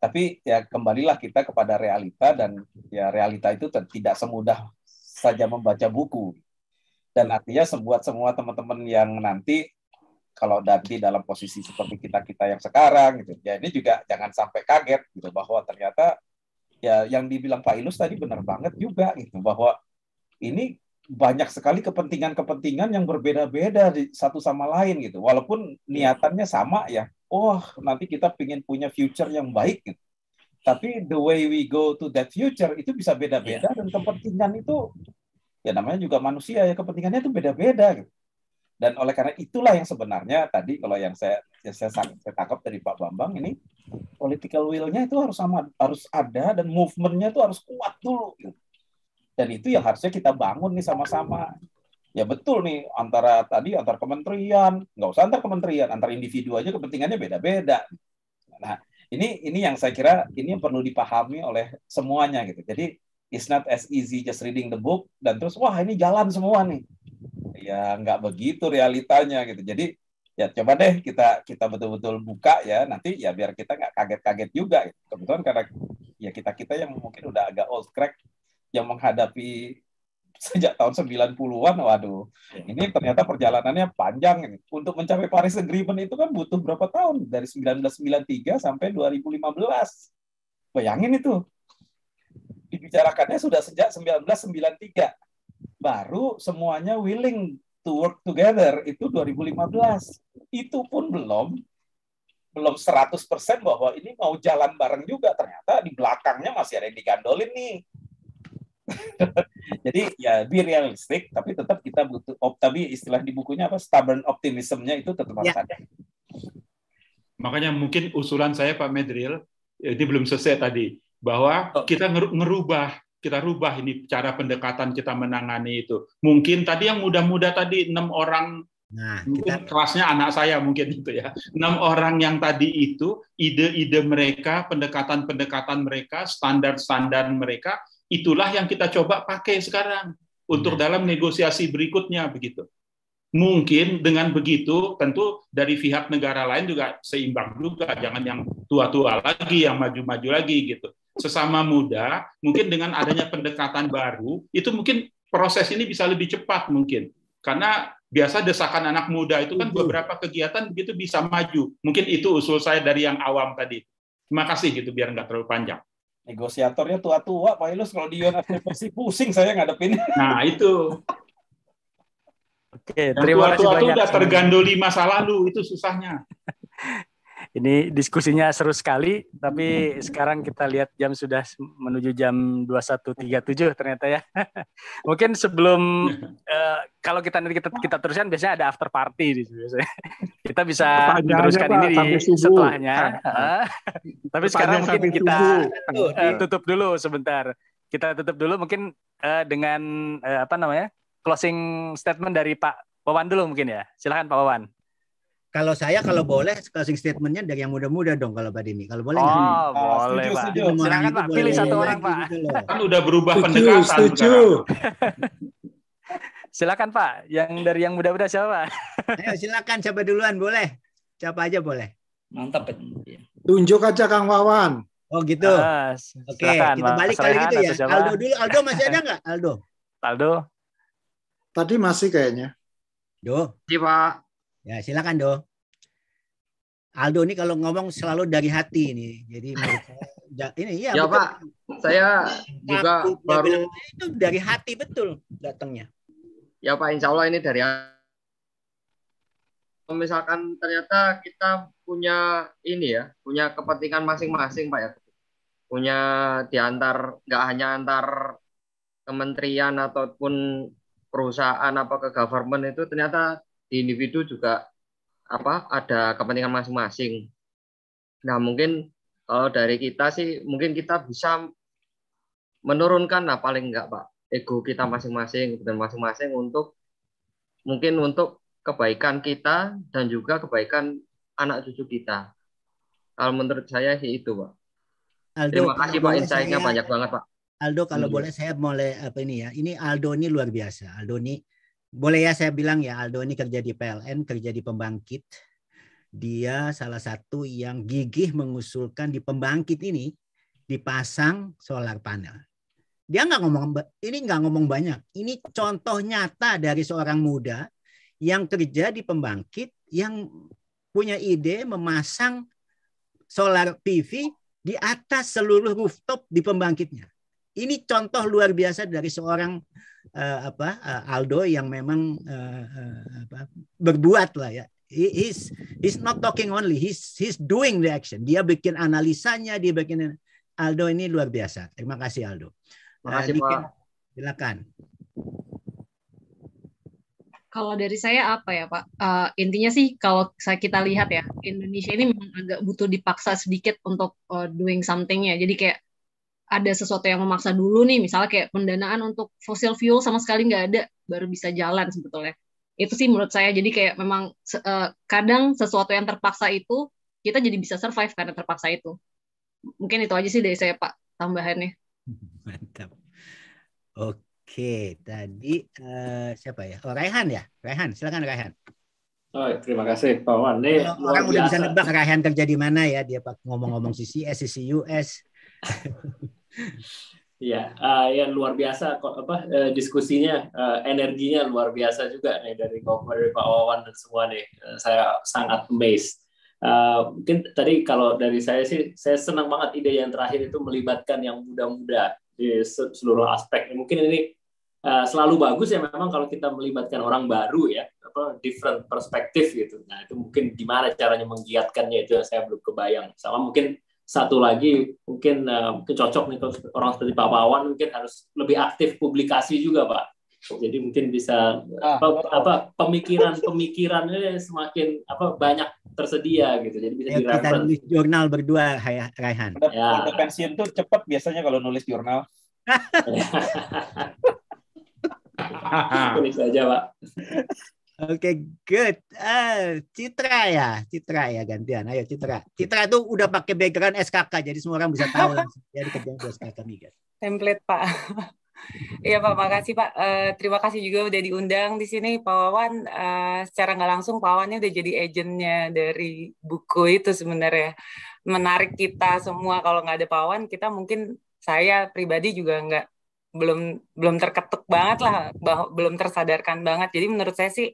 Speaker 2: Tapi ya kembalilah kita kepada realita dan ya realita itu tidak semudah saja membaca buku. Dan artinya buat semua teman-teman yang nanti kalau nanti dalam posisi seperti kita kita yang sekarang gitu ya ini juga jangan sampai kaget gitu bahwa ternyata ya yang dibilang Pak Ilus tadi benar banget juga gitu bahwa ini banyak sekali kepentingan-kepentingan yang berbeda-beda di satu sama lain gitu walaupun niatannya sama ya oh nanti kita ingin punya future yang baik gitu tapi the way we go to that future itu bisa beda-beda iya. dan kepentingan itu ya namanya juga manusia ya kepentingannya itu beda-beda gitu. Dan oleh karena itulah yang sebenarnya tadi kalau yang saya yang saya, saya tangkap dari Pak Bambang ini political will-nya itu harus sama harus ada dan movement-nya itu harus kuat dulu. Gitu. Dan itu yang harusnya kita bangun nih sama-sama. Ya betul nih antara tadi antar kementerian, nggak usah antar kementerian, antar individu aja kepentingannya beda-beda. Nah, ini ini yang saya kira ini yang perlu dipahami oleh semuanya gitu. Jadi it's not as easy just reading the book dan terus wah ini jalan semua nih ya nggak begitu realitanya gitu. Jadi ya coba deh kita kita betul-betul buka ya nanti ya biar kita nggak kaget-kaget juga gitu. kebetulan karena ya kita kita yang mungkin udah agak old crack yang menghadapi sejak tahun 90-an waduh iya. ini ternyata perjalanannya panjang ini. untuk mencapai Paris Agreement itu kan butuh berapa tahun dari 1993 sampai 2015 bayangin itu dibicarakannya sudah sejak 1993 baru semuanya willing to work together itu 2015. Itu pun belum belum 100% bahwa ini mau jalan bareng juga. Ternyata di belakangnya masih ada yang digandolin nih. Jadi ya be realistic, tapi tetap kita butuh. Op, tapi istilah di bukunya apa? Stubborn optimismnya itu tetap ya. ada.
Speaker 7: Makanya mungkin usulan saya Pak Medril, eh, ini belum selesai tadi, bahwa oh. kita ngerubah kita rubah ini cara pendekatan kita menangani itu. Mungkin tadi yang muda-muda tadi enam orang Nah, mungkin kelasnya anak saya mungkin itu ya. Enam orang yang tadi itu ide-ide mereka, pendekatan-pendekatan mereka, standar-standar mereka, itulah yang kita coba pakai sekarang untuk dalam negosiasi berikutnya begitu. Mungkin dengan begitu tentu dari pihak negara lain juga seimbang juga, jangan yang tua-tua lagi, yang maju-maju lagi gitu sesama muda, mungkin dengan adanya pendekatan baru, itu mungkin proses ini bisa lebih cepat mungkin. Karena biasa desakan anak muda itu kan beberapa kegiatan begitu bisa maju. Mungkin itu usul saya dari yang awam tadi. Terima kasih gitu biar nggak terlalu panjang.
Speaker 2: Negosiatornya tua-tua, Pak Ilus. Kalau di pusing saya ngadepin. Nah, itu.
Speaker 3: Oke, terima kasih tua -tua tua itu udah tergandoli masa
Speaker 7: lalu, itu susahnya.
Speaker 3: Ini diskusinya seru sekali, tapi sekarang kita lihat jam sudah menuju jam 21.37 ternyata ya. Mungkin sebelum uh, kalau kita nanti kita, kita teruskan biasanya ada after party di biasanya. Kita bisa Tepanya meneruskan ini Pak, di, setelahnya. tapi sekarang sekarang mungkin kita uh, tutup dulu sebentar. Kita tutup dulu mungkin eh, dengan apa namanya? closing statement dari Pak Wawan dulu mungkin ya. Silahkan Pak Wawan
Speaker 5: kalau saya kalau boleh closing statementnya dari yang muda-muda dong kalau Pak Dini. Kalau boleh Oh, kan? boleh setuju, Pak. Setuju. Silakan Pak, pilih satu orang Pak. Gitu kan
Speaker 3: udah
Speaker 2: berubah setuju, pendekatan setuju.
Speaker 5: silakan Pak, yang dari yang muda-muda siapa? Ayo silakan coba duluan boleh. Siapa aja boleh.
Speaker 6: Mantap.
Speaker 1: Tunjuk aja Kang Wawan. Oh gitu. Ah,
Speaker 5: Oke, okay, kita
Speaker 1: balik kali gitu ya. Aldo dulu,
Speaker 8: Aldo masih ada nggak?
Speaker 6: Aldo. Aldo.
Speaker 1: Tadi masih
Speaker 5: kayaknya. Do.
Speaker 8: Iya Pak.
Speaker 5: Ya, silakan Do. Aldo ini kalau ngomong selalu dari hati ini. Jadi saya ini iya ya, Pak.
Speaker 8: Saya juga baru itu dari hati betul datangnya. Ya Pak, insya Allah ini dari misalkan ternyata kita punya ini ya, punya kepentingan masing-masing Pak ya. Punya diantar nggak hanya antar kementerian ataupun perusahaan apa ke government itu ternyata di individu juga apa ada kepentingan masing-masing. Nah mungkin kalau eh, dari kita sih mungkin kita bisa menurunkan lah paling enggak pak ego kita masing-masing dan masing-masing untuk mungkin untuk kebaikan kita dan juga kebaikan anak cucu kita. Kalau menurut saya sih itu pak. Aldo, Terima kasih Pak insightnya banyak banget Pak.
Speaker 5: Aldo kalau hmm. boleh saya mulai apa ini ya. Ini Aldo ini luar biasa. Aldo ini boleh ya saya bilang ya Aldo ini kerja di PLN, kerja di pembangkit. Dia salah satu yang gigih mengusulkan di pembangkit ini dipasang solar panel. Dia nggak ngomong ini nggak ngomong banyak. Ini contoh nyata dari seorang muda yang kerja di pembangkit yang punya ide memasang solar PV di atas seluruh rooftop di pembangkitnya. Ini contoh luar biasa dari seorang uh, apa uh, Aldo yang memang uh, uh, apa, berbuat lah ya he is he's not talking only he's he's doing the action dia bikin analisanya dia bikin Aldo ini luar biasa terima kasih Aldo terima kasih uh, Pak silakan
Speaker 13: kalau dari saya apa ya Pak? Uh, intinya sih kalau saya kita lihat ya Indonesia ini memang agak butuh dipaksa sedikit untuk uh, doing something ya. Jadi kayak ada sesuatu yang memaksa dulu nih, misalnya kayak pendanaan untuk fosil fuel sama sekali nggak ada, baru bisa jalan sebetulnya. Itu sih menurut saya, jadi kayak memang uh, kadang sesuatu yang terpaksa itu, kita jadi bisa survive karena terpaksa itu. Mungkin itu aja sih dari saya Pak, tambahannya.
Speaker 5: Mantap. Oke, tadi uh, siapa ya? Oh, Raihan ya? Raihan, silakan Raihan. Oh, terima kasih Pak Wan. Orang orang udah bisa nebak Raihan kerja di mana ya? Dia ngomong-ngomong CCS, CCUS,
Speaker 4: Iya, uh, ya luar biasa kok apa uh, diskusinya, uh, energinya luar biasa juga nih dari dari Pak Wawan dan semua nih. Uh, saya sangat amazed. Uh, mungkin tadi kalau dari saya sih, saya senang banget ide yang terakhir itu melibatkan yang muda-muda di seluruh aspek. Mungkin ini uh, selalu bagus ya memang kalau kita melibatkan orang baru ya, apa different perspektif gitu. Nah itu mungkin gimana caranya menggiatkannya itu yang saya belum kebayang. Sama mungkin satu lagi mungkin uh, nih nih orang seperti Pak Pawan mungkin harus lebih aktif publikasi juga Pak. Jadi mungkin bisa ah. apa, apa pemikiran pemikirannya semakin apa banyak tersedia gitu. Jadi bisa
Speaker 2: ya, kita nulis
Speaker 5: jurnal berdua kayak Raihan.
Speaker 2: Ya. pensiun tuh cepat biasanya kalau nulis jurnal. Tulis aja Pak.
Speaker 5: Oke, okay, good. Uh, Citra ya, Citra ya gantian. Ayo Citra. Citra itu udah pakai background SKK, jadi semua orang bisa tahu langsung jadi kerjaan di SKK guys.
Speaker 11: Template Pak. Iya Pak, makasih Pak. Uh, terima kasih juga udah diundang di sini Pak Wawan. Uh, secara nggak langsung Pak Wawannya udah jadi agentnya dari buku itu sebenarnya. Menarik kita semua kalau nggak ada Pak Wawan, kita mungkin saya pribadi juga nggak belum belum terketuk banget lah, belum tersadarkan banget. Jadi menurut saya sih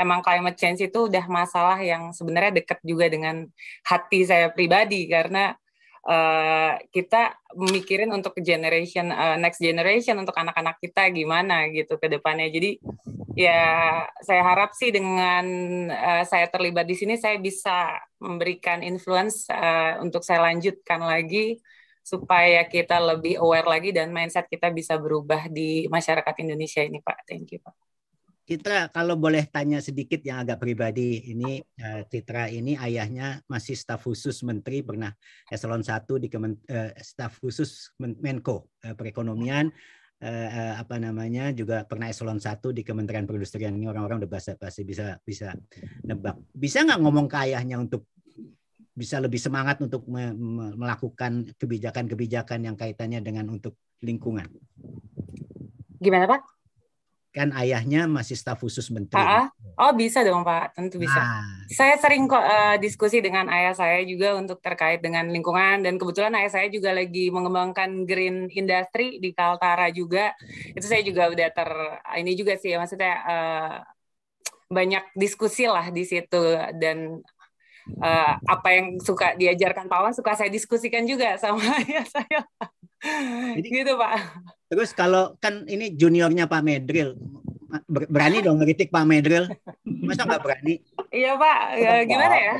Speaker 11: emang climate change itu udah masalah yang sebenarnya dekat juga dengan hati saya pribadi karena uh, kita mikirin untuk generation uh, next generation untuk anak-anak kita gimana gitu ke depannya. Jadi ya saya harap sih dengan uh, saya terlibat di sini saya bisa memberikan influence uh, untuk saya lanjutkan lagi supaya kita lebih aware lagi dan mindset kita bisa berubah di masyarakat Indonesia ini Pak. Thank you Pak.
Speaker 5: Citra, kalau boleh tanya sedikit yang agak pribadi, ini uh, Citra ini ayahnya masih staf khusus menteri, pernah eselon 1 di Kemen, eh, staf khusus Menko eh, perekonomian, apa namanya juga pernah eselon 1 di Kementerian Perindustrian. Ini orang-orang udah bahasa pasti bisa bisa nebak. Bisa nggak ngomong ke ayahnya untuk bisa lebih semangat untuk melakukan kebijakan-kebijakan yang kaitannya dengan untuk lingkungan? Gimana Pak? kan ayahnya masih staf khusus
Speaker 11: menteri. Ah, oh bisa dong Pak, tentu bisa. Nah. Saya sering kok uh, diskusi dengan ayah saya juga untuk terkait dengan lingkungan dan kebetulan ayah saya juga lagi mengembangkan green industry di Kaltara juga. Itu saya juga udah ter ini juga sih maksudnya uh, banyak diskusi lah di situ dan uh, apa yang suka diajarkan Pak Wan suka saya diskusikan juga sama ayah saya. Jadi, gitu Pak.
Speaker 5: Terus kalau kan ini juniornya Pak Medril, berani dong ngeritik Pak Medril? Masa nggak
Speaker 11: berani? Iya Pak, ya, gimana ya?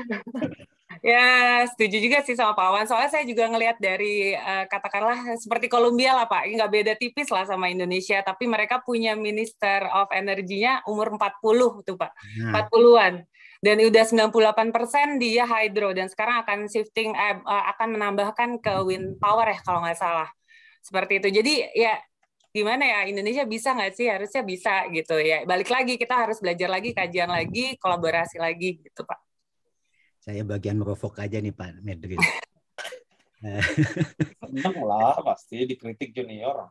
Speaker 11: ya setuju juga sih sama Pak Wan. Soalnya saya juga ngelihat dari eh, katakanlah seperti Kolombia lah Pak, nggak beda tipis lah sama Indonesia, tapi mereka punya Minister of Energinya umur 40 tuh Pak, nah. 40-an dan udah 98% persen dia hydro dan sekarang akan shifting eh, eh, akan menambahkan ke wind power ya kalau nggak salah seperti itu jadi ya gimana ya Indonesia bisa nggak sih harusnya bisa gitu ya balik lagi kita harus belajar lagi kajian lagi kolaborasi lagi gitu pak
Speaker 5: saya bagian merokok aja nih pak
Speaker 2: Medrin seneng lah pasti dikritik junior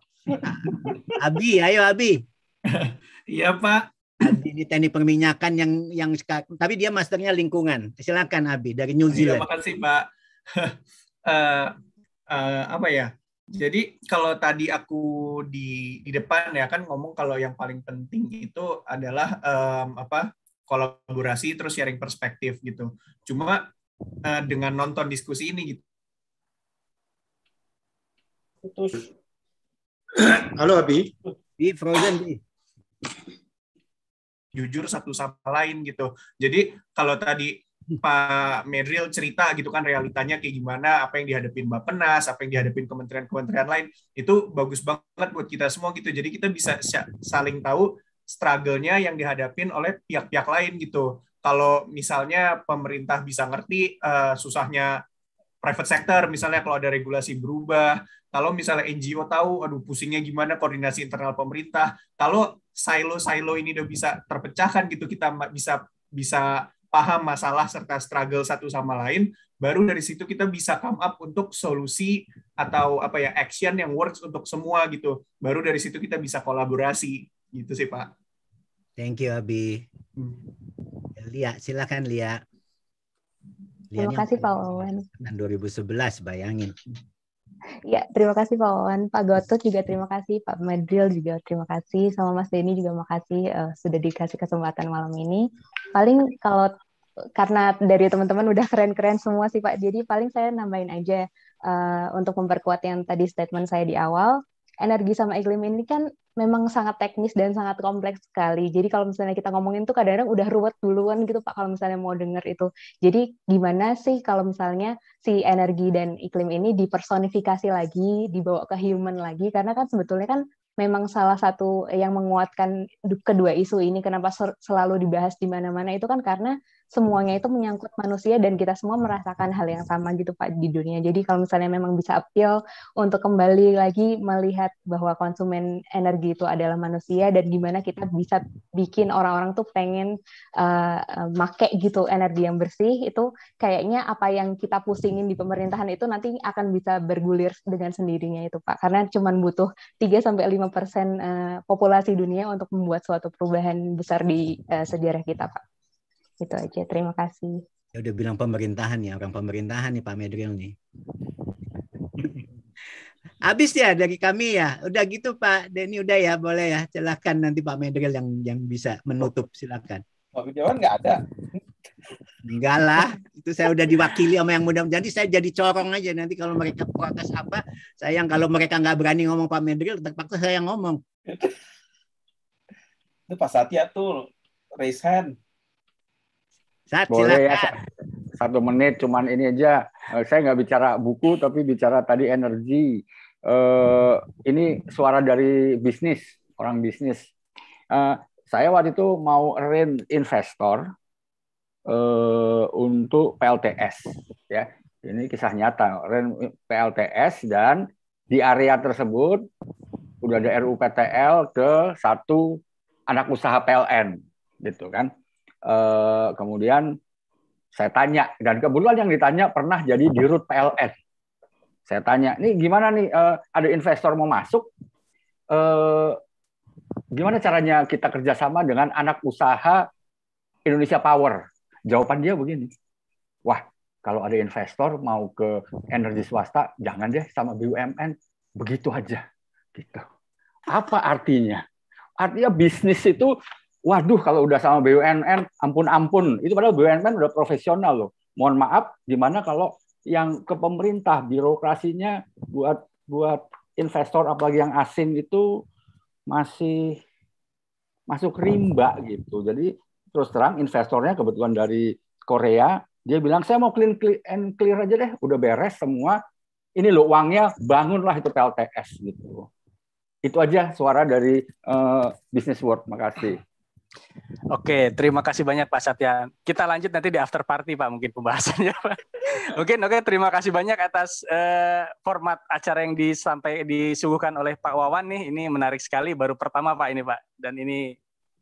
Speaker 5: Abi ayo Abi
Speaker 2: iya pak
Speaker 5: Abi ini teknik perminyakan yang yang tapi dia masternya lingkungan silakan Abi dari New iya, Zealand terima
Speaker 10: kasih pak uh, uh, apa ya jadi kalau tadi aku di di depan ya kan ngomong kalau yang paling penting itu adalah um, apa kolaborasi terus sharing perspektif gitu. Cuma uh, dengan nonton diskusi ini gitu. Putus. Halo Abi. Di frozen di. Jujur satu sama lain gitu. Jadi kalau tadi Pak Medril cerita gitu kan realitanya kayak gimana, apa yang dihadapin penas apa yang dihadapin kementerian-kementerian lain, itu bagus banget buat kita semua gitu. Jadi kita bisa saling tahu struggle-nya yang dihadapin oleh pihak-pihak lain gitu. Kalau misalnya pemerintah bisa ngerti uh, susahnya private sector, misalnya kalau ada regulasi berubah, kalau misalnya NGO tahu, aduh pusingnya gimana koordinasi internal pemerintah, kalau silo-silo ini udah bisa terpecahkan gitu, kita bisa bisa paham masalah serta struggle satu sama lain, baru dari situ kita bisa come up untuk solusi atau apa ya action yang works untuk semua gitu. Baru dari situ kita bisa kolaborasi gitu sih Pak.
Speaker 5: Thank you Abi. Hmm. Lia, silakan Lia. terima kasih Pak dan 2011 bayangin.
Speaker 9: Ya, terima kasih Pak Wawan. Pak Gotot juga terima kasih. Pak Madril juga terima kasih. Sama Mas Denny juga makasih uh, sudah dikasih kesempatan malam ini. Paling kalau karena dari teman-teman udah keren-keren semua sih Pak. Jadi paling saya nambahin aja uh, untuk memperkuat yang tadi statement saya di awal. Energi sama iklim ini kan memang sangat teknis dan sangat kompleks sekali. Jadi kalau misalnya kita ngomongin tuh kadang-kadang udah ruwet duluan gitu Pak kalau misalnya mau denger itu. Jadi gimana sih kalau misalnya si energi dan iklim ini dipersonifikasi lagi, dibawa ke human lagi karena kan sebetulnya kan memang salah satu yang menguatkan kedua isu ini kenapa selalu dibahas di mana-mana itu kan karena semuanya itu menyangkut manusia dan kita semua merasakan hal yang sama gitu Pak di dunia. Jadi kalau misalnya memang bisa appeal untuk kembali lagi melihat bahwa konsumen energi itu adalah manusia dan gimana kita bisa bikin orang-orang tuh pengen uh, make gitu energi yang bersih itu kayaknya apa yang kita pusingin di pemerintahan itu nanti akan bisa bergulir dengan sendirinya itu Pak. Karena cuma butuh 3 sampai 5% eh, populasi dunia untuk membuat suatu perubahan besar di uh, sejarah kita Pak. Itu aja. Terima kasih.
Speaker 5: Ya udah bilang pemerintahan ya, orang pemerintahan nih Pak Medril nih. Habis ya dari kami ya. Udah gitu Pak Denny udah ya boleh ya. Silakan nanti Pak Medril yang yang bisa menutup silakan.
Speaker 1: Pak Jawan nggak ada.
Speaker 5: Enggak lah, itu saya udah diwakili sama yang muda. Jadi saya jadi corong aja nanti kalau mereka protes apa, sayang kalau mereka nggak berani ngomong Pak
Speaker 2: Medril, terpaksa saya yang ngomong. Itu Pak Satya tuh raise hand. Sat, Boleh ya,
Speaker 14: satu menit cuman ini aja. Eh, saya nggak bicara buku, tapi bicara tadi energi. Uh, ini suara dari bisnis, orang bisnis. Uh, saya waktu itu mau rent investor uh, untuk PLTS. ya Ini kisah nyata, rent PLTS dan di area tersebut udah ada RUPTL ke satu anak usaha PLN gitu kan Uh, kemudian saya tanya dan kebetulan yang ditanya pernah jadi dirut PLN. Saya tanya, ini gimana nih uh, ada investor mau masuk? Uh, gimana caranya kita kerjasama dengan anak usaha Indonesia Power? Jawaban dia begini, wah kalau ada investor mau ke energi swasta jangan deh sama BUMN, begitu aja gitu. Apa artinya? Artinya bisnis itu waduh kalau udah sama BUMN ampun-ampun. Itu padahal BUMN udah profesional loh. Mohon maaf gimana kalau yang ke pemerintah birokrasinya buat buat investor apalagi yang asing itu masih masuk rimba gitu. Jadi terus terang investornya kebetulan dari Korea, dia bilang saya mau clean, clean and clear aja deh, udah beres semua. Ini loh uangnya bangunlah itu PLTS gitu. Itu aja suara dari uh, Business World. Makasih.
Speaker 3: Oke, terima kasih banyak Pak Satya. Kita lanjut nanti di after party Pak mungkin pembahasannya Pak. mungkin oke, terima kasih banyak atas eh, format acara yang disampai disuguhkan oleh Pak Wawan nih. Ini menarik sekali, baru pertama Pak ini Pak. Dan ini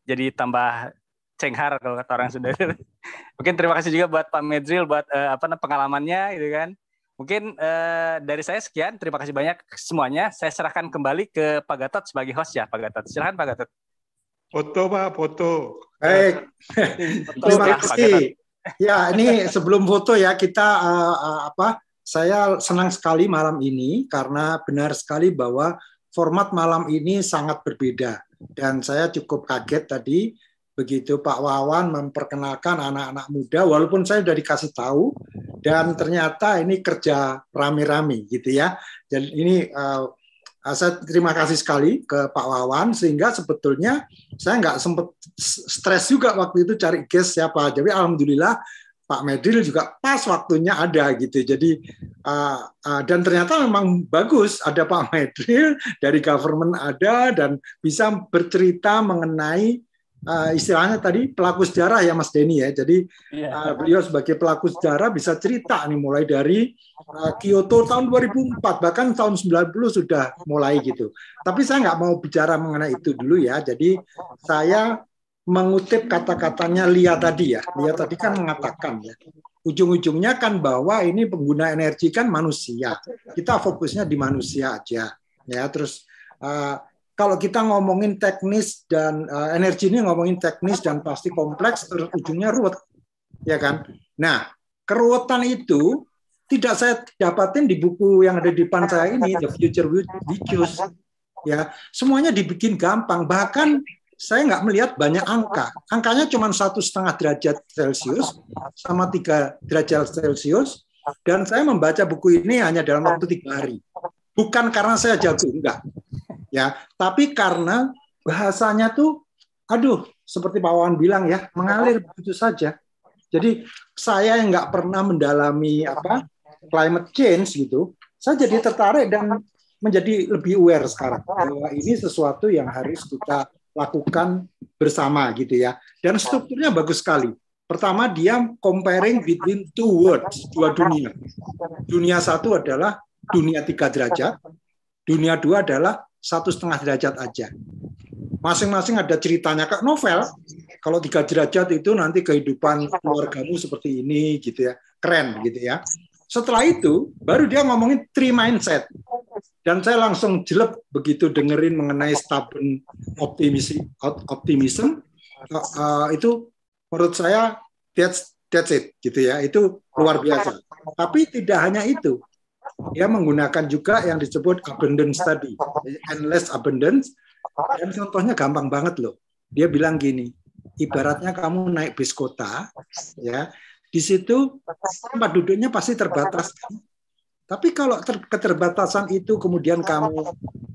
Speaker 3: jadi tambah cenghar kalau kata orang sudah. mungkin terima kasih juga buat Pak Medril buat eh, apa pengalamannya gitu kan. Mungkin eh, dari saya sekian. Terima kasih banyak semuanya. Saya serahkan kembali ke Pak Gatot sebagai host ya Pak Gatot. Silahkan Pak Gatot.
Speaker 12: Foto Pak, foto.
Speaker 1: Baik. Foto, Terima kasih. Ya, ini sebelum foto ya kita uh, uh, apa? Saya senang sekali malam ini karena benar sekali bahwa format malam ini sangat berbeda dan saya cukup kaget tadi begitu Pak Wawan memperkenalkan anak-anak muda walaupun saya sudah dikasih tahu dan ternyata ini kerja rame-rame gitu ya. Dan ini uh, Eh, saya terima kasih sekali ke Pak Wawan sehingga sebetulnya saya nggak sempat stres juga waktu itu cari guest siapa. Jadi alhamdulillah Pak Medil juga pas waktunya ada gitu. Jadi uh, uh, dan ternyata memang bagus ada Pak Medil dari government ada dan bisa bercerita mengenai uh, istilahnya tadi pelaku sejarah ya Mas Denny ya. Jadi uh, beliau sebagai pelaku sejarah bisa cerita nih mulai dari uh, Kyoto tahun 2004 bahkan tahun 90 sudah mulai gitu. Tapi saya nggak mau bicara mengenai itu dulu ya. Jadi saya mengutip kata-katanya Lia tadi ya. Lia tadi kan mengatakan ya ujung-ujungnya kan bahwa ini pengguna energi kan manusia. Kita fokusnya di manusia aja. Ya, terus uh, kalau kita ngomongin teknis dan uh, energi ini ngomongin teknis dan pasti kompleks terus ujungnya ruwet ya kan nah keruwetan itu tidak saya dapatin di buku yang ada di depan saya ini The Future Vicious ya semuanya dibikin gampang bahkan saya nggak melihat banyak angka angkanya cuma satu setengah derajat celcius sama tiga derajat celcius dan saya membaca buku ini hanya dalam waktu tiga hari Bukan karena saya jago, enggak. Ya, tapi karena bahasanya tuh aduh, seperti Pak Wawan bilang ya, mengalir begitu saja. Jadi saya yang nggak pernah mendalami apa climate change gitu, saya jadi tertarik dan menjadi lebih aware sekarang bahwa ini sesuatu yang harus kita lakukan bersama gitu ya. Dan strukturnya bagus sekali. Pertama dia comparing between two worlds, dua dunia. Dunia satu adalah dunia tiga derajat, dunia dua adalah satu setengah derajat aja. Masing-masing ada ceritanya kak novel. Kalau tiga derajat itu nanti kehidupan keluargamu seperti ini gitu ya, keren gitu ya. Setelah itu baru dia ngomongin three mindset. Dan saya langsung jelek begitu dengerin mengenai stubborn optimism, optimism uh, eh, uh, eh, itu menurut saya that's that's it gitu ya. Itu luar biasa. Tapi tidak hanya itu. Dia menggunakan juga yang disebut abundance tadi, endless abundance. Dan contohnya gampang banget loh. Dia bilang gini, ibaratnya kamu naik bis kota, ya di situ tempat duduknya pasti terbatas. Tapi kalau ter keterbatasan itu kemudian kamu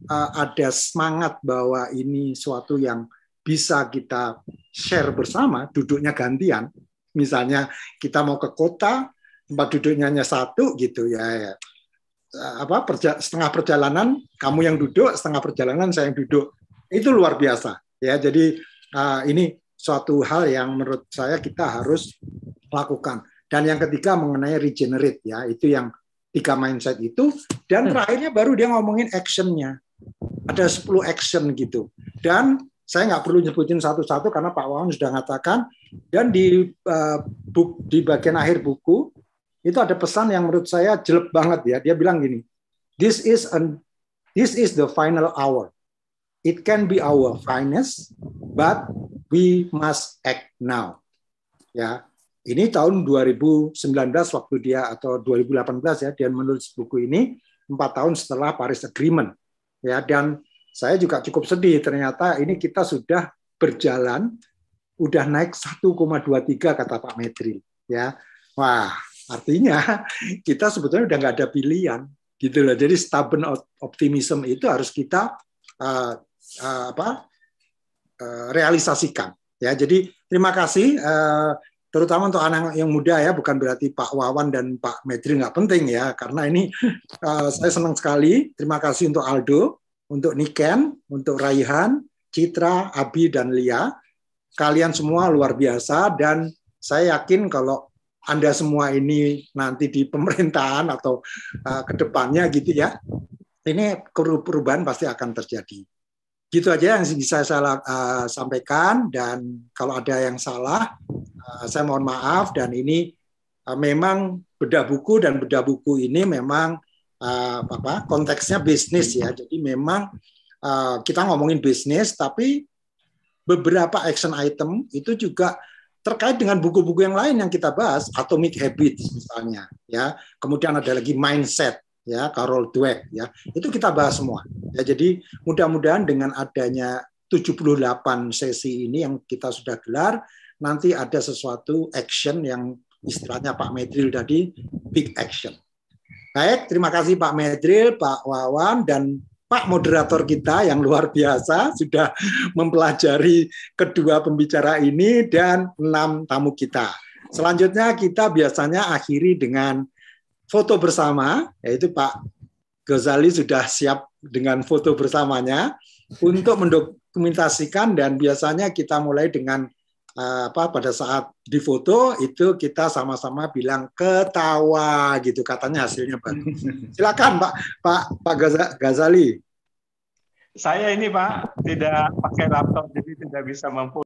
Speaker 1: uh, ada semangat bahwa ini suatu yang bisa kita share bersama, duduknya gantian. Misalnya kita mau ke kota, tempat duduknya hanya satu gitu ya, ya Eh, apa perja, setengah perjalanan kamu yang duduk, setengah perjalanan saya yang duduk. Itu luar biasa ya. Jadi uh, ini suatu hal yang menurut saya kita harus lakukan. Dan yang ketiga mengenai regenerate ya, itu yang tiga mindset itu. Dan hmm. terakhirnya baru dia ngomongin actionnya. Ada 10 action gitu. Dan saya nggak perlu nyebutin satu-satu karena Pak Wawan sudah mengatakan Dan di uh, buk, di bagian akhir buku itu ada pesan yang menurut saya jelek banget ya. Dia bilang gini, this is an this is the final hour. It can be our finest, but we must act now. Ya, ini tahun 2019 waktu dia atau 2018 ya dia menulis buku ini empat tahun setelah Paris Agreement ya dan saya juga cukup sedih ternyata ini kita sudah berjalan udah naik 1,23 kata Pak Metri ya wah Artinya kita sebetulnya udah nggak ada pilihan gitu loh. Jadi stubborn optimism itu harus kita uh, uh, apa uh, realisasikan ya. Jadi terima kasih uh, terutama untuk anak yang muda ya. Bukan berarti Pak Wawan dan Pak Medri nggak penting ya. Karena ini uh, saya senang sekali. Terima kasih untuk Aldo, untuk Niken, untuk Raihan, Citra, Abi dan Lia. Kalian semua luar biasa dan saya yakin kalau anda semua ini nanti di pemerintahan atau uh, ke depannya gitu ya. Ini perubahan pasti akan terjadi. Gitu aja yang bisa saya uh, sampaikan dan kalau ada yang salah uh, saya mohon maaf dan ini uh, memang bedah buku dan bedah buku ini memang uh, apa konteksnya bisnis ya. Jadi memang uh, kita ngomongin bisnis tapi beberapa action item itu juga terkait dengan buku-buku yang lain yang kita bahas Atomic Habits misalnya ya kemudian ada lagi mindset ya Carol Dweck ya itu kita bahas semua ya jadi mudah-mudahan dengan adanya 78 sesi ini yang kita sudah gelar nanti ada sesuatu action yang istilahnya Pak Medril tadi big action baik terima kasih Pak Medril Pak Wawan dan Pak moderator kita yang luar biasa sudah mempelajari kedua pembicara ini dan enam tamu kita. Selanjutnya kita biasanya akhiri dengan foto bersama, yaitu Pak Ghazali sudah siap dengan foto bersamanya untuk mendokumentasikan dan biasanya kita mulai dengan Eh, apa pada saat difoto itu kita sama-sama bilang ketawa gitu katanya hasilnya bagus. Silakan Pak Pak Pak Ghazali. Saya ini Pak tidak pakai laptop jadi tidak bisa mampu